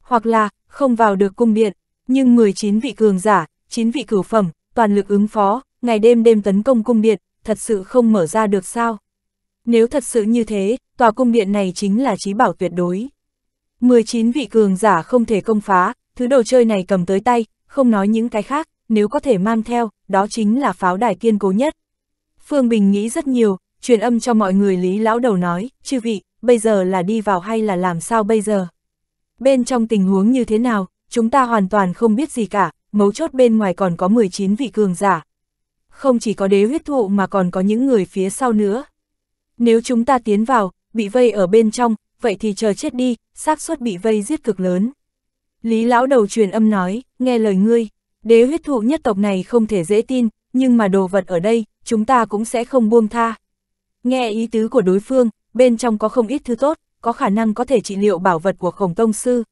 Hoặc là, không vào được cung điện, nhưng 19 vị cường giả, 9 vị cửu phẩm, toàn lực ứng phó, ngày đêm đêm tấn công cung điện, thật sự không mở ra được sao. Nếu thật sự như thế, tòa cung điện này chính là trí bảo tuyệt đối. 19 vị cường giả không thể công phá, thứ đồ chơi này cầm tới tay, không nói những cái khác, nếu có thể mang theo, đó chính là pháo đài kiên cố nhất. Phương Bình nghĩ rất nhiều, truyền âm cho mọi người Lý Lão Đầu nói, chư vị, bây giờ là đi vào hay là làm sao bây giờ? Bên trong tình huống như thế nào, chúng ta hoàn toàn không biết gì cả, mấu chốt bên ngoài còn có 19 vị cường giả. Không chỉ có đế huyết thụ mà còn có những người phía sau nữa. Nếu chúng ta tiến vào, bị vây ở bên trong, vậy thì chờ chết đi, xác suất bị vây giết cực lớn. Lý lão đầu truyền âm nói, nghe lời ngươi, đế huyết thụ nhất tộc này không thể dễ tin, nhưng mà đồ vật ở đây, chúng ta cũng sẽ không buông tha. Nghe ý tứ của đối phương, bên trong có không ít thứ tốt, có khả năng có thể trị liệu bảo vật của khổng tông sư.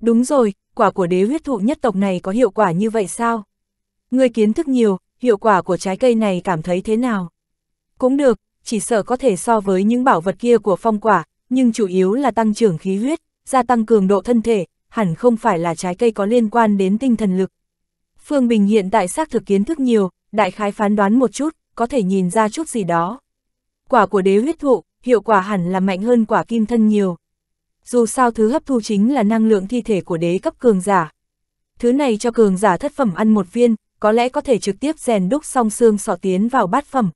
Đúng rồi, quả của đế huyết thụ nhất tộc này có hiệu quả như vậy sao? Người kiến thức nhiều, hiệu quả của trái cây này cảm thấy thế nào? Cũng được, chỉ sợ có thể so với những bảo vật kia của phong quả, nhưng chủ yếu là tăng trưởng khí huyết, gia tăng cường độ thân thể, hẳn không phải là trái cây có liên quan đến tinh thần lực. Phương Bình hiện tại xác thực kiến thức nhiều, đại khái phán đoán một chút, có thể nhìn ra chút gì đó. Quả của đế huyết thụ, hiệu quả hẳn là mạnh hơn quả kim thân nhiều. Dù sao thứ hấp thu chính là năng lượng thi thể của đế cấp cường giả. Thứ này cho cường giả thất phẩm ăn một viên, có lẽ có thể trực tiếp rèn đúc song xương sọ tiến vào bát phẩm.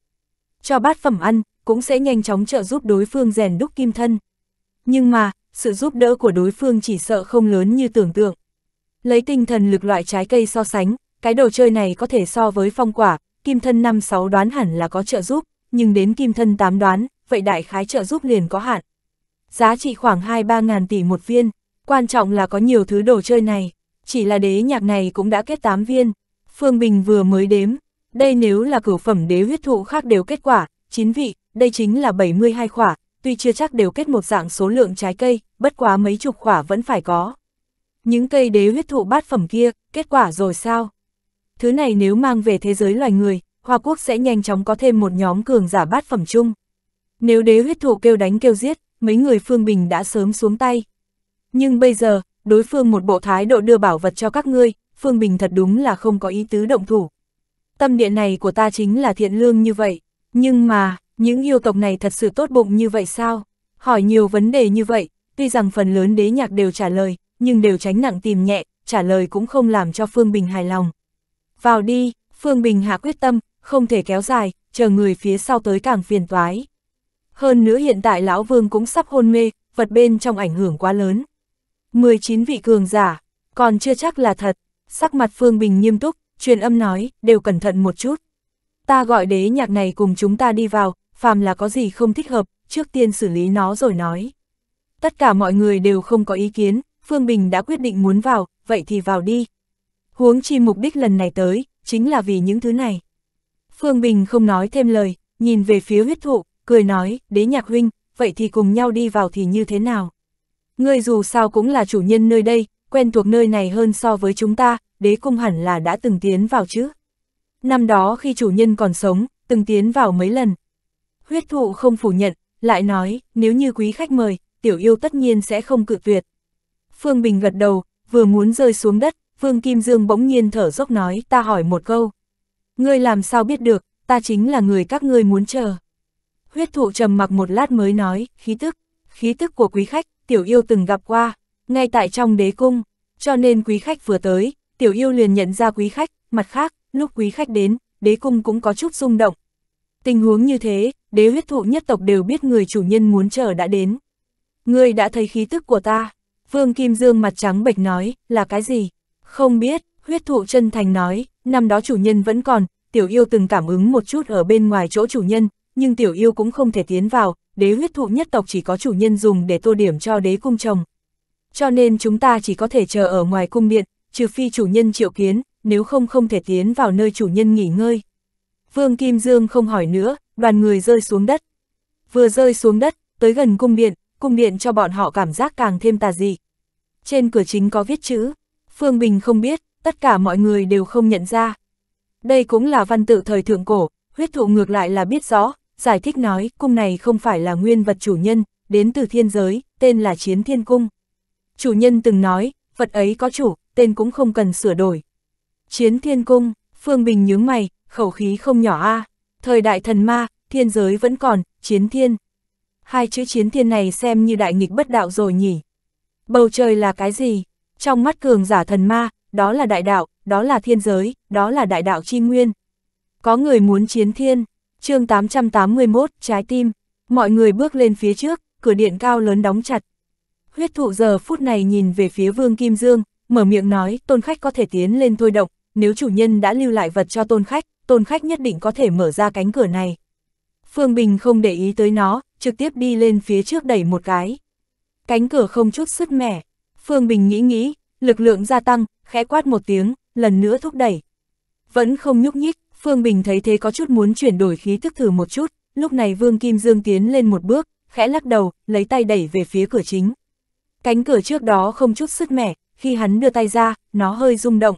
Cho bát phẩm ăn, cũng sẽ nhanh chóng trợ giúp đối phương rèn đúc kim thân. Nhưng mà, sự giúp đỡ của đối phương chỉ sợ không lớn như tưởng tượng. Lấy tinh thần lực loại trái cây so sánh, cái đồ chơi này có thể so với phong quả, kim thân 5-6 đoán hẳn là có trợ giúp, nhưng đến kim thân 8 đoán, vậy đại khái trợ giúp liền có hạn. Giá trị khoảng 2-3 ngàn tỷ một viên, quan trọng là có nhiều thứ đồ chơi này, chỉ là đế nhạc này cũng đã kết 8 viên. Phương Bình vừa mới đếm, đây nếu là cửu phẩm đế huyết thụ khác đều kết quả, 9 vị, đây chính là 72 khỏa, tuy chưa chắc đều kết một dạng số lượng trái cây, bất quá mấy chục khỏa vẫn phải có. Những cây đế huyết thụ bát phẩm kia, kết quả rồi sao? thứ này nếu mang về thế giới loài người, Hoa Quốc sẽ nhanh chóng có thêm một nhóm cường giả bát phẩm chung. Nếu đế huyết thụ kêu đánh kêu giết, mấy người Phương Bình đã sớm xuống tay. Nhưng bây giờ, đối phương một bộ thái độ đưa bảo vật cho các ngươi, Phương Bình thật đúng là không có ý tứ động thủ. Tâm địa này của ta chính là thiện lương như vậy, nhưng mà, những yêu tộc này thật sự tốt bụng như vậy sao? Hỏi nhiều vấn đề như vậy, tuy rằng phần lớn đế nhạc đều trả lời, nhưng đều tránh nặng tìm nhẹ, trả lời cũng không làm cho Phương Bình hài lòng. Vào đi, Phương Bình Hà quyết tâm, không thể kéo dài, chờ người phía sau tới càng phiền toái. Hơn nữa hiện tại Lão Vương cũng sắp hôn mê, vật bên trong ảnh hưởng quá lớn. 19 vị cường giả, còn chưa chắc là thật, sắc mặt Phương Bình nghiêm túc, truyền âm nói, đều cẩn thận một chút. Ta gọi đế nhạc này cùng chúng ta đi vào, phàm là có gì không thích hợp, trước tiên xử lý nó rồi nói. Tất cả mọi người đều không có ý kiến, Phương Bình đã quyết định muốn vào, vậy thì vào đi huống chi mục đích lần này tới, chính là vì những thứ này. Phương Bình không nói thêm lời, nhìn về phía huyết thụ, cười nói, đế nhạc huynh, vậy thì cùng nhau đi vào thì như thế nào? Ngươi dù sao cũng là chủ nhân nơi đây, quen thuộc nơi này hơn so với chúng ta, đế cung hẳn là đã từng tiến vào chứ. Năm đó khi chủ nhân còn sống, từng tiến vào mấy lần. Huyết thụ không phủ nhận, lại nói, nếu như quý khách mời, tiểu yêu tất nhiên sẽ không cự tuyệt. Phương Bình gật đầu, vừa muốn rơi xuống đất, Vương Kim Dương bỗng nhiên thở dốc nói, ta hỏi một câu. Ngươi làm sao biết được, ta chính là người các ngươi muốn chờ. Huyết thụ trầm mặc một lát mới nói, khí tức, khí tức của quý khách, tiểu yêu từng gặp qua, ngay tại trong đế cung, cho nên quý khách vừa tới, tiểu yêu liền nhận ra quý khách, mặt khác, lúc quý khách đến, đế cung cũng có chút rung động. Tình huống như thế, đế huyết thụ nhất tộc đều biết người chủ nhân muốn chờ đã đến. Ngươi đã thấy khí tức của ta, Vương Kim Dương mặt trắng bệch nói, là cái gì? Không biết, huyết thụ chân thành nói, năm đó chủ nhân vẫn còn, tiểu yêu từng cảm ứng một chút ở bên ngoài chỗ chủ nhân, nhưng tiểu yêu cũng không thể tiến vào, đế huyết thụ nhất tộc chỉ có chủ nhân dùng để tô điểm cho đế cung chồng. Cho nên chúng ta chỉ có thể chờ ở ngoài cung điện, trừ phi chủ nhân triệu kiến, nếu không không thể tiến vào nơi chủ nhân nghỉ ngơi. Vương Kim Dương không hỏi nữa, đoàn người rơi xuống đất. Vừa rơi xuống đất, tới gần cung điện, cung điện cho bọn họ cảm giác càng thêm tà dị. Trên cửa chính có viết chữ, Phương Bình không biết, tất cả mọi người đều không nhận ra. Đây cũng là văn tự thời thượng cổ, huyết thụ ngược lại là biết rõ, giải thích nói cung này không phải là nguyên vật chủ nhân, đến từ thiên giới, tên là Chiến Thiên Cung. Chủ nhân từng nói, vật ấy có chủ, tên cũng không cần sửa đổi. Chiến Thiên Cung, Phương Bình nhướng mày, khẩu khí không nhỏ a. À. Thời đại thần ma, thiên giới vẫn còn, chiến thiên. Hai chữ chiến thiên này xem như đại nghịch bất đạo rồi nhỉ. Bầu trời là cái gì? Trong mắt cường giả thần ma, đó là đại đạo, đó là thiên giới, đó là đại đạo chi nguyên. Có người muốn chiến thiên, chương 881, trái tim, mọi người bước lên phía trước, cửa điện cao lớn đóng chặt. Huyết thụ giờ phút này nhìn về phía vương Kim Dương, mở miệng nói tôn khách có thể tiến lên thôi động, nếu chủ nhân đã lưu lại vật cho tôn khách, tôn khách nhất định có thể mở ra cánh cửa này. Phương Bình không để ý tới nó, trực tiếp đi lên phía trước đẩy một cái. Cánh cửa không chút sức mẻ, Phương Bình nghĩ nghĩ, lực lượng gia tăng, khẽ quát một tiếng, lần nữa thúc đẩy. Vẫn không nhúc nhích, Phương Bình thấy thế có chút muốn chuyển đổi khí thức thử một chút, lúc này Vương Kim Dương tiến lên một bước, khẽ lắc đầu, lấy tay đẩy về phía cửa chính. Cánh cửa trước đó không chút sức mẻ, khi hắn đưa tay ra, nó hơi rung động.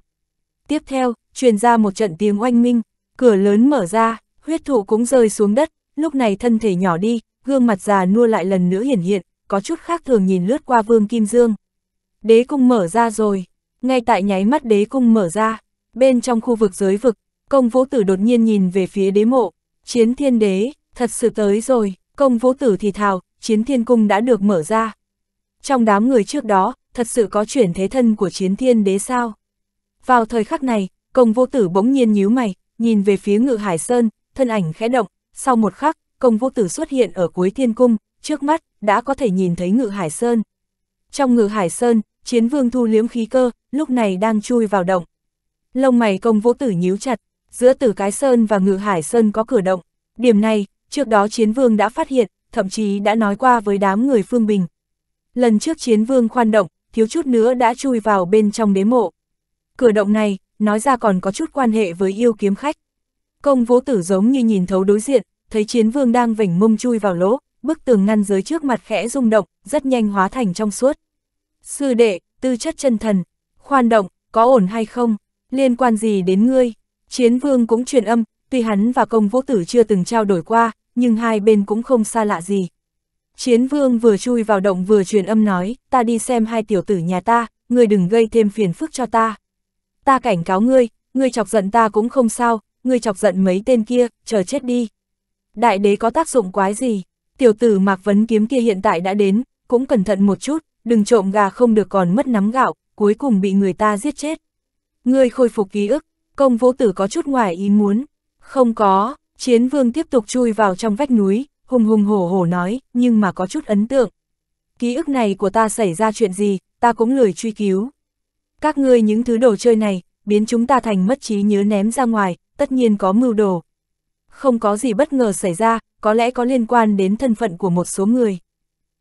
Tiếp theo, truyền ra một trận tiếng oanh minh, cửa lớn mở ra, huyết thụ cũng rơi xuống đất, lúc này thân thể nhỏ đi, gương mặt già nua lại lần nữa hiển hiện, có chút khác thường nhìn lướt qua Vương Kim Dương. Đế cung mở ra rồi, ngay tại nháy mắt đế cung mở ra, bên trong khu vực giới vực, công vũ tử đột nhiên nhìn về phía đế mộ, chiến thiên đế, thật sự tới rồi, công vũ tử thì thào, chiến thiên cung đã được mở ra. Trong đám người trước đó, thật sự có chuyển thế thân của chiến thiên đế sao? Vào thời khắc này, công vũ tử bỗng nhiên nhíu mày, nhìn về phía ngự hải sơn, thân ảnh khẽ động, sau một khắc, công vũ tử xuất hiện ở cuối thiên cung, trước mắt, đã có thể nhìn thấy ngự hải sơn. Trong ngự hải sơn, chiến vương thu liếm khí cơ, lúc này đang chui vào động. Lông mày công vũ tử nhíu chặt, giữa tử cái sơn và ngự hải sơn có cửa động. Điểm này, trước đó chiến vương đã phát hiện, thậm chí đã nói qua với đám người phương bình. Lần trước chiến vương khoan động, thiếu chút nữa đã chui vào bên trong đế mộ. Cửa động này, nói ra còn có chút quan hệ với yêu kiếm khách. Công vũ tử giống như nhìn thấu đối diện, thấy chiến vương đang vảnh mông chui vào lỗ, bức tường ngăn dưới trước mặt khẽ rung động, rất nhanh hóa thành trong suốt. Sư đệ, tư chất chân thần, khoan động, có ổn hay không, liên quan gì đến ngươi? Chiến vương cũng truyền âm, tuy hắn và công vũ tử chưa từng trao đổi qua, nhưng hai bên cũng không xa lạ gì. Chiến vương vừa chui vào động vừa truyền âm nói, ta đi xem hai tiểu tử nhà ta, ngươi đừng gây thêm phiền phức cho ta. Ta cảnh cáo ngươi, ngươi chọc giận ta cũng không sao, ngươi chọc giận mấy tên kia, chờ chết đi. Đại đế có tác dụng quái gì? tiểu tử mạc vấn kiếm kia hiện tại đã đến, cũng cẩn thận một chút, đừng trộm gà không được còn mất nắm gạo, cuối cùng bị người ta giết chết. Ngươi khôi phục ký ức, công vô tử có chút ngoài ý muốn. Không có, chiến vương tiếp tục chui vào trong vách núi, hùng hùng hổ hổ nói, nhưng mà có chút ấn tượng. Ký ức này của ta xảy ra chuyện gì, ta cũng lười truy cứu. Các ngươi những thứ đồ chơi này, biến chúng ta thành mất trí nhớ ném ra ngoài, tất nhiên có mưu đồ. Không có gì bất ngờ xảy ra, có lẽ có liên quan đến thân phận của một số người.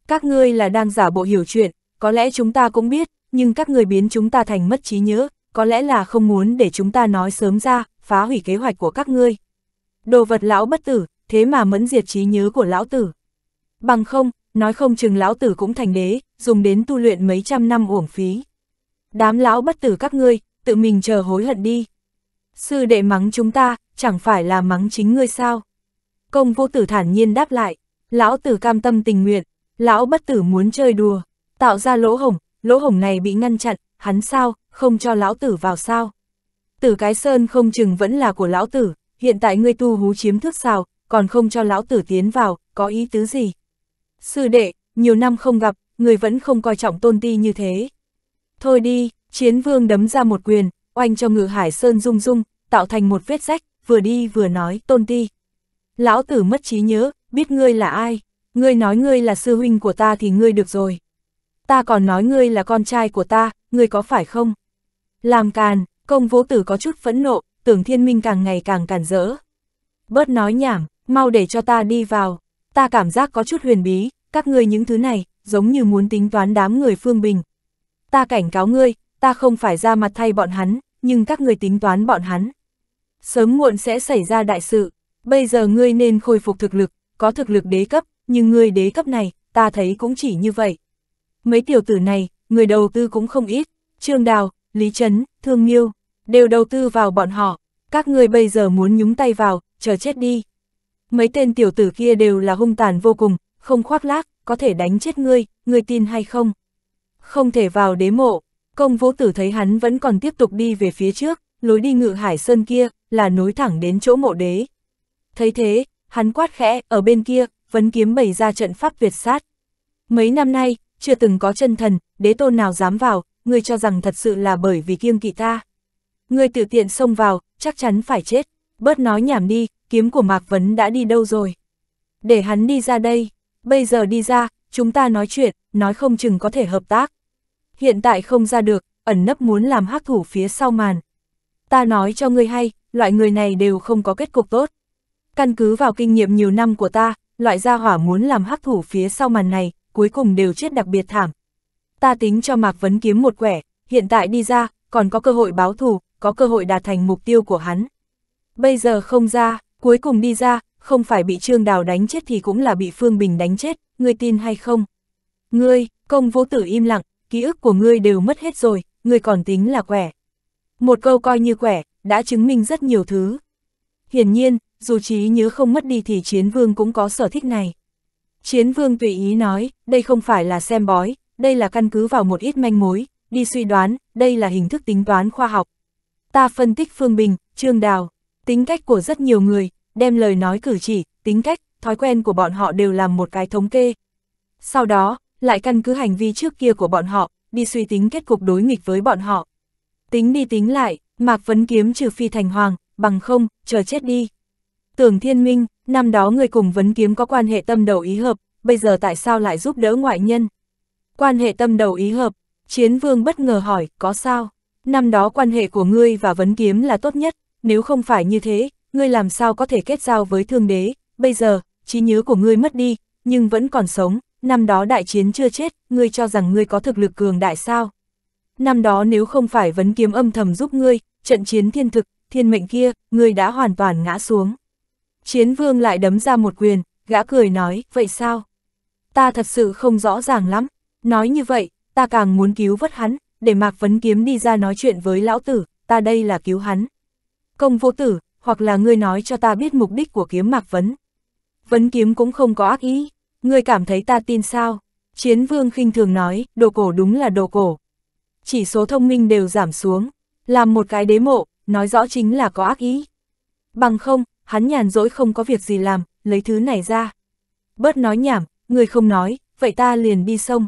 Các ngươi là đang giả bộ hiểu chuyện, có lẽ chúng ta cũng biết, nhưng các người biến chúng ta thành mất trí nhớ, có lẽ là không muốn để chúng ta nói sớm ra, phá hủy kế hoạch của các ngươi. Đồ vật lão bất tử, thế mà mẫn diệt trí nhớ của lão tử. Bằng không, nói không chừng lão tử cũng thành đế, dùng đến tu luyện mấy trăm năm uổng phí. Đám lão bất tử các ngươi, tự mình chờ hối hận đi. Sư đệ mắng chúng ta, chẳng phải là mắng chính ngươi sao? Công vô tử thản nhiên đáp lại, lão tử cam tâm tình nguyện, lão bất tử muốn chơi đùa, tạo ra lỗ hổng, lỗ hổng này bị ngăn chặn, hắn sao, không cho lão tử vào sao. Tử cái sơn không chừng vẫn là của lão tử, hiện tại ngươi tu hú chiếm thước sao còn không cho lão tử tiến vào, có ý tứ gì. Sư đệ, nhiều năm không gặp, người vẫn không coi trọng tôn ti như thế. Thôi đi, chiến vương đấm ra một quyền, oanh cho ngự hải sơn rung rung, tạo thành một vết rách, vừa đi vừa nói, tôn ti, Lão tử mất trí nhớ, biết ngươi là ai, ngươi nói ngươi là sư huynh của ta thì ngươi được rồi. Ta còn nói ngươi là con trai của ta, ngươi có phải không? Làm càn, công vũ tử có chút phẫn nộ, tưởng thiên minh càng ngày càng càn rỡ. Bớt nói nhảm, mau để cho ta đi vào, ta cảm giác có chút huyền bí, các ngươi những thứ này, giống như muốn tính toán đám người phương bình. Ta cảnh cáo ngươi, ta không phải ra mặt thay bọn hắn, nhưng các ngươi tính toán bọn hắn. Sớm muộn sẽ xảy ra đại sự bây giờ ngươi nên khôi phục thực lực, có thực lực đế cấp, nhưng ngươi đế cấp này, ta thấy cũng chỉ như vậy. Mấy tiểu tử này, người đầu tư cũng không ít, Trương Đào, Lý Trấn, Thương Nghiêu, đều đầu tư vào bọn họ, các ngươi bây giờ muốn nhúng tay vào, chờ chết đi. Mấy tên tiểu tử kia đều là hung tàn vô cùng, không khoác lác, có thể đánh chết ngươi, ngươi tin hay không? Không thể vào đế mộ, công vũ tử thấy hắn vẫn còn tiếp tục đi về phía trước, lối đi ngự hải sơn kia, là nối thẳng đến chỗ mộ đế. Thấy thế, hắn quát khẽ, ở bên kia, vấn kiếm bày ra trận pháp Việt sát. Mấy năm nay, chưa từng có chân thần, đế tôn nào dám vào, ngươi cho rằng thật sự là bởi vì kiêng kỵ ta. Ngươi tự tiện xông vào, chắc chắn phải chết. Bớt nói nhảm đi, kiếm của Mạc Vấn đã đi đâu rồi. Để hắn đi ra đây, bây giờ đi ra, chúng ta nói chuyện, nói không chừng có thể hợp tác. Hiện tại không ra được, ẩn nấp muốn làm hắc thủ phía sau màn. Ta nói cho ngươi hay, loại người này đều không có kết cục tốt. Căn cứ vào kinh nghiệm nhiều năm của ta, loại gia hỏa muốn làm hắc thủ phía sau màn này, cuối cùng đều chết đặc biệt thảm. Ta tính cho Mạc Vấn kiếm một quẻ, hiện tại đi ra, còn có cơ hội báo thù, có cơ hội đạt thành mục tiêu của hắn. Bây giờ không ra, cuối cùng đi ra, không phải bị Trương Đào đánh chết thì cũng là bị Phương Bình đánh chết, ngươi tin hay không? Ngươi, công vô tử im lặng, ký ức của ngươi đều mất hết rồi, ngươi còn tính là quẻ. Một câu coi như quẻ, đã chứng minh rất nhiều thứ. Hiển nhiên, dù trí nhớ không mất đi thì chiến vương cũng có sở thích này. Chiến vương tùy ý nói, đây không phải là xem bói, đây là căn cứ vào một ít manh mối, đi suy đoán, đây là hình thức tính toán khoa học. Ta phân tích Phương Bình, Trương Đào, tính cách của rất nhiều người, đem lời nói cử chỉ, tính cách, thói quen của bọn họ đều làm một cái thống kê. Sau đó, lại căn cứ hành vi trước kia của bọn họ, đi suy tính kết cục đối nghịch với bọn họ. Tính đi tính lại, Mạc Vấn Kiếm trừ phi thành hoàng, bằng không, chờ chết đi. Tưởng Thiên Minh, năm đó người cùng vấn kiếm có quan hệ tâm đầu ý hợp, bây giờ tại sao lại giúp đỡ ngoại nhân? Quan hệ tâm đầu ý hợp, chiến vương bất ngờ hỏi, có sao? Năm đó quan hệ của ngươi và vấn kiếm là tốt nhất, nếu không phải như thế, ngươi làm sao có thể kết giao với thương đế, bây giờ, trí nhớ của ngươi mất đi, nhưng vẫn còn sống, năm đó đại chiến chưa chết, ngươi cho rằng ngươi có thực lực cường đại sao? Năm đó nếu không phải vấn kiếm âm thầm giúp ngươi, trận chiến thiên thực, thiên mệnh kia, ngươi đã hoàn toàn ngã xuống. Chiến vương lại đấm ra một quyền, gã cười nói, vậy sao? Ta thật sự không rõ ràng lắm, nói như vậy, ta càng muốn cứu vớt hắn, để Mạc Vấn Kiếm đi ra nói chuyện với lão tử, ta đây là cứu hắn. Công vô tử, hoặc là ngươi nói cho ta biết mục đích của kiếm Mạc Vấn. Vấn kiếm cũng không có ác ý, ngươi cảm thấy ta tin sao? Chiến vương khinh thường nói, đồ cổ đúng là đồ cổ. Chỉ số thông minh đều giảm xuống, làm một cái đế mộ, nói rõ chính là có ác ý. Bằng không, hắn nhàn rỗi không có việc gì làm, lấy thứ này ra. Bớt nói nhảm, người không nói, vậy ta liền đi sông.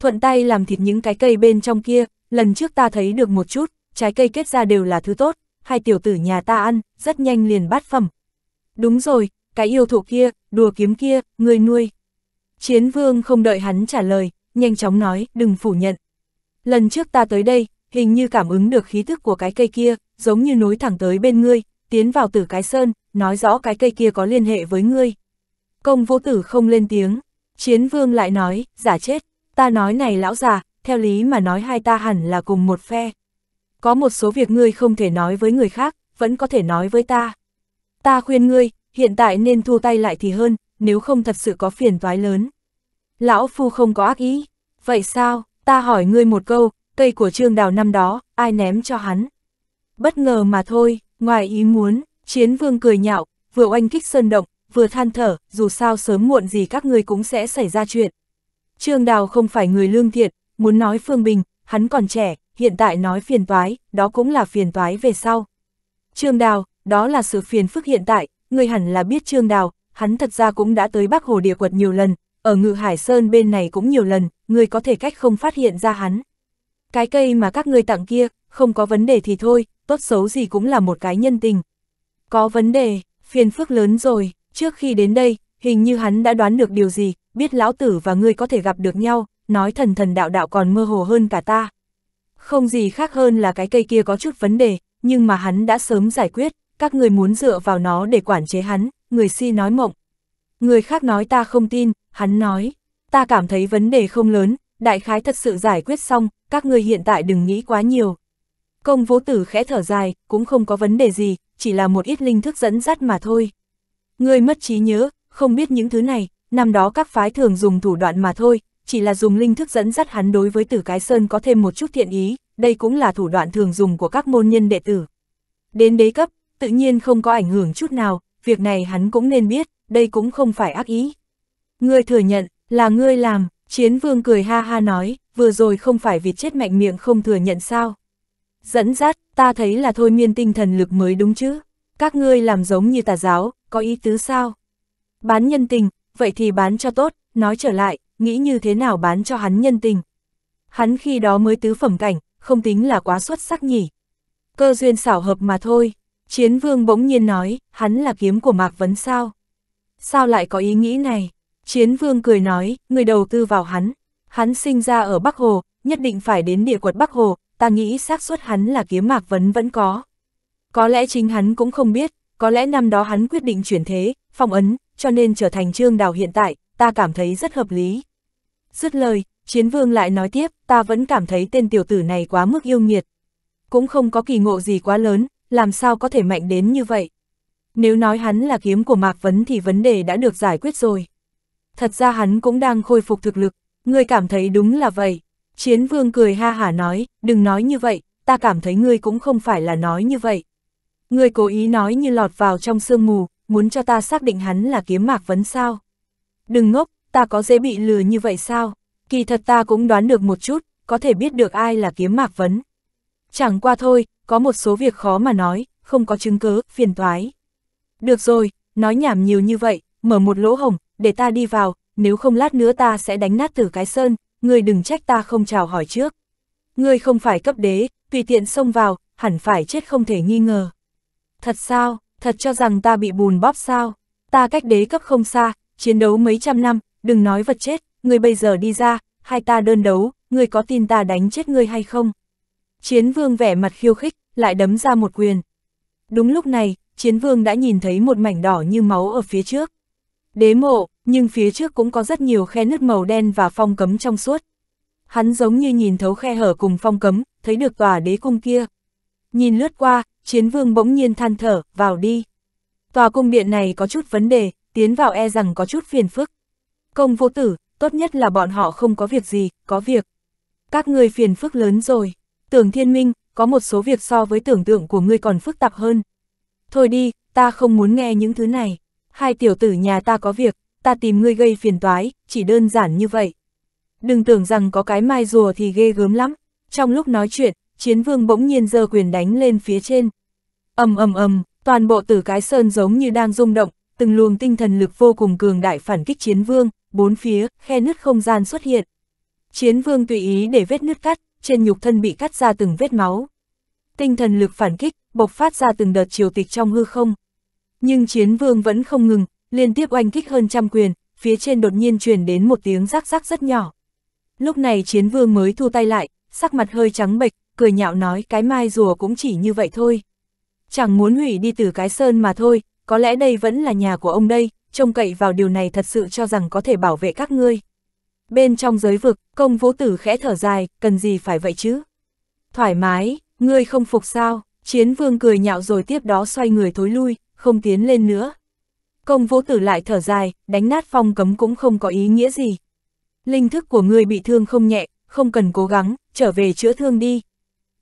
Thuận tay làm thịt những cái cây bên trong kia, lần trước ta thấy được một chút, trái cây kết ra đều là thứ tốt, hai tiểu tử nhà ta ăn, rất nhanh liền bát phẩm. Đúng rồi, cái yêu thụ kia, đùa kiếm kia, người nuôi. Chiến vương không đợi hắn trả lời, nhanh chóng nói, đừng phủ nhận. Lần trước ta tới đây, hình như cảm ứng được khí thức của cái cây kia, giống như nối thẳng tới bên ngươi, tiến vào tử cái sơn, nói rõ cái cây kia có liên hệ với ngươi. Công vũ tử không lên tiếng, chiến vương lại nói, giả chết, ta nói này lão già, theo lý mà nói hai ta hẳn là cùng một phe. Có một số việc ngươi không thể nói với người khác, vẫn có thể nói với ta. Ta khuyên ngươi, hiện tại nên thu tay lại thì hơn, nếu không thật sự có phiền toái lớn. Lão Phu không có ác ý. Vậy sao, ta hỏi ngươi một câu, cây của trương đào năm đó, ai ném cho hắn? Bất ngờ mà thôi, Ngoài ý muốn, chiến vương cười nhạo, vừa oanh kích sơn động, vừa than thở, dù sao sớm muộn gì các ngươi cũng sẽ xảy ra chuyện. Trương Đào không phải người lương thiện, muốn nói Phương Bình, hắn còn trẻ, hiện tại nói phiền toái, đó cũng là phiền toái về sau. Trương Đào, đó là sự phiền phức hiện tại, người hẳn là biết Trương Đào, hắn thật ra cũng đã tới Bắc Hồ Địa Quật nhiều lần, ở Ngự Hải Sơn bên này cũng nhiều lần, người có thể cách không phát hiện ra hắn. Cái cây mà các ngươi tặng kia, không có vấn đề thì thôi, tốt xấu gì cũng là một cái nhân tình. Có vấn đề, phiền phức lớn rồi, trước khi đến đây, hình như hắn đã đoán được điều gì, biết lão tử và ngươi có thể gặp được nhau, nói thần thần đạo đạo còn mơ hồ hơn cả ta. Không gì khác hơn là cái cây kia có chút vấn đề, nhưng mà hắn đã sớm giải quyết, các người muốn dựa vào nó để quản chế hắn, người si nói mộng. Người khác nói ta không tin, hắn nói, ta cảm thấy vấn đề không lớn, đại khái thật sự giải quyết xong, các người hiện tại đừng nghĩ quá nhiều. Công vũ tử khẽ thở dài, cũng không có vấn đề gì, chỉ là một ít linh thức dẫn dắt mà thôi. Ngươi mất trí nhớ, không biết những thứ này, năm đó các phái thường dùng thủ đoạn mà thôi, chỉ là dùng linh thức dẫn dắt hắn đối với tử cái sơn có thêm một chút thiện ý, đây cũng là thủ đoạn thường dùng của các môn nhân đệ tử. Đến đế cấp, tự nhiên không có ảnh hưởng chút nào, việc này hắn cũng nên biết, đây cũng không phải ác ý. Ngươi thừa nhận, là ngươi làm, Chiến vương cười ha ha nói, vừa rồi không phải vịt chết mạnh miệng không thừa nhận sao. Dẫn dắt, ta thấy là thôi miên tinh thần lực mới đúng chứ. Các ngươi làm giống như tà giáo, có ý tứ sao? Bán nhân tình, vậy thì bán cho tốt, nói trở lại, nghĩ như thế nào bán cho hắn nhân tình. Hắn khi đó mới tứ phẩm cảnh, không tính là quá xuất sắc nhỉ. Cơ duyên xảo hợp mà thôi, chiến vương bỗng nhiên nói, hắn là kiếm của Mạc Vấn sao? Sao lại có ý nghĩ này? Chiến vương cười nói, người đầu tư vào hắn. Hắn sinh ra ở Bắc Hồ, nhất định phải đến địa quật Bắc Hồ, ta nghĩ xác suất hắn là kiếm mạc vấn vẫn có. Có lẽ chính hắn cũng không biết, có lẽ năm đó hắn quyết định chuyển thế, phong ấn, cho nên trở thành trương đào hiện tại, ta cảm thấy rất hợp lý. Dứt lời, chiến vương lại nói tiếp, ta vẫn cảm thấy tên tiểu tử này quá mức yêu nghiệt. Cũng không có kỳ ngộ gì quá lớn, làm sao có thể mạnh đến như vậy. Nếu nói hắn là kiếm của Mạc Vấn thì vấn đề đã được giải quyết rồi thật ra hắn cũng đang khôi phục thực lực, ngươi cảm thấy đúng là vậy. Chiến vương cười ha hả nói, đừng nói như vậy, ta cảm thấy ngươi cũng không phải là nói như vậy. Ngươi cố ý nói như lọt vào trong sương mù, muốn cho ta xác định hắn là kiếm mạc vấn sao. Đừng ngốc, ta có dễ bị lừa như vậy sao? Kỳ thật ta cũng đoán được một chút, có thể biết được ai là kiếm mạc vấn. Chẳng qua thôi, có một số việc khó mà nói, không có chứng cứ, phiền toái. Được rồi, nói nhảm nhiều như vậy, mở một lỗ hổng để ta đi vào, nếu không lát nữa ta sẽ đánh nát tử cái sơn, ngươi đừng trách ta không chào hỏi trước. Ngươi không phải cấp đế, tùy tiện xông vào, hẳn phải chết không thể nghi ngờ. Thật sao, thật cho rằng ta bị bùn bóp sao, ta cách đế cấp không xa, chiến đấu mấy trăm năm, đừng nói vật chết, ngươi bây giờ đi ra, hai ta đơn đấu, ngươi có tin ta đánh chết ngươi hay không? Chiến vương vẻ mặt khiêu khích, lại đấm ra một quyền. Đúng lúc này, chiến vương đã nhìn thấy một mảnh đỏ như máu ở phía trước. Đế mộ, nhưng phía trước cũng có rất nhiều khe nứt màu đen và phong cấm trong suốt. Hắn giống như nhìn thấu khe hở cùng phong cấm, thấy được tòa đế cung kia. Nhìn lướt qua, chiến vương bỗng nhiên than thở, vào đi. Tòa cung điện này có chút vấn đề, tiến vào e rằng có chút phiền phức. Công vô tử, tốt nhất là bọn họ không có việc gì, có việc. Các người phiền phức lớn rồi, tưởng thiên minh, có một số việc so với tưởng tượng của ngươi còn phức tạp hơn. Thôi đi, ta không muốn nghe những thứ này hai tiểu tử nhà ta có việc, ta tìm ngươi gây phiền toái, chỉ đơn giản như vậy. Đừng tưởng rằng có cái mai rùa thì ghê gớm lắm. Trong lúc nói chuyện, chiến vương bỗng nhiên giơ quyền đánh lên phía trên. ầm ầm ầm, toàn bộ tử cái sơn giống như đang rung động, từng luồng tinh thần lực vô cùng cường đại phản kích chiến vương, bốn phía, khe nứt không gian xuất hiện. Chiến vương tùy ý để vết nứt cắt, trên nhục thân bị cắt ra từng vết máu. Tinh thần lực phản kích, bộc phát ra từng đợt triều tịch trong hư không. Nhưng chiến vương vẫn không ngừng, liên tiếp oanh kích hơn trăm quyền, phía trên đột nhiên truyền đến một tiếng rắc rắc rất nhỏ. Lúc này chiến vương mới thu tay lại, sắc mặt hơi trắng bệch, cười nhạo nói cái mai rùa cũng chỉ như vậy thôi. Chẳng muốn hủy đi từ cái sơn mà thôi, có lẽ đây vẫn là nhà của ông đây, trông cậy vào điều này thật sự cho rằng có thể bảo vệ các ngươi. Bên trong giới vực, công vũ tử khẽ thở dài, cần gì phải vậy chứ? Thoải mái, ngươi không phục sao? Chiến vương cười nhạo rồi tiếp đó xoay người thối lui, không tiến lên nữa. Công vũ tử lại thở dài, đánh nát phong cấm cũng không có ý nghĩa gì. Linh thức của ngươi bị thương không nhẹ, không cần cố gắng, trở về chữa thương đi.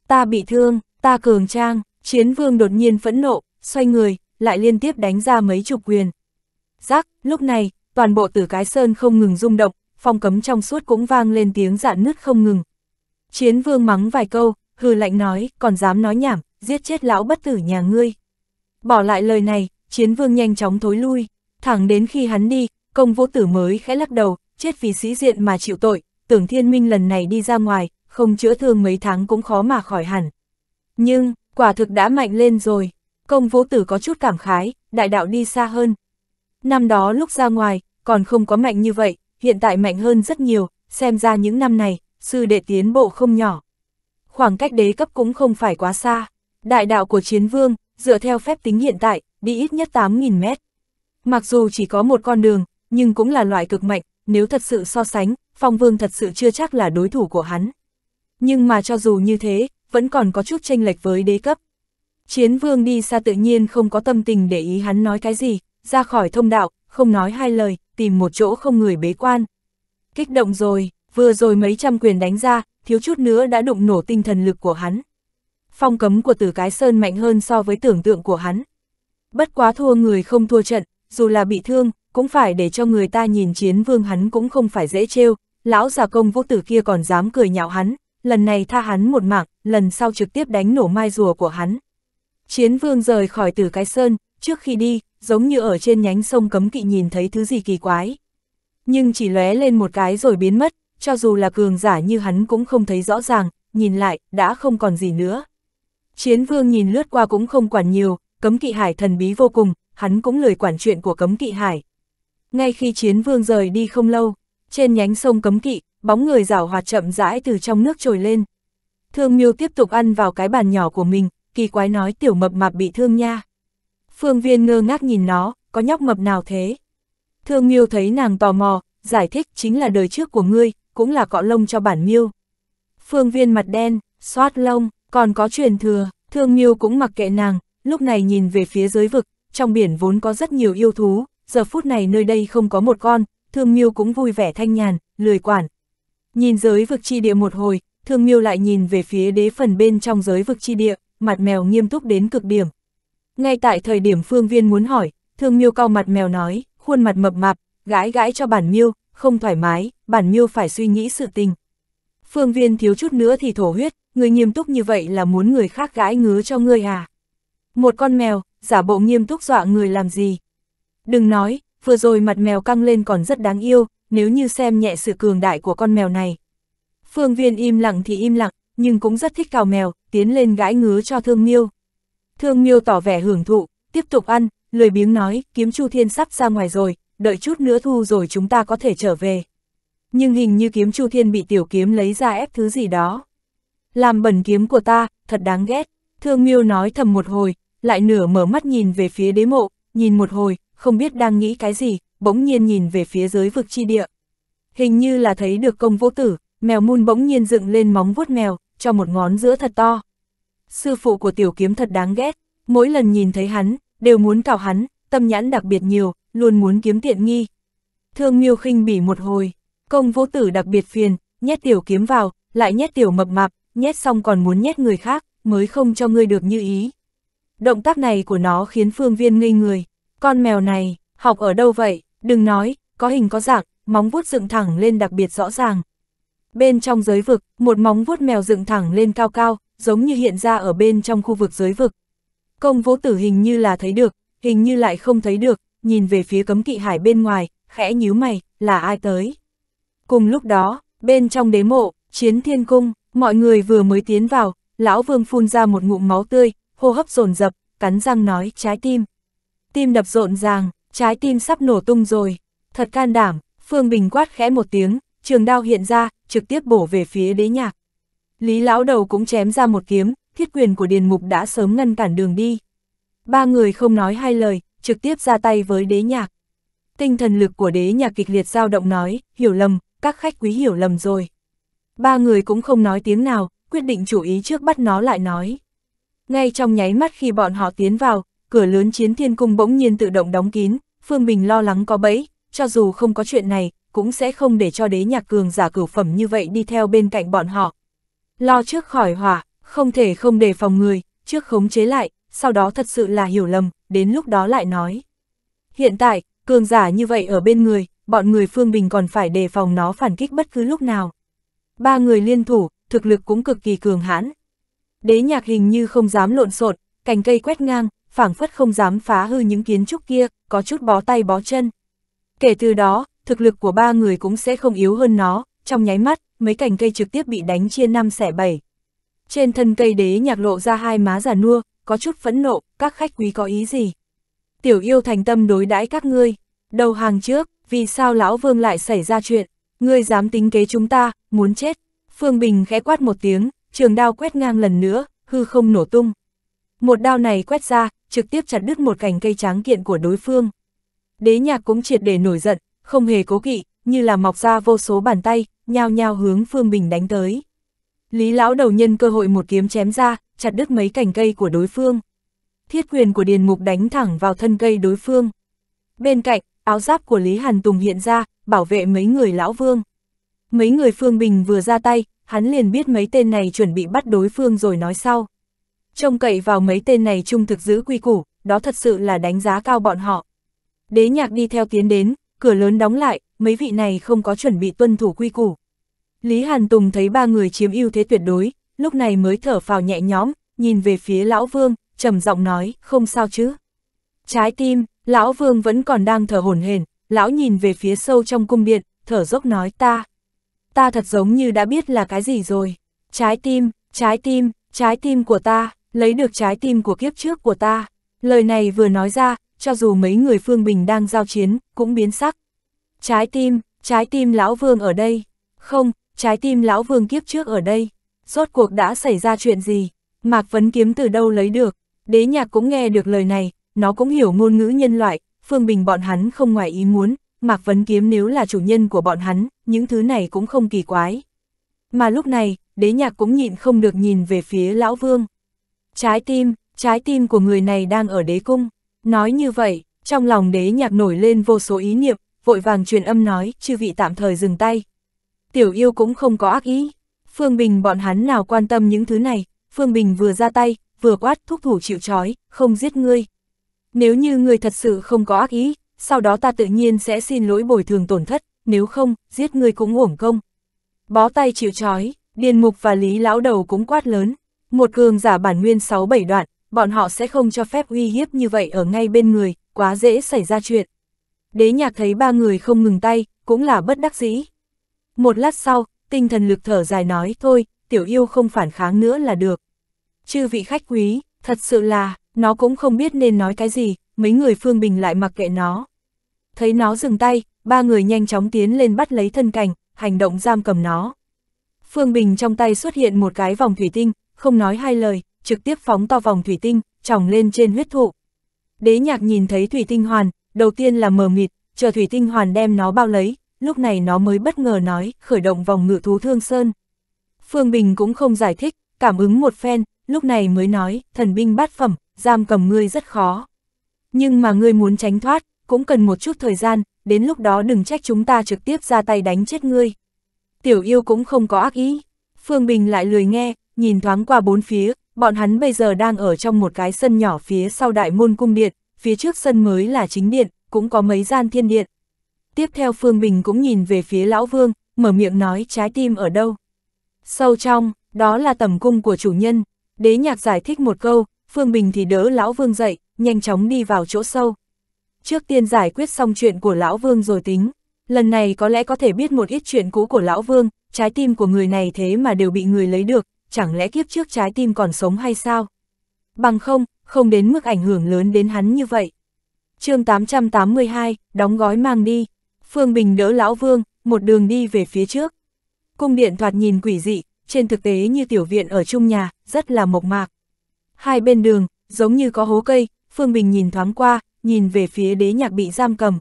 Ta bị thương, ta cường trang, chiến vương đột nhiên phẫn nộ, xoay người, lại liên tiếp đánh ra mấy chục quyền. Giác, lúc này, toàn bộ tử cái sơn không ngừng rung động, phong cấm trong suốt cũng vang lên tiếng dạn nứt không ngừng. Chiến vương mắng vài câu, hừ lạnh nói, còn dám nói nhảm, giết chết lão bất tử nhà ngươi. Bỏ lại lời này, chiến vương nhanh chóng thối lui, thẳng đến khi hắn đi, công vũ tử mới khẽ lắc đầu, chết vì sĩ diện mà chịu tội, tưởng thiên minh lần này đi ra ngoài, không chữa thương mấy tháng cũng khó mà khỏi hẳn. Nhưng, quả thực đã mạnh lên rồi, công vũ tử có chút cảm khái, đại đạo đi xa hơn. Năm đó lúc ra ngoài, còn không có mạnh như vậy, hiện tại mạnh hơn rất nhiều, xem ra những năm này, sư đệ tiến bộ không nhỏ. Khoảng cách đế cấp cũng không phải quá xa, đại đạo của chiến vương, dựa theo phép tính hiện tại, đi ít nhất 8.000 mét. Mặc dù chỉ có một con đường, nhưng cũng là loại cực mạnh, nếu thật sự so sánh, Phong Vương thật sự chưa chắc là đối thủ của hắn. Nhưng mà cho dù như thế, vẫn còn có chút tranh lệch với đế cấp. Chiến Vương đi xa tự nhiên không có tâm tình để ý hắn nói cái gì, ra khỏi thông đạo, không nói hai lời, tìm một chỗ không người bế quan. Kích động rồi, vừa rồi mấy trăm quyền đánh ra, thiếu chút nữa đã đụng nổ tinh thần lực của hắn phong cấm của tử cái sơn mạnh hơn so với tưởng tượng của hắn. Bất quá thua người không thua trận, dù là bị thương, cũng phải để cho người ta nhìn chiến vương hắn cũng không phải dễ trêu lão già công vũ tử kia còn dám cười nhạo hắn, lần này tha hắn một mạng, lần sau trực tiếp đánh nổ mai rùa của hắn. Chiến vương rời khỏi tử cái sơn, trước khi đi, giống như ở trên nhánh sông cấm kỵ nhìn thấy thứ gì kỳ quái. Nhưng chỉ lóe lên một cái rồi biến mất, cho dù là cường giả như hắn cũng không thấy rõ ràng, nhìn lại, đã không còn gì nữa. Chiến vương nhìn lướt qua cũng không quản nhiều, cấm kỵ hải thần bí vô cùng, hắn cũng lười quản chuyện của cấm kỵ hải. Ngay khi chiến vương rời đi không lâu, trên nhánh sông cấm kỵ, bóng người rảo hoạt chậm rãi từ trong nước trồi lên. Thương miêu tiếp tục ăn vào cái bàn nhỏ của mình, kỳ quái nói tiểu mập mạp bị thương nha. Phương viên ngơ ngác nhìn nó, có nhóc mập nào thế? Thương miêu thấy nàng tò mò, giải thích chính là đời trước của ngươi, cũng là cọ lông cho bản miêu. Phương viên mặt đen, xoát lông, còn có truyền thừa, thương miêu cũng mặc kệ nàng, lúc này nhìn về phía giới vực, trong biển vốn có rất nhiều yêu thú, giờ phút này nơi đây không có một con, thương miêu cũng vui vẻ thanh nhàn, lười quản. Nhìn giới vực chi địa một hồi, thương miêu lại nhìn về phía đế phần bên trong giới vực chi địa, mặt mèo nghiêm túc đến cực điểm. Ngay tại thời điểm phương viên muốn hỏi, thương miêu cao mặt mèo nói, khuôn mặt mập mạp, gãi gãi cho bản miêu, không thoải mái, bản miêu phải suy nghĩ sự tình, Phương Viên thiếu chút nữa thì thổ huyết, người nghiêm túc như vậy là muốn người khác gãi ngứa cho ngươi à? Một con mèo, giả bộ nghiêm túc dọa người làm gì? Đừng nói, vừa rồi mặt mèo căng lên còn rất đáng yêu, nếu như xem nhẹ sự cường đại của con mèo này. Phương Viên im lặng thì im lặng, nhưng cũng rất thích cào mèo, tiến lên gãi ngứa cho Thương Miêu. Thương Miêu tỏ vẻ hưởng thụ, tiếp tục ăn, lười biếng nói, kiếm Chu Thiên sắp ra ngoài rồi, đợi chút nữa thu rồi chúng ta có thể trở về nhưng hình như kiếm Chu Thiên bị tiểu kiếm lấy ra ép thứ gì đó. Làm bẩn kiếm của ta, thật đáng ghét. Thương Miêu nói thầm một hồi, lại nửa mở mắt nhìn về phía đế mộ, nhìn một hồi, không biết đang nghĩ cái gì, bỗng nhiên nhìn về phía dưới vực chi địa. Hình như là thấy được công vô tử, mèo mun bỗng nhiên dựng lên móng vuốt mèo, cho một ngón giữa thật to. Sư phụ của tiểu kiếm thật đáng ghét, mỗi lần nhìn thấy hắn, đều muốn cào hắn, tâm nhãn đặc biệt nhiều, luôn muốn kiếm tiện nghi. Thương Miêu khinh bỉ một hồi, Công vũ tử đặc biệt phiền, nhét tiểu kiếm vào, lại nhét tiểu mập mạp, nhét xong còn muốn nhét người khác, mới không cho ngươi được như ý. Động tác này của nó khiến phương viên ngây người. Con mèo này, học ở đâu vậy? Đừng nói, có hình có dạng, móng vuốt dựng thẳng lên đặc biệt rõ ràng. Bên trong giới vực, một móng vuốt mèo dựng thẳng lên cao cao, giống như hiện ra ở bên trong khu vực giới vực. Công vũ tử hình như là thấy được, hình như lại không thấy được, nhìn về phía cấm kỵ hải bên ngoài, khẽ nhíu mày, là ai tới? Cùng lúc đó, bên trong đế mộ, chiến thiên cung, mọi người vừa mới tiến vào, lão vương phun ra một ngụm máu tươi, hô hấp rồn rập cắn răng nói trái tim. Tim đập rộn ràng, trái tim sắp nổ tung rồi. Thật can đảm, Phương Bình quát khẽ một tiếng, trường đao hiện ra, trực tiếp bổ về phía đế nhạc. Lý lão đầu cũng chém ra một kiếm, thiết quyền của Điền Mục đã sớm ngăn cản đường đi. Ba người không nói hai lời, trực tiếp ra tay với đế nhạc. Tinh thần lực của đế nhạc kịch liệt dao động nói, hiểu lầm, các khách quý hiểu lầm rồi. Ba người cũng không nói tiếng nào, quyết định chủ ý trước bắt nó lại nói. Ngay trong nháy mắt khi bọn họ tiến vào, cửa lớn chiến thiên cung bỗng nhiên tự động đóng kín, Phương Bình lo lắng có bẫy, cho dù không có chuyện này, cũng sẽ không để cho đế nhạc cường giả cửu phẩm như vậy đi theo bên cạnh bọn họ. Lo trước khỏi hỏa, không thể không đề phòng người, trước khống chế lại, sau đó thật sự là hiểu lầm, đến lúc đó lại nói. Hiện tại, cường giả như vậy ở bên người, bọn người Phương Bình còn phải đề phòng nó phản kích bất cứ lúc nào. Ba người liên thủ, thực lực cũng cực kỳ cường hãn. Đế nhạc hình như không dám lộn xộn, cành cây quét ngang, phảng phất không dám phá hư những kiến trúc kia, có chút bó tay bó chân. Kể từ đó, thực lực của ba người cũng sẽ không yếu hơn nó, trong nháy mắt, mấy cành cây trực tiếp bị đánh chia năm xẻ bảy. Trên thân cây đế nhạc lộ ra hai má giả nua, có chút phẫn nộ, các khách quý có ý gì? Tiểu yêu thành tâm đối đãi các ngươi, đầu hàng trước, vì sao lão vương lại xảy ra chuyện, ngươi dám tính kế chúng ta, muốn chết. Phương Bình khẽ quát một tiếng, trường đao quét ngang lần nữa, hư không nổ tung. Một đao này quét ra, trực tiếp chặt đứt một cành cây tráng kiện của đối phương. Đế nhạc cũng triệt để nổi giận, không hề cố kỵ, như là mọc ra vô số bàn tay, nhao nhao hướng Phương Bình đánh tới. Lý lão đầu nhân cơ hội một kiếm chém ra, chặt đứt mấy cành cây của đối phương. Thiết quyền của Điền Mục đánh thẳng vào thân cây đối phương. Bên cạnh, áo giáp của Lý Hàn Tùng hiện ra, bảo vệ mấy người lão vương. Mấy người Phương Bình vừa ra tay, hắn liền biết mấy tên này chuẩn bị bắt đối phương rồi nói sau. Trông cậy vào mấy tên này trung thực giữ quy củ, đó thật sự là đánh giá cao bọn họ. Đế nhạc đi theo tiến đến, cửa lớn đóng lại, mấy vị này không có chuẩn bị tuân thủ quy củ. Lý Hàn Tùng thấy ba người chiếm ưu thế tuyệt đối, lúc này mới thở phào nhẹ nhõm, nhìn về phía lão vương, trầm giọng nói, không sao chứ. Trái tim, Lão Vương vẫn còn đang thở hổn hển, lão nhìn về phía sâu trong cung điện, thở dốc nói ta. Ta thật giống như đã biết là cái gì rồi. Trái tim, trái tim, trái tim của ta, lấy được trái tim của kiếp trước của ta. Lời này vừa nói ra, cho dù mấy người phương bình đang giao chiến, cũng biến sắc. Trái tim, trái tim lão vương ở đây. Không, trái tim lão vương kiếp trước ở đây. Rốt cuộc đã xảy ra chuyện gì? Mạc Vấn Kiếm từ đâu lấy được? Đế nhạc cũng nghe được lời này, nó cũng hiểu ngôn ngữ nhân loại, Phương Bình bọn hắn không ngoài ý muốn, Mạc Vấn Kiếm nếu là chủ nhân của bọn hắn, những thứ này cũng không kỳ quái. Mà lúc này, đế nhạc cũng nhịn không được nhìn về phía Lão Vương. Trái tim, trái tim của người này đang ở đế cung. Nói như vậy, trong lòng đế nhạc nổi lên vô số ý niệm, vội vàng truyền âm nói, chư vị tạm thời dừng tay. Tiểu yêu cũng không có ác ý. Phương Bình bọn hắn nào quan tâm những thứ này, Phương Bình vừa ra tay, vừa quát thúc thủ chịu trói, không giết ngươi, nếu như người thật sự không có ác ý, sau đó ta tự nhiên sẽ xin lỗi bồi thường tổn thất, nếu không, giết người cũng uổng công. Bó tay chịu trói, Điền Mục và Lý Lão Đầu cũng quát lớn, một cường giả bản nguyên 6-7 đoạn, bọn họ sẽ không cho phép uy hiếp như vậy ở ngay bên người, quá dễ xảy ra chuyện. Đế nhạc thấy ba người không ngừng tay, cũng là bất đắc dĩ. Một lát sau, tinh thần lực thở dài nói thôi, tiểu yêu không phản kháng nữa là được. Chư vị khách quý, thật sự là, nó cũng không biết nên nói cái gì, mấy người Phương Bình lại mặc kệ nó. Thấy nó dừng tay, ba người nhanh chóng tiến lên bắt lấy thân cảnh, hành động giam cầm nó. Phương Bình trong tay xuất hiện một cái vòng thủy tinh, không nói hai lời, trực tiếp phóng to vòng thủy tinh, trỏng lên trên huyết thụ. Đế nhạc nhìn thấy thủy tinh hoàn, đầu tiên là mờ mịt, chờ thủy tinh hoàn đem nó bao lấy, lúc này nó mới bất ngờ nói, khởi động vòng ngự thú thương sơn. Phương Bình cũng không giải thích, cảm ứng một phen, lúc này mới nói, thần binh bát phẩm, giam cầm ngươi rất khó. Nhưng mà ngươi muốn tránh thoát, cũng cần một chút thời gian, đến lúc đó đừng trách chúng ta trực tiếp ra tay đánh chết ngươi. Tiểu yêu cũng không có ác ý. Phương Bình lại lười nghe, nhìn thoáng qua bốn phía, bọn hắn bây giờ đang ở trong một cái sân nhỏ phía sau đại môn cung điện, phía trước sân mới là chính điện, cũng có mấy gian thiên điện. Tiếp theo Phương Bình cũng nhìn về phía Lão Vương, mở miệng nói trái tim ở đâu. Sâu trong, đó là tầm cung của chủ nhân. Đế nhạc giải thích một câu, Phương Bình thì đỡ Lão Vương dậy, nhanh chóng đi vào chỗ sâu. Trước tiên giải quyết xong chuyện của Lão Vương rồi tính, lần này có lẽ có thể biết một ít chuyện cũ của Lão Vương, trái tim của người này thế mà đều bị người lấy được, chẳng lẽ kiếp trước trái tim còn sống hay sao? Bằng không, không đến mức ảnh hưởng lớn đến hắn như vậy. chương 882, đóng gói mang đi. Phương Bình đỡ Lão Vương, một đường đi về phía trước. Cung điện thoạt nhìn quỷ dị, trên thực tế như tiểu viện ở chung nhà, rất là mộc mạc hai bên đường, giống như có hố cây, Phương Bình nhìn thoáng qua, nhìn về phía đế nhạc bị giam cầm.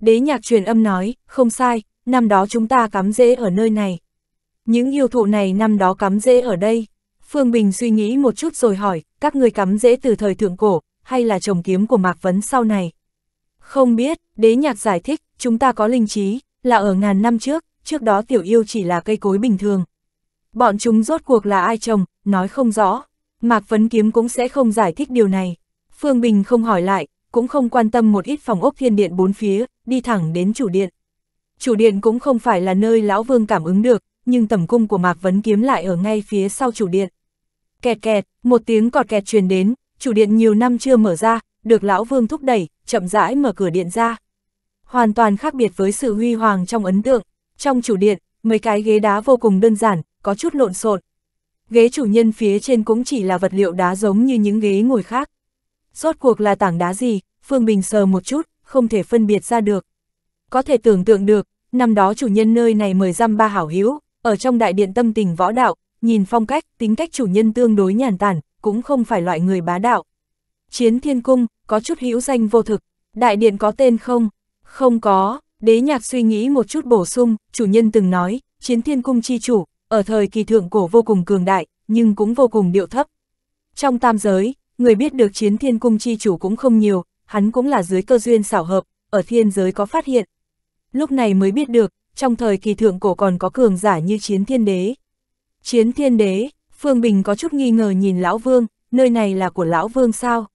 Đế nhạc truyền âm nói, không sai, năm đó chúng ta cắm rễ ở nơi này. Những yêu thụ này năm đó cắm rễ ở đây. Phương Bình suy nghĩ một chút rồi hỏi, các người cắm rễ từ thời thượng cổ, hay là trồng kiếm của Mạc Vấn sau này? Không biết, đế nhạc giải thích, chúng ta có linh trí, là ở ngàn năm trước, trước đó tiểu yêu chỉ là cây cối bình thường. Bọn chúng rốt cuộc là ai trồng, nói không rõ. Mạc Vấn Kiếm cũng sẽ không giải thích điều này. Phương Bình không hỏi lại, cũng không quan tâm một ít phòng ốc thiên điện bốn phía, đi thẳng đến chủ điện. Chủ điện cũng không phải là nơi Lão Vương cảm ứng được, nhưng tầm cung của Mạc Vấn Kiếm lại ở ngay phía sau chủ điện. Kẹt kẹt, một tiếng cọt kẹt truyền đến, chủ điện nhiều năm chưa mở ra, được Lão Vương thúc đẩy, chậm rãi mở cửa điện ra. Hoàn toàn khác biệt với sự huy hoàng trong ấn tượng. Trong chủ điện, mấy cái ghế đá vô cùng đơn giản, có chút lộn xộn, ghế chủ nhân phía trên cũng chỉ là vật liệu đá giống như những ghế ngồi khác. Rốt cuộc là tảng đá gì, Phương Bình sờ một chút, không thể phân biệt ra được. Có thể tưởng tượng được, năm đó chủ nhân nơi này mời giam ba hảo hữu ở trong đại điện tâm tình võ đạo, nhìn phong cách, tính cách chủ nhân tương đối nhàn tản, cũng không phải loại người bá đạo. Chiến thiên cung, có chút hữu danh vô thực, đại điện có tên không? Không có, đế nhạc suy nghĩ một chút bổ sung, chủ nhân từng nói, chiến thiên cung chi chủ, ở thời kỳ thượng cổ vô cùng cường đại, nhưng cũng vô cùng điệu thấp. Trong tam giới, người biết được chiến thiên cung chi chủ cũng không nhiều, hắn cũng là dưới cơ duyên xảo hợp, ở thiên giới có phát hiện. Lúc này mới biết được, trong thời kỳ thượng cổ còn có cường giả như chiến thiên đế. Chiến thiên đế, Phương Bình có chút nghi ngờ nhìn Lão Vương, nơi này là của Lão Vương sao?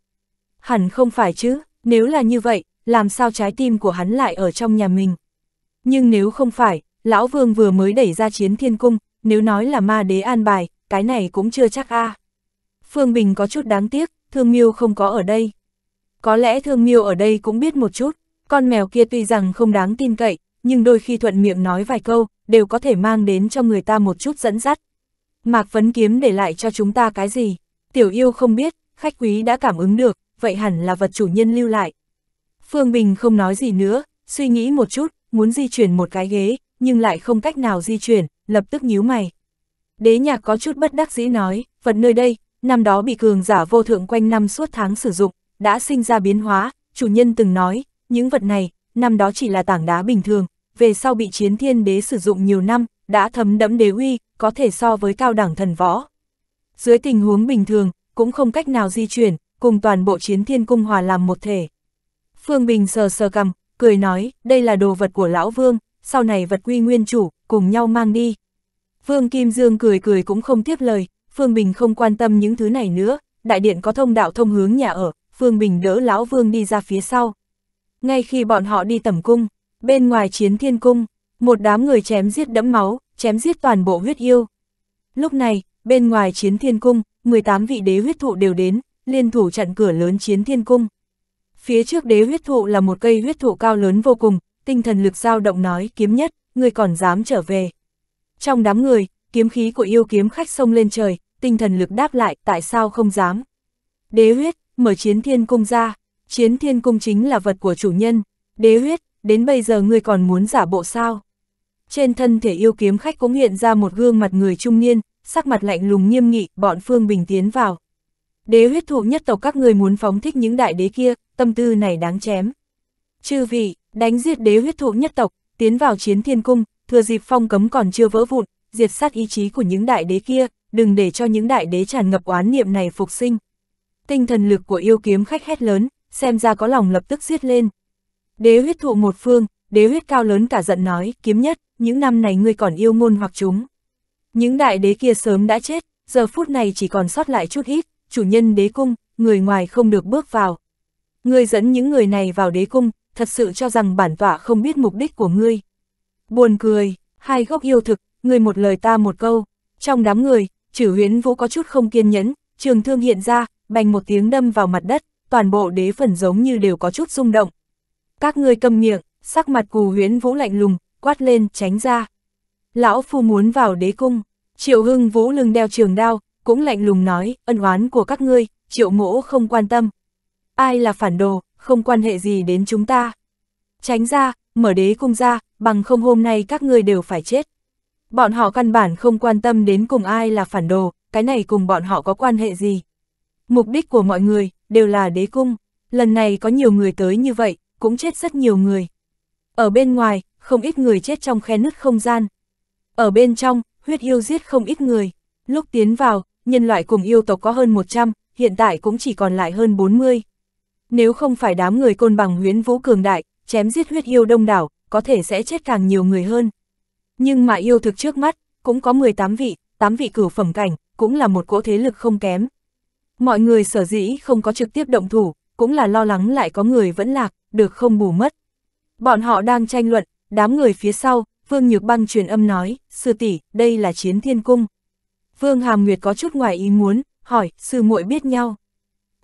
Hẳn không phải chứ, nếu là như vậy, làm sao trái tim của hắn lại ở trong nhà mình? Nhưng nếu không phải, Lão Vương vừa mới đẩy ra chiến thiên cung, nếu nói là ma đế an bài, cái này cũng chưa chắc a. À. Phương Bình có chút đáng tiếc, Thương Miêu không có ở đây. Có lẽ Thương Miêu ở đây cũng biết một chút, con mèo kia tuy rằng không đáng tin cậy, nhưng đôi khi thuận miệng nói vài câu, đều có thể mang đến cho người ta một chút dẫn dắt. Mạc Vấn Kiếm để lại cho chúng ta cái gì? Tiểu yêu không biết, khách quý đã cảm ứng được, vậy hẳn là vật chủ nhân lưu lại. Phương Bình không nói gì nữa, suy nghĩ một chút, muốn di chuyển một cái ghế, nhưng lại không cách nào di chuyển, lập tức nhíu mày. Đế nhạc có chút bất đắc dĩ nói, vật nơi đây, năm đó bị cường giả vô thượng quanh năm suốt tháng sử dụng, đã sinh ra biến hóa, chủ nhân từng nói, những vật này, năm đó chỉ là tảng đá bình thường, về sau bị chiến thiên đế sử dụng nhiều năm, đã thấm đẫm đế uy, có thể so với cao đẳng thần võ. Dưới tình huống bình thường, cũng không cách nào di chuyển, cùng toàn bộ chiến thiên cung hòa làm một thể. Phương Bình sờ sờ cầm, cười nói, đây là đồ vật của lão vương, sau này vật quy nguyên chủ, cùng nhau mang đi. Vương Kim Dương cười cười cũng không tiếp lời, Phương Bình không quan tâm những thứ này nữa, đại điện có thông đạo thông hướng nhà ở, Phương Bình đỡ lão Vương đi ra phía sau. Ngay khi bọn họ đi tầm cung, bên ngoài chiến thiên cung, một đám người chém giết đẫm máu, chém giết toàn bộ huyết yêu. Lúc này, bên ngoài chiến thiên cung, 18 vị đế huyết thụ đều đến, liên thủ chặn cửa lớn chiến thiên cung. Phía trước đế huyết thụ là một cây huyết thụ cao lớn vô cùng, tinh thần lực dao động nói kiếm nhất, ngươi còn dám trở về. Trong đám người, kiếm khí của yêu kiếm khách sông lên trời, tinh thần lực đáp lại, tại sao không dám? Đế huyết, mở chiến thiên cung ra, chiến thiên cung chính là vật của chủ nhân, đế huyết, đến bây giờ ngươi còn muốn giả bộ sao? Trên thân thể yêu kiếm khách cũng hiện ra một gương mặt người trung niên, sắc mặt lạnh lùng nghiêm nghị, bọn Phương Bình tiến vào. Đế huyết thụ nhất tộc các người muốn phóng thích những đại đế kia, tâm tư này đáng chém. Chư vị, đánh diệt đế huyết thụ nhất tộc, tiến vào chiến thiên cung, thừa dịp phong cấm còn chưa vỡ vụn, diệt sát ý chí của những đại đế kia, đừng để cho những đại đế tràn ngập oán niệm này phục sinh. Tinh thần lực của yêu kiếm khách hét lớn, xem ra có lòng lập tức giết lên. Đế huyết thụ một phương, đế huyết cao lớn cả giận nói, kiếm nhất, những năm này ngươi còn yêu ngôn hoặc chúng. Những đại đế kia sớm đã chết, giờ phút này chỉ còn sót lại chút ít, chủ nhân đế cung, người ngoài không được bước vào. Ngươi dẫn những người này vào đế cung, thật sự cho rằng bản tọa không biết mục đích của ngươi. Buồn cười, hai gốc yêu thực, ngươi một lời ta một câu. Trong đám người, trừ huyến vũ có chút không kiên nhẫn, trường thương hiện ra, bành một tiếng đâm vào mặt đất, toàn bộ đế phần giống như đều có chút rung động. Các ngươi cầm miệng, sắc mặt cù huyến vũ lạnh lùng, quát lên, tránh ra. Lão phu muốn vào đế cung, triệu hưng vũ lưng đeo trường đao, cũng lạnh lùng nói, ân oán của các ngươi, triệu mỗ không quan tâm. Ai là phản đồ, không quan hệ gì đến chúng ta. Tránh ra, mở đế cung ra, bằng không hôm nay các ngươi đều phải chết. Bọn họ căn bản không quan tâm đến cùng ai là phản đồ, cái này cùng bọn họ có quan hệ gì. Mục đích của mọi người, đều là đế cung. Lần này có nhiều người tới như vậy, cũng chết rất nhiều người. Ở bên ngoài, không ít người chết trong khe nứt không gian. Ở bên trong, huyết yêu giết không ít người. Lúc tiến vào, nhân loại cùng yêu tộc có hơn 100, hiện tại cũng chỉ còn lại hơn 40. Nếu không phải đám người côn bằng huyến vũ cường đại, chém giết huyết yêu đông đảo, có thể sẽ chết càng nhiều người hơn. Nhưng mà yêu thực trước mắt, cũng có 18 vị, 8 vị cửu phẩm cảnh, cũng là một cỗ thế lực không kém. Mọi người sở dĩ không có trực tiếp động thủ, cũng là lo lắng lại có người vẫn lạc, được không bù mất. Bọn họ đang tranh luận, đám người phía sau, Vương Nhược Băng truyền âm nói, sư tỷ, đây là chiến thiên cung. Vương Hàm Nguyệt có chút ngoài ý muốn, hỏi, sư muội biết nhau.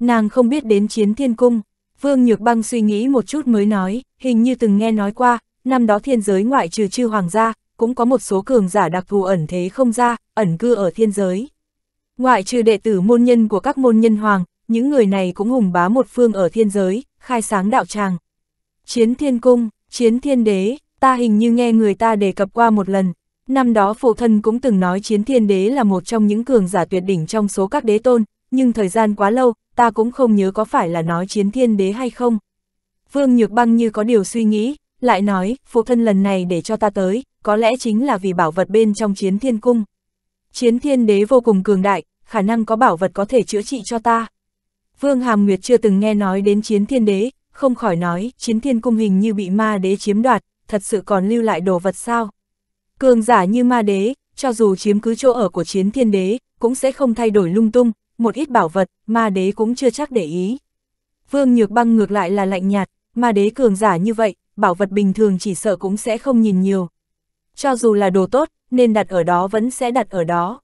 Nàng không biết đến chiến thiên cung, Vương Nhược Băng suy nghĩ một chút mới nói, hình như từng nghe nói qua, năm đó thiên giới ngoại trừ chư hoàng gia, cũng có một số cường giả đặc thù ẩn thế không ra, ẩn cư ở thiên giới. Ngoại trừ đệ tử môn nhân của các môn nhân hoàng, những người này cũng hùng bá một phương ở thiên giới, khai sáng đạo tràng. Chiến thiên cung, chiến thiên đế, ta hình như nghe người ta đề cập qua một lần. Năm đó phụ thân cũng từng nói chiến thiên đế là một trong những cường giả tuyệt đỉnh trong số các đế tôn, nhưng thời gian quá lâu, ta cũng không nhớ có phải là nói chiến thiên đế hay không. Vương Nhược Băng như có điều suy nghĩ, lại nói, phụ thân lần này để cho ta tới, có lẽ chính là vì bảo vật bên trong chiến thiên cung. Chiến thiên đế vô cùng cường đại, khả năng có bảo vật có thể chữa trị cho ta. Vương Hàm Nguyệt chưa từng nghe nói đến chiến thiên đế, không khỏi nói, chiến thiên cung hình như bị ma đế chiếm đoạt, thật sự còn lưu lại đồ vật sao. Cường giả như ma đế, cho dù chiếm cứ chỗ ở của chiến thiên đế, cũng sẽ không thay đổi lung tung, một ít bảo vật, ma đế cũng chưa chắc để ý. Vương Nhược Băng ngược lại là lạnh nhạt, ma đế cường giả như vậy, bảo vật bình thường chỉ sợ cũng sẽ không nhìn nhiều. Cho dù là đồ tốt, nên đặt ở đó vẫn sẽ đặt ở đó.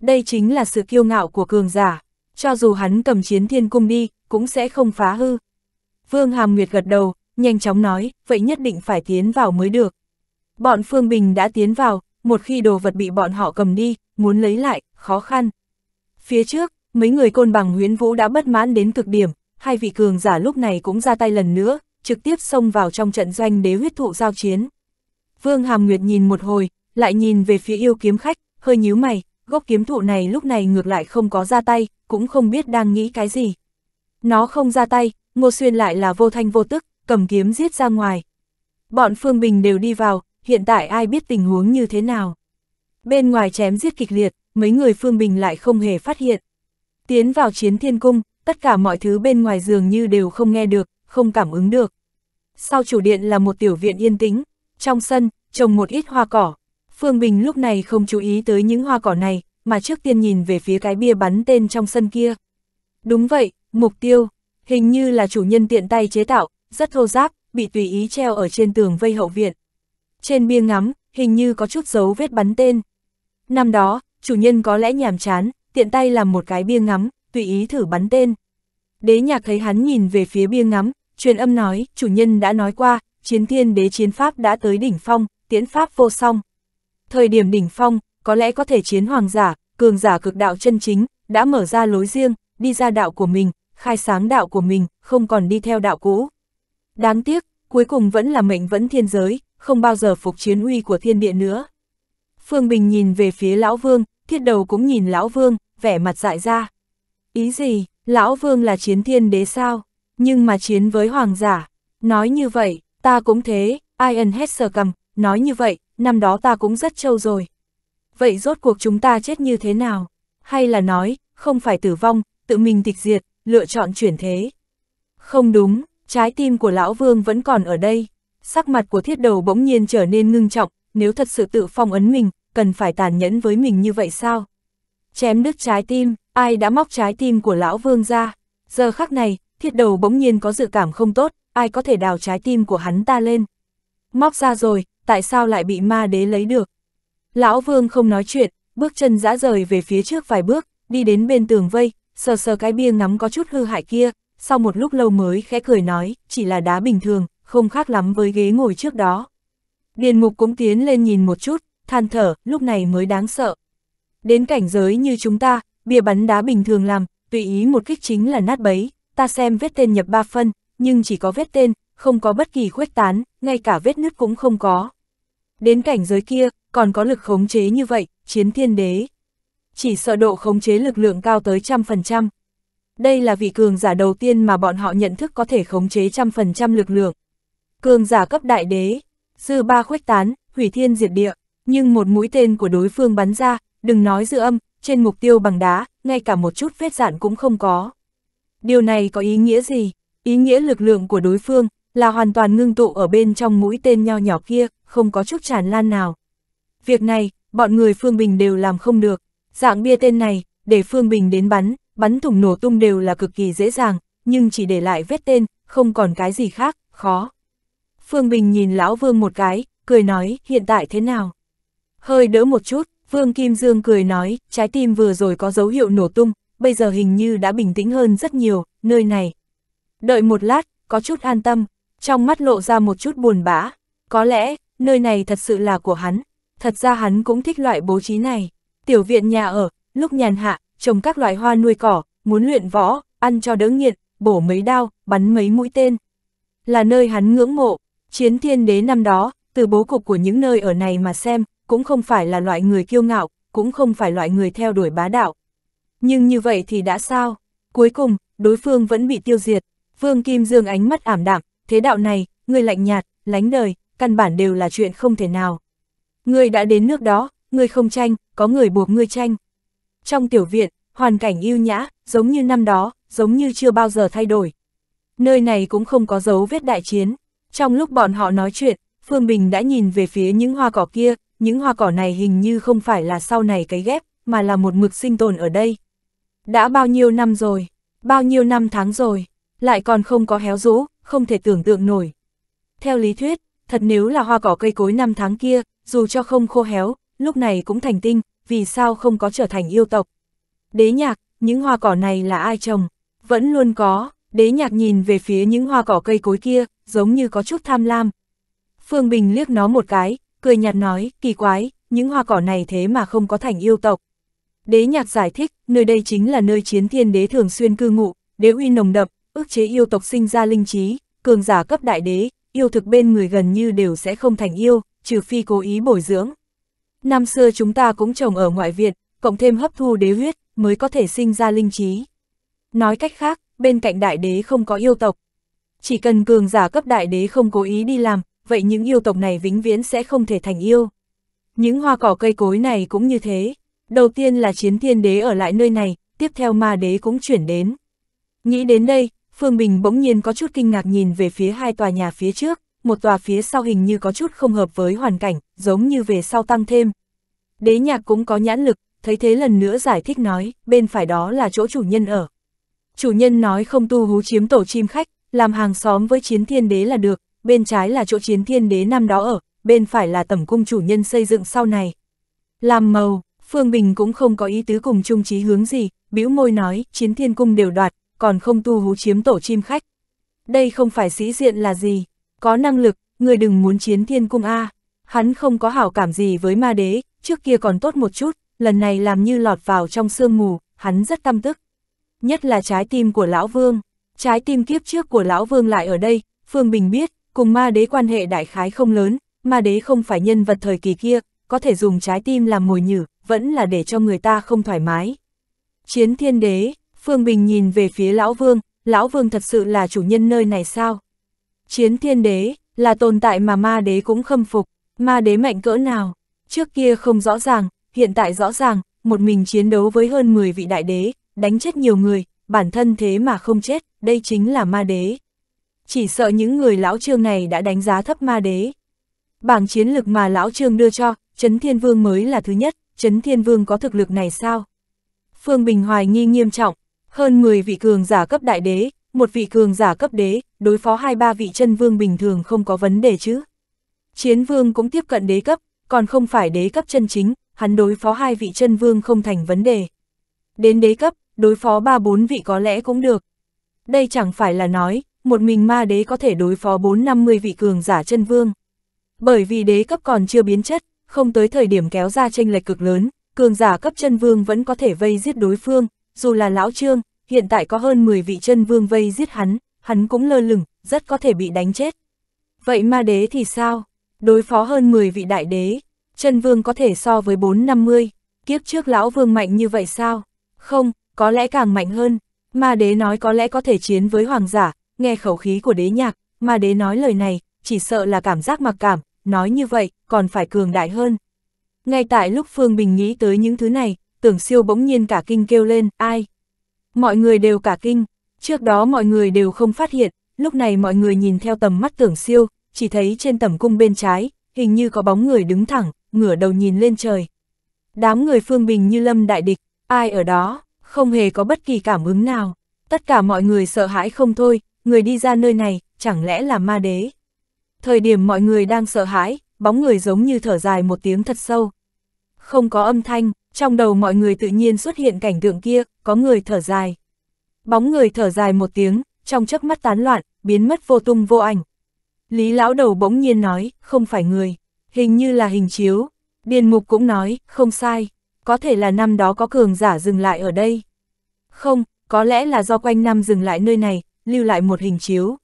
Đây chính là sự kiêu ngạo của cường giả, cho dù hắn cầm chiến thiên cung đi, cũng sẽ không phá hư. Vương Hàm Nguyệt gật đầu, nhanh chóng nói, vậy nhất định phải tiến vào mới được. Bọn Phương Bình đã tiến vào, một khi đồ vật bị bọn họ cầm đi, muốn lấy lại, khó khăn. Phía trước, mấy người côn bằng huyến vũ đã bất mãn đến cực điểm, hai vị cường giả lúc này cũng ra tay lần nữa, trực tiếp xông vào trong trận doanh đế huyết thụ giao chiến. Vương Hàm Nguyệt nhìn một hồi, lại nhìn về phía yêu kiếm khách, hơi nhíu mày, gốc kiếm thụ này lúc này ngược lại không có ra tay, cũng không biết đang nghĩ cái gì. Nó không ra tay, Ngô Xuyên lại là vô thanh vô tức, cầm kiếm giết ra ngoài. Bọn Phương Bình đều đi vào, hiện tại ai biết tình huống như thế nào. Bên ngoài chém giết kịch liệt, mấy người Phương Bình lại không hề phát hiện. Tiến vào chiến thiên cung, tất cả mọi thứ bên ngoài giường như đều không nghe được, không cảm ứng được. Sau chủ điện là một tiểu viện yên tĩnh, trong sân, trồng một ít hoa cỏ. Phương Bình lúc này không chú ý tới những hoa cỏ này, mà trước tiên nhìn về phía cái bia bắn tên trong sân kia. Đúng vậy, mục tiêu, hình như là chủ nhân tiện tay chế tạo, rất thô giáp, bị tùy ý treo ở trên tường vây hậu viện. Trên bia ngắm, hình như có chút dấu vết bắn tên. Năm đó, chủ nhân có lẽ nhàm chán, tiện tay làm một cái bia ngắm, tùy ý thử bắn tên. Đế nhạc thấy hắn nhìn về phía bia ngắm, truyền âm nói, chủ nhân đã nói qua, chiến thiên đế chiến pháp đã tới đỉnh phong, tiễn pháp vô song. Thời điểm đỉnh phong, có lẽ có thể chiến hoàng giả, cường giả cực đạo chân chính, đã mở ra lối riêng, đi ra đạo của mình, khai sáng đạo của mình, không còn đi theo đạo cũ. Đáng tiếc, cuối cùng vẫn là mệnh vẫn thiên giới, không bao giờ phục chiến uy của thiên địa nữa. Phương Bình nhìn về phía Lão Vương, thiết đầu cũng nhìn Lão Vương vẻ mặt dại ra. Ý gì, lão vương là chiến thiên đế sao, nhưng mà chiến với hoàng giả, nói như vậy, ta cũng thế, Iron hết sờ cầm, nói như vậy, năm đó ta cũng rất trâu rồi. Vậy rốt cuộc chúng ta chết như thế nào? Hay là nói, không phải tử vong, tự mình tịch diệt, lựa chọn chuyển thế? Không đúng, trái tim của lão vương vẫn còn ở đây. Sắc mặt của thiết đầu bỗng nhiên trở nên ngưng trọng, nếu thật sự tự phong ấn mình, cần phải tàn nhẫn với mình như vậy sao? chém đứt trái tim, ai đã móc trái tim của lão vương ra. Giờ khắc này, thiết đầu bỗng nhiên có dự cảm không tốt, ai có thể đào trái tim của hắn ta lên. Móc ra rồi, tại sao lại bị ma đế lấy được? Lão vương không nói chuyện, bước chân dã rời về phía trước vài bước, đi đến bên tường vây, sờ sờ cái bia ngắm có chút hư hại kia, sau một lúc lâu mới khẽ cười nói, chỉ là đá bình thường, không khác lắm với ghế ngồi trước đó. Điền mục cũng tiến lên nhìn một chút, than thở, lúc này mới đáng sợ. Đến cảnh giới như chúng ta, bia bắn đá bình thường làm, tùy ý một kích chính là nát bấy, ta xem vết tên nhập ba phân, nhưng chỉ có vết tên, không có bất kỳ khuếch tán, ngay cả vết nứt cũng không có. Đến cảnh giới kia, còn có lực khống chế như vậy, chiến thiên đế. Chỉ sợ độ khống chế lực lượng cao tới trăm phần trăm. Đây là vị cường giả đầu tiên mà bọn họ nhận thức có thể khống chế trăm phần trăm lực lượng. Cường giả cấp đại đế, dư ba khuếch tán, hủy thiên diệt địa, nhưng một mũi tên của đối phương bắn ra, Đừng nói dư âm, trên mục tiêu bằng đá, ngay cả một chút vết dạn cũng không có. Điều này có ý nghĩa gì? Ý nghĩa lực lượng của đối phương là hoàn toàn ngưng tụ ở bên trong mũi tên nho nhỏ kia, không có chút tràn lan nào. Việc này, bọn người Phương Bình đều làm không được. Dạng bia tên này, để Phương Bình đến bắn, bắn thủng nổ tung đều là cực kỳ dễ dàng, nhưng chỉ để lại vết tên, không còn cái gì khác, khó. Phương Bình nhìn Lão Vương một cái, cười nói, hiện tại thế nào? Hơi đỡ một chút, Vương Kim Dương cười nói, trái tim vừa rồi có dấu hiệu nổ tung, bây giờ hình như đã bình tĩnh hơn rất nhiều, nơi này. Đợi một lát, có chút an tâm, trong mắt lộ ra một chút buồn bã. Có lẽ, nơi này thật sự là của hắn. Thật ra hắn cũng thích loại bố trí này. Tiểu viện nhà ở, lúc nhàn hạ, trồng các loại hoa nuôi cỏ, muốn luyện võ, ăn cho đỡ nghiện, bổ mấy đao, bắn mấy mũi tên. Là nơi hắn ngưỡng mộ, chiến thiên đế năm đó, từ bố cục của những nơi ở này mà xem, cũng không phải là loại người kiêu ngạo, cũng không phải loại người theo đuổi bá đạo. Nhưng như vậy thì đã sao? Cuối cùng, đối phương vẫn bị tiêu diệt. Vương Kim Dương ánh mắt ảm đạm, thế đạo này, người lạnh nhạt, lánh đời, căn bản đều là chuyện không thể nào. Người đã đến nước đó, người không tranh, có người buộc người tranh. Trong tiểu viện, hoàn cảnh yêu nhã, giống như năm đó, giống như chưa bao giờ thay đổi. Nơi này cũng không có dấu vết đại chiến. Trong lúc bọn họ nói chuyện, Phương Bình đã nhìn về phía những hoa cỏ kia, những hoa cỏ này hình như không phải là sau này cấy ghép, mà là một mực sinh tồn ở đây. Đã bao nhiêu năm rồi, bao nhiêu năm tháng rồi, lại còn không có héo rũ, không thể tưởng tượng nổi. Theo lý thuyết, thật nếu là hoa cỏ cây cối năm tháng kia, dù cho không khô héo, lúc này cũng thành tinh, vì sao không có trở thành yêu tộc. Đế nhạc, những hoa cỏ này là ai trồng? Vẫn luôn có, đế nhạc nhìn về phía những hoa cỏ cây cối kia, giống như có chút tham lam. Phương Bình liếc nó một cái, cười nhạt nói, kỳ quái, những hoa cỏ này thế mà không có thành yêu tộc. Đế nhạt giải thích, nơi đây chính là nơi chiến thiên đế thường xuyên cư ngụ, đế uy nồng đậm, ước chế yêu tộc sinh ra linh trí, cường giả cấp đại đế, yêu thực bên người gần như đều sẽ không thành yêu, trừ phi cố ý bồi dưỡng. Năm xưa chúng ta cũng trồng ở ngoại viện, cộng thêm hấp thu đế huyết, mới có thể sinh ra linh trí. Nói cách khác, bên cạnh đại đế không có yêu tộc. Chỉ cần cường giả cấp đại đế không cố ý đi làm, vậy những yêu tộc này vĩnh viễn sẽ không thể thành yêu. Những hoa cỏ cây cối này cũng như thế. Đầu tiên là chiến thiên đế ở lại nơi này, tiếp theo ma đế cũng chuyển đến. Nghĩ đến đây, Phương Bình bỗng nhiên có chút kinh ngạc nhìn về phía hai tòa nhà phía trước, một tòa phía sau hình như có chút không hợp với hoàn cảnh, giống như về sau tăng thêm. Đế nhạc cũng có nhãn lực, thấy thế lần nữa giải thích nói, bên phải đó là chỗ chủ nhân ở. Chủ nhân nói không tu hú chiếm tổ chim khách, làm hàng xóm với chiến thiên đế là được, bên trái là chỗ chiến thiên đế năm đó ở, bên phải là tẩm cung chủ nhân xây dựng sau này. Làm màu, Phương Bình cũng không có ý tứ cùng chung trí hướng gì, bĩu môi nói, chiến thiên cung đều đoạt, còn không tu hú chiếm tổ chim khách. Đây không phải sĩ diện là gì, có năng lực, người đừng muốn chiến thiên cung A. Hắn không có hảo cảm gì với ma đế, trước kia còn tốt một chút, lần này làm như lọt vào trong sương mù, hắn rất tâm tức. Nhất là trái tim của Lão Vương, trái tim kiếp trước của Lão Vương lại ở đây, Phương Bình biết, Cùng ma đế quan hệ đại khái không lớn, ma đế không phải nhân vật thời kỳ kia, có thể dùng trái tim làm mồi nhử, vẫn là để cho người ta không thoải mái. Chiến thiên đế, Phương Bình nhìn về phía Lão Vương, Lão Vương thật sự là chủ nhân nơi này sao? Chiến thiên đế, là tồn tại mà ma đế cũng khâm phục, ma đế mạnh cỡ nào? Trước kia không rõ ràng, hiện tại rõ ràng, một mình chiến đấu với hơn 10 vị đại đế, đánh chết nhiều người, bản thân thế mà không chết, đây chính là ma đế chỉ sợ những người lão trương này đã đánh giá thấp ma đế. Bảng chiến lực mà lão trương đưa cho, Trấn Thiên Vương mới là thứ nhất, Trấn Thiên Vương có thực lực này sao? Phương Bình hoài nghi nghiêm trọng, hơn 10 vị cường giả cấp đại đế, một vị cường giả cấp đế, đối phó hai ba vị chân vương bình thường không có vấn đề chứ. Chiến vương cũng tiếp cận đế cấp, còn không phải đế cấp chân chính, hắn đối phó hai vị chân vương không thành vấn đề. Đến đế cấp, đối phó ba bốn vị có lẽ cũng được. Đây chẳng phải là nói, một mình ma đế có thể đối phó 4-50 vị cường giả chân vương. Bởi vì đế cấp còn chưa biến chất, không tới thời điểm kéo ra tranh lệch cực lớn, cường giả cấp chân vương vẫn có thể vây giết đối phương, dù là lão trương, hiện tại có hơn 10 vị chân vương vây giết hắn, hắn cũng lơ lửng, rất có thể bị đánh chết. Vậy ma đế thì sao? Đối phó hơn 10 vị đại đế, chân vương có thể so với 4-50, kiếp trước lão vương mạnh như vậy sao? Không, có lẽ càng mạnh hơn, ma đế nói có lẽ có thể chiến với hoàng giả, nghe khẩu khí của đế nhạc, mà đế nói lời này, chỉ sợ là cảm giác mặc cảm, nói như vậy, còn phải cường đại hơn. Ngay tại lúc Phương Bình nghĩ tới những thứ này, tưởng siêu bỗng nhiên cả kinh kêu lên, ai? Mọi người đều cả kinh, trước đó mọi người đều không phát hiện, lúc này mọi người nhìn theo tầm mắt tưởng siêu, chỉ thấy trên tầm cung bên trái, hình như có bóng người đứng thẳng, ngửa đầu nhìn lên trời. Đám người Phương Bình như lâm đại địch, ai ở đó, không hề có bất kỳ cảm ứng nào. Tất cả mọi người sợ hãi không thôi, người đi ra nơi này, chẳng lẽ là ma đế. Thời điểm mọi người đang sợ hãi, bóng người giống như thở dài một tiếng thật sâu. Không có âm thanh, trong đầu mọi người tự nhiên xuất hiện cảnh tượng kia, có người thở dài. Bóng người thở dài một tiếng, trong chớp mắt tán loạn, biến mất vô tung vô ảnh. Lý lão đầu bỗng nhiên nói, không phải người, hình như là hình chiếu. Điền mục cũng nói, không sai, có thể là năm đó có cường giả dừng lại ở đây. Không, có lẽ là do quanh năm dừng lại nơi này, lưu lại một hình chiếu.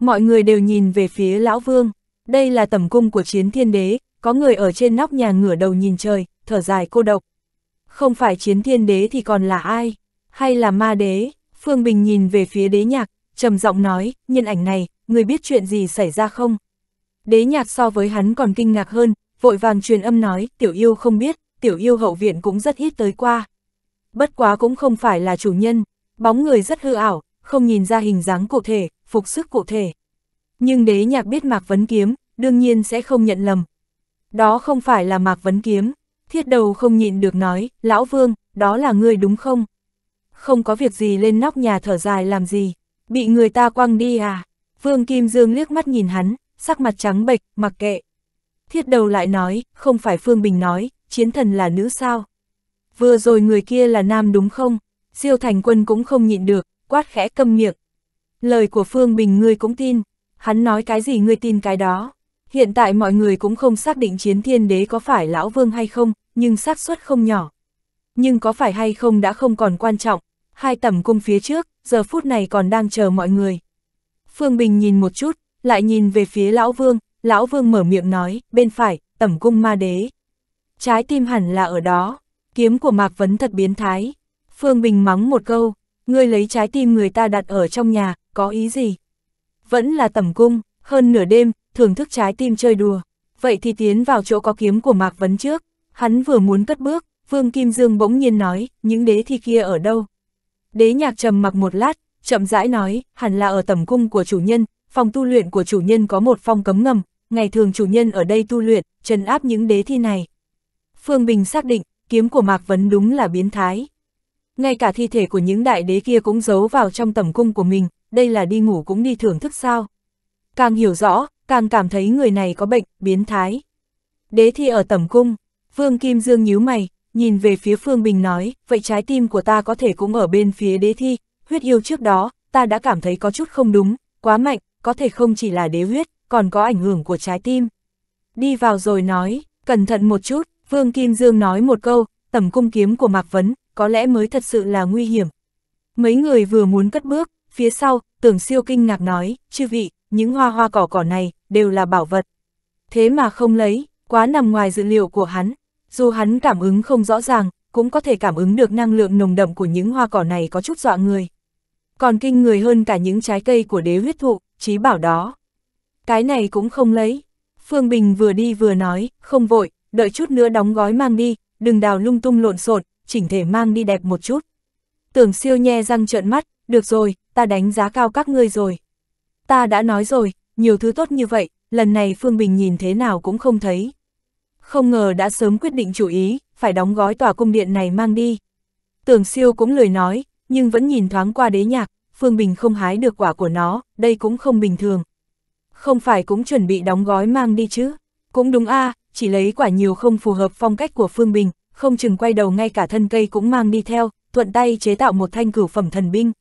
Mọi người đều nhìn về phía Lão Vương, đây là tầm cung của chiến thiên đế, có người ở trên nóc nhà ngửa đầu nhìn trời, thở dài cô độc. Không phải chiến thiên đế thì còn là ai, hay là ma đế, Phương Bình nhìn về phía đế nhạc, trầm giọng nói, nhân ảnh này, người biết chuyện gì xảy ra không? Đế nhạc so với hắn còn kinh ngạc hơn, vội vàng truyền âm nói, tiểu yêu không biết, tiểu yêu hậu viện cũng rất ít tới qua. Bất quá cũng không phải là chủ nhân, bóng người rất hư ảo, không nhìn ra hình dáng cụ thể, phục sức cụ thể. Nhưng đế nhạc biết Mạc Vấn Kiếm, đương nhiên sẽ không nhận lầm. Đó không phải là Mạc Vấn Kiếm, thiết đầu không nhịn được nói, Lão Vương, đó là ngươi đúng không? Không có việc gì lên nóc nhà thở dài làm gì, bị người ta quăng đi à? Vương Kim Dương liếc mắt nhìn hắn, sắc mặt trắng bệch, mặc kệ. Thiết đầu lại nói, không phải Phương Bình nói, chiến thần là nữ sao? Vừa rồi người kia là nam đúng không? siêu Thành Quân cũng không nhịn được, quát khẽ câm miệng. Lời của Phương Bình ngươi cũng tin, hắn nói cái gì ngươi tin cái đó. Hiện tại mọi người cũng không xác định chiến thiên đế có phải lão vương hay không, nhưng xác suất không nhỏ. Nhưng có phải hay không đã không còn quan trọng, hai tầm cung phía trước, giờ phút này còn đang chờ mọi người. Phương Bình nhìn một chút, lại nhìn về phía lão vương, lão vương mở miệng nói, bên phải, tẩm cung ma đế. Trái tim hẳn là ở đó, kiếm của Mạc Vấn thật biến thái. Phương Bình mắng một câu, ngươi lấy trái tim người ta đặt ở trong nhà, có ý gì? Vẫn là tẩm cung, hơn nửa đêm, thưởng thức trái tim chơi đùa. Vậy thì tiến vào chỗ có kiếm của Mạc Vấn trước. Hắn vừa muốn cất bước, Vương Kim Dương bỗng nhiên nói, những đế thi kia ở đâu? Đế nhạc trầm mặc một lát, chậm rãi nói, hẳn là ở tẩm cung của chủ nhân, phòng tu luyện của chủ nhân có một phòng cấm ngầm, ngày thường chủ nhân ở đây tu luyện, trấn áp những đế thi này. Phương Bình xác định, kiếm của Mạc Vấn đúng là biến thái ngay cả thi thể của những đại đế kia cũng giấu vào trong tầm cung của mình, đây là đi ngủ cũng đi thưởng thức sao. Càng hiểu rõ, càng cảm thấy người này có bệnh, biến thái. Đế thi ở tầm cung, Vương Kim Dương nhíu mày, nhìn về phía Phương Bình nói, vậy trái tim của ta có thể cũng ở bên phía đế thi, huyết yêu trước đó, ta đã cảm thấy có chút không đúng, quá mạnh, có thể không chỉ là đế huyết, còn có ảnh hưởng của trái tim. Đi vào rồi nói, cẩn thận một chút, Vương Kim Dương nói một câu, tầm cung kiếm của Mạc Vấn, có lẽ mới thật sự là nguy hiểm. Mấy người vừa muốn cất bước, phía sau, tưởng siêu kinh ngạc nói, chư vị, những hoa hoa cỏ cỏ này, đều là bảo vật. Thế mà không lấy, quá nằm ngoài dự liệu của hắn, dù hắn cảm ứng không rõ ràng, cũng có thể cảm ứng được năng lượng nồng đậm của những hoa cỏ này có chút dọa người. Còn kinh người hơn cả những trái cây của đế huyết thụ, trí bảo đó. Cái này cũng không lấy. Phương Bình vừa đi vừa nói, không vội, đợi chút nữa đóng gói mang đi, đừng đào lung tung lộn xộn, chỉnh thể mang đi đẹp một chút. Tưởng siêu nhe răng trợn mắt, được rồi, ta đánh giá cao các ngươi rồi. Ta đã nói rồi, nhiều thứ tốt như vậy, lần này Phương Bình nhìn thế nào cũng không thấy. Không ngờ đã sớm quyết định chủ ý, phải đóng gói tòa cung điện này mang đi. Tưởng siêu cũng lười nói, nhưng vẫn nhìn thoáng qua đế nhạc, Phương Bình không hái được quả của nó, đây cũng không bình thường. Không phải cũng chuẩn bị đóng gói mang đi chứ? Cũng đúng a à, chỉ lấy quả nhiều không phù hợp phong cách của Phương Bình, không chừng quay đầu ngay cả thân cây cũng mang đi theo, thuận tay chế tạo một thanh cửu phẩm thần binh.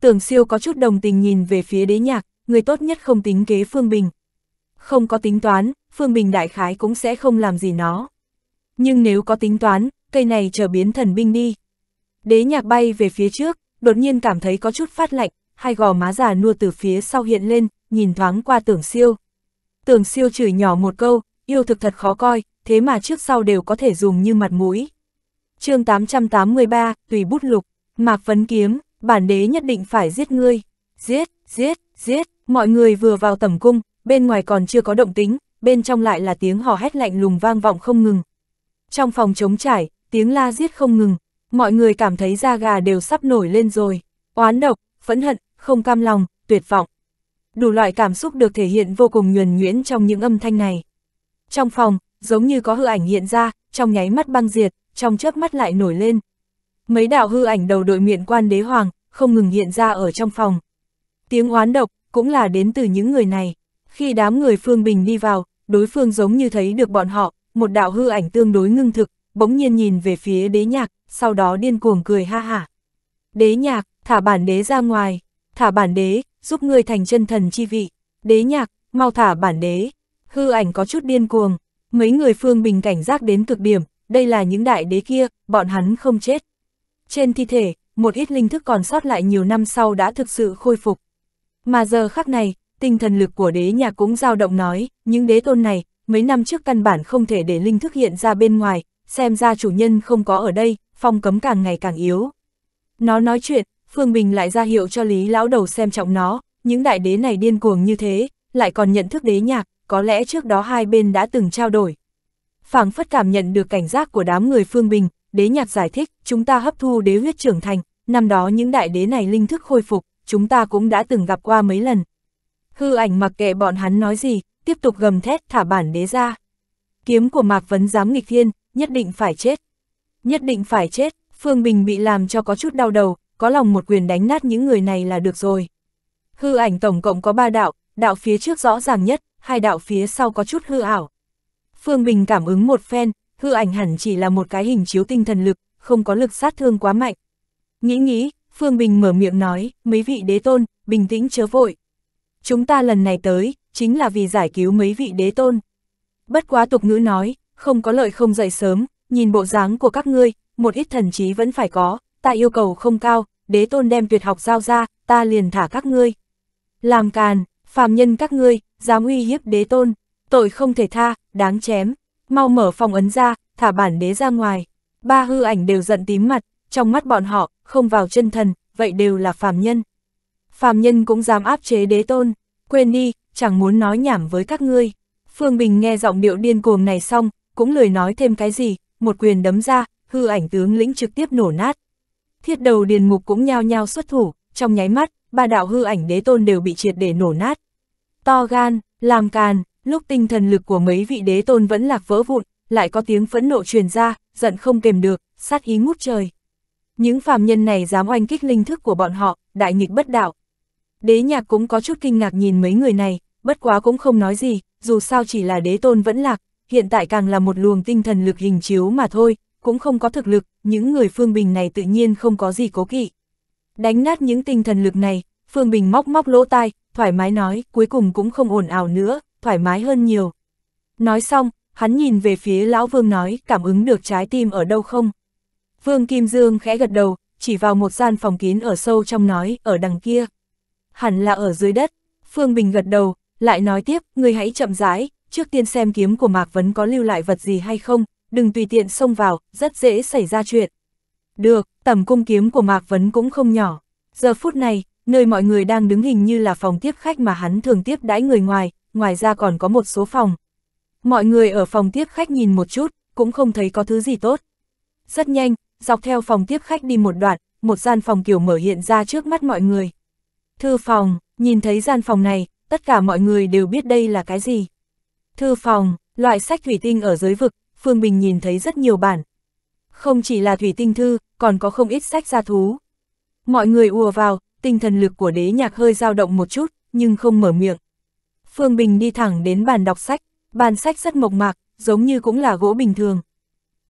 Tưởng siêu có chút đồng tình nhìn về phía đế nhạc, người tốt nhất không tính kế Phương Bình. Không có tính toán, Phương Bình đại khái cũng sẽ không làm gì nó. Nhưng nếu có tính toán, cây này trở biến thần binh đi. Đế nhạc bay về phía trước, đột nhiên cảm thấy có chút phát lạnh, hai gò má già nua từ phía sau hiện lên, nhìn thoáng qua tưởng siêu. Tưởng siêu chửi nhỏ một câu, yêu thực thật khó coi, thế mà trước sau đều có thể dùng như mặt mũi. chương 883, tùy bút lục, mạc vấn kiếm, bản đế nhất định phải giết ngươi. Giết, giết, giết, mọi người vừa vào tầm cung, bên ngoài còn chưa có động tính, bên trong lại là tiếng hò hét lạnh lùng vang vọng không ngừng. Trong phòng trống trải, tiếng la giết không ngừng, mọi người cảm thấy da gà đều sắp nổi lên rồi, oán độc, phẫn hận, không cam lòng, tuyệt vọng. Đủ loại cảm xúc được thể hiện vô cùng nhuần nhuyễn trong những âm thanh này. Trong phòng, giống như có hư ảnh hiện ra, trong nháy mắt băng diệt, trong chớp mắt lại nổi lên. Mấy đạo hư ảnh đầu đội miệng quan đế hoàng, không ngừng hiện ra ở trong phòng. Tiếng oán độc, cũng là đến từ những người này. Khi đám người Phương Bình đi vào, đối phương giống như thấy được bọn họ, một đạo hư ảnh tương đối ngưng thực, bỗng nhiên nhìn về phía đế nhạc, sau đó điên cuồng cười ha hả. Đế nhạc, thả bản đế ra ngoài, thả bản đế, giúp ngươi thành chân thần chi vị. Đế nhạc, mau thả bản đế. Hư ảnh có chút điên cuồng, mấy người Phương Bình cảnh giác đến cực điểm, đây là những đại đế kia, bọn hắn không chết. Trên thi thể, một ít linh thức còn sót lại nhiều năm sau đã thực sự khôi phục. Mà giờ khắc này, tinh thần lực của đế nhà cũng dao động nói, những đế tôn này, mấy năm trước căn bản không thể để linh thức hiện ra bên ngoài, xem ra chủ nhân không có ở đây, phong cấm càng ngày càng yếu. Nó nói chuyện, Phương Bình lại ra hiệu cho Lý Lão Đầu xem trọng nó, những đại đế này điên cuồng như thế, lại còn nhận thức đế nhạc, có lẽ trước đó hai bên đã từng trao đổi. phảng phất cảm nhận được cảnh giác của đám người Phương Bình, đế nhạc giải thích, chúng ta hấp thu đế huyết trưởng thành, năm đó những đại đế này linh thức khôi phục, chúng ta cũng đã từng gặp qua mấy lần. Hư ảnh mặc kệ bọn hắn nói gì, tiếp tục gầm thét thả bản đế ra. Kiếm của Mạc Vấn dám nghịch thiên, nhất định phải chết. Nhất định phải chết, Phương Bình bị làm cho có chút đau đầu, có lòng một quyền đánh nát những người này là được rồi. Hư ảnh tổng cộng có ba đạo, đạo phía trước rõ ràng nhất, hai đạo phía sau có chút hư ảo. Phương Bình cảm ứng một phen, hư ảnh hẳn chỉ là một cái hình chiếu tinh thần lực, không có lực sát thương quá mạnh. Nghĩ nghĩ, Phương Bình mở miệng nói, mấy vị đế tôn, bình tĩnh chớ vội. Chúng ta lần này tới, chính là vì giải cứu mấy vị đế tôn. Bất quá tục ngữ nói, không có lợi không dậy sớm, nhìn bộ dáng của các ngươi, một ít thần trí vẫn phải có, ta yêu cầu không cao, đế tôn đem tuyệt học giao ra, ta liền thả các ngươi. Làm càn, phàm nhân các ngươi, dám uy hiếp đế tôn, tội không thể tha, đáng chém, mau mở phòng ấn ra, thả bản đế ra ngoài. Ba hư ảnh đều giận tím mặt, trong mắt bọn họ, không vào chân thần, vậy đều là phàm nhân. Phàm nhân cũng dám áp chế đế tôn, quên đi, chẳng muốn nói nhảm với các ngươi. Phương Bình nghe giọng điệu điên cuồng này xong, cũng lười nói thêm cái gì, một quyền đấm ra, hư ảnh tướng lĩnh trực tiếp nổ nát. Thiết đầu điền ngục cũng nhao nhao xuất thủ, trong nháy mắt, ba đạo hư ảnh đế tôn đều bị triệt để nổ nát to gan, làm càn, lúc tinh thần lực của mấy vị đế tôn vẫn lạc vỡ vụn, lại có tiếng phẫn nộ truyền ra, giận không kềm được, sát ý ngút trời. Những phàm nhân này dám oanh kích linh thức của bọn họ, đại nghịch bất đạo. Đế nhạc cũng có chút kinh ngạc nhìn mấy người này, bất quá cũng không nói gì, dù sao chỉ là đế tôn vẫn lạc, hiện tại càng là một luồng tinh thần lực hình chiếu mà thôi, cũng không có thực lực, những người Phương Bình này tự nhiên không có gì cố kỵ. Đánh nát những tinh thần lực này, Phương Bình móc móc lỗ tai, thoải mái nói, cuối cùng cũng không ồn ào nữa, thoải mái hơn nhiều. Nói xong, hắn nhìn về phía Lão Vương nói, cảm ứng được trái tim ở đâu không? Vương Kim Dương khẽ gật đầu, chỉ vào một gian phòng kín ở sâu trong nói, ở đằng kia. Hẳn là ở dưới đất, Phương Bình gật đầu, lại nói tiếp, người hãy chậm rãi, trước tiên xem kiếm của Mạc Vấn có lưu lại vật gì hay không, đừng tùy tiện xông vào, rất dễ xảy ra chuyện. Được, tầm cung kiếm của Mạc Vấn cũng không nhỏ. Giờ phút này, Nơi mọi người đang đứng hình như là phòng tiếp khách mà hắn thường tiếp đãi người ngoài, ngoài ra còn có một số phòng. Mọi người ở phòng tiếp khách nhìn một chút, cũng không thấy có thứ gì tốt. Rất nhanh, dọc theo phòng tiếp khách đi một đoạn, một gian phòng kiểu mở hiện ra trước mắt mọi người. Thư phòng, nhìn thấy gian phòng này, tất cả mọi người đều biết đây là cái gì. Thư phòng, loại sách thủy tinh ở dưới vực, Phương Bình nhìn thấy rất nhiều bản. Không chỉ là thủy tinh thư, còn có không ít sách gia thú. Mọi người ùa vào, tinh thần lực của đế nhạc hơi dao động một chút, nhưng không mở miệng. Phương Bình đi thẳng đến bàn đọc sách, bàn sách rất mộc mạc, giống như cũng là gỗ bình thường,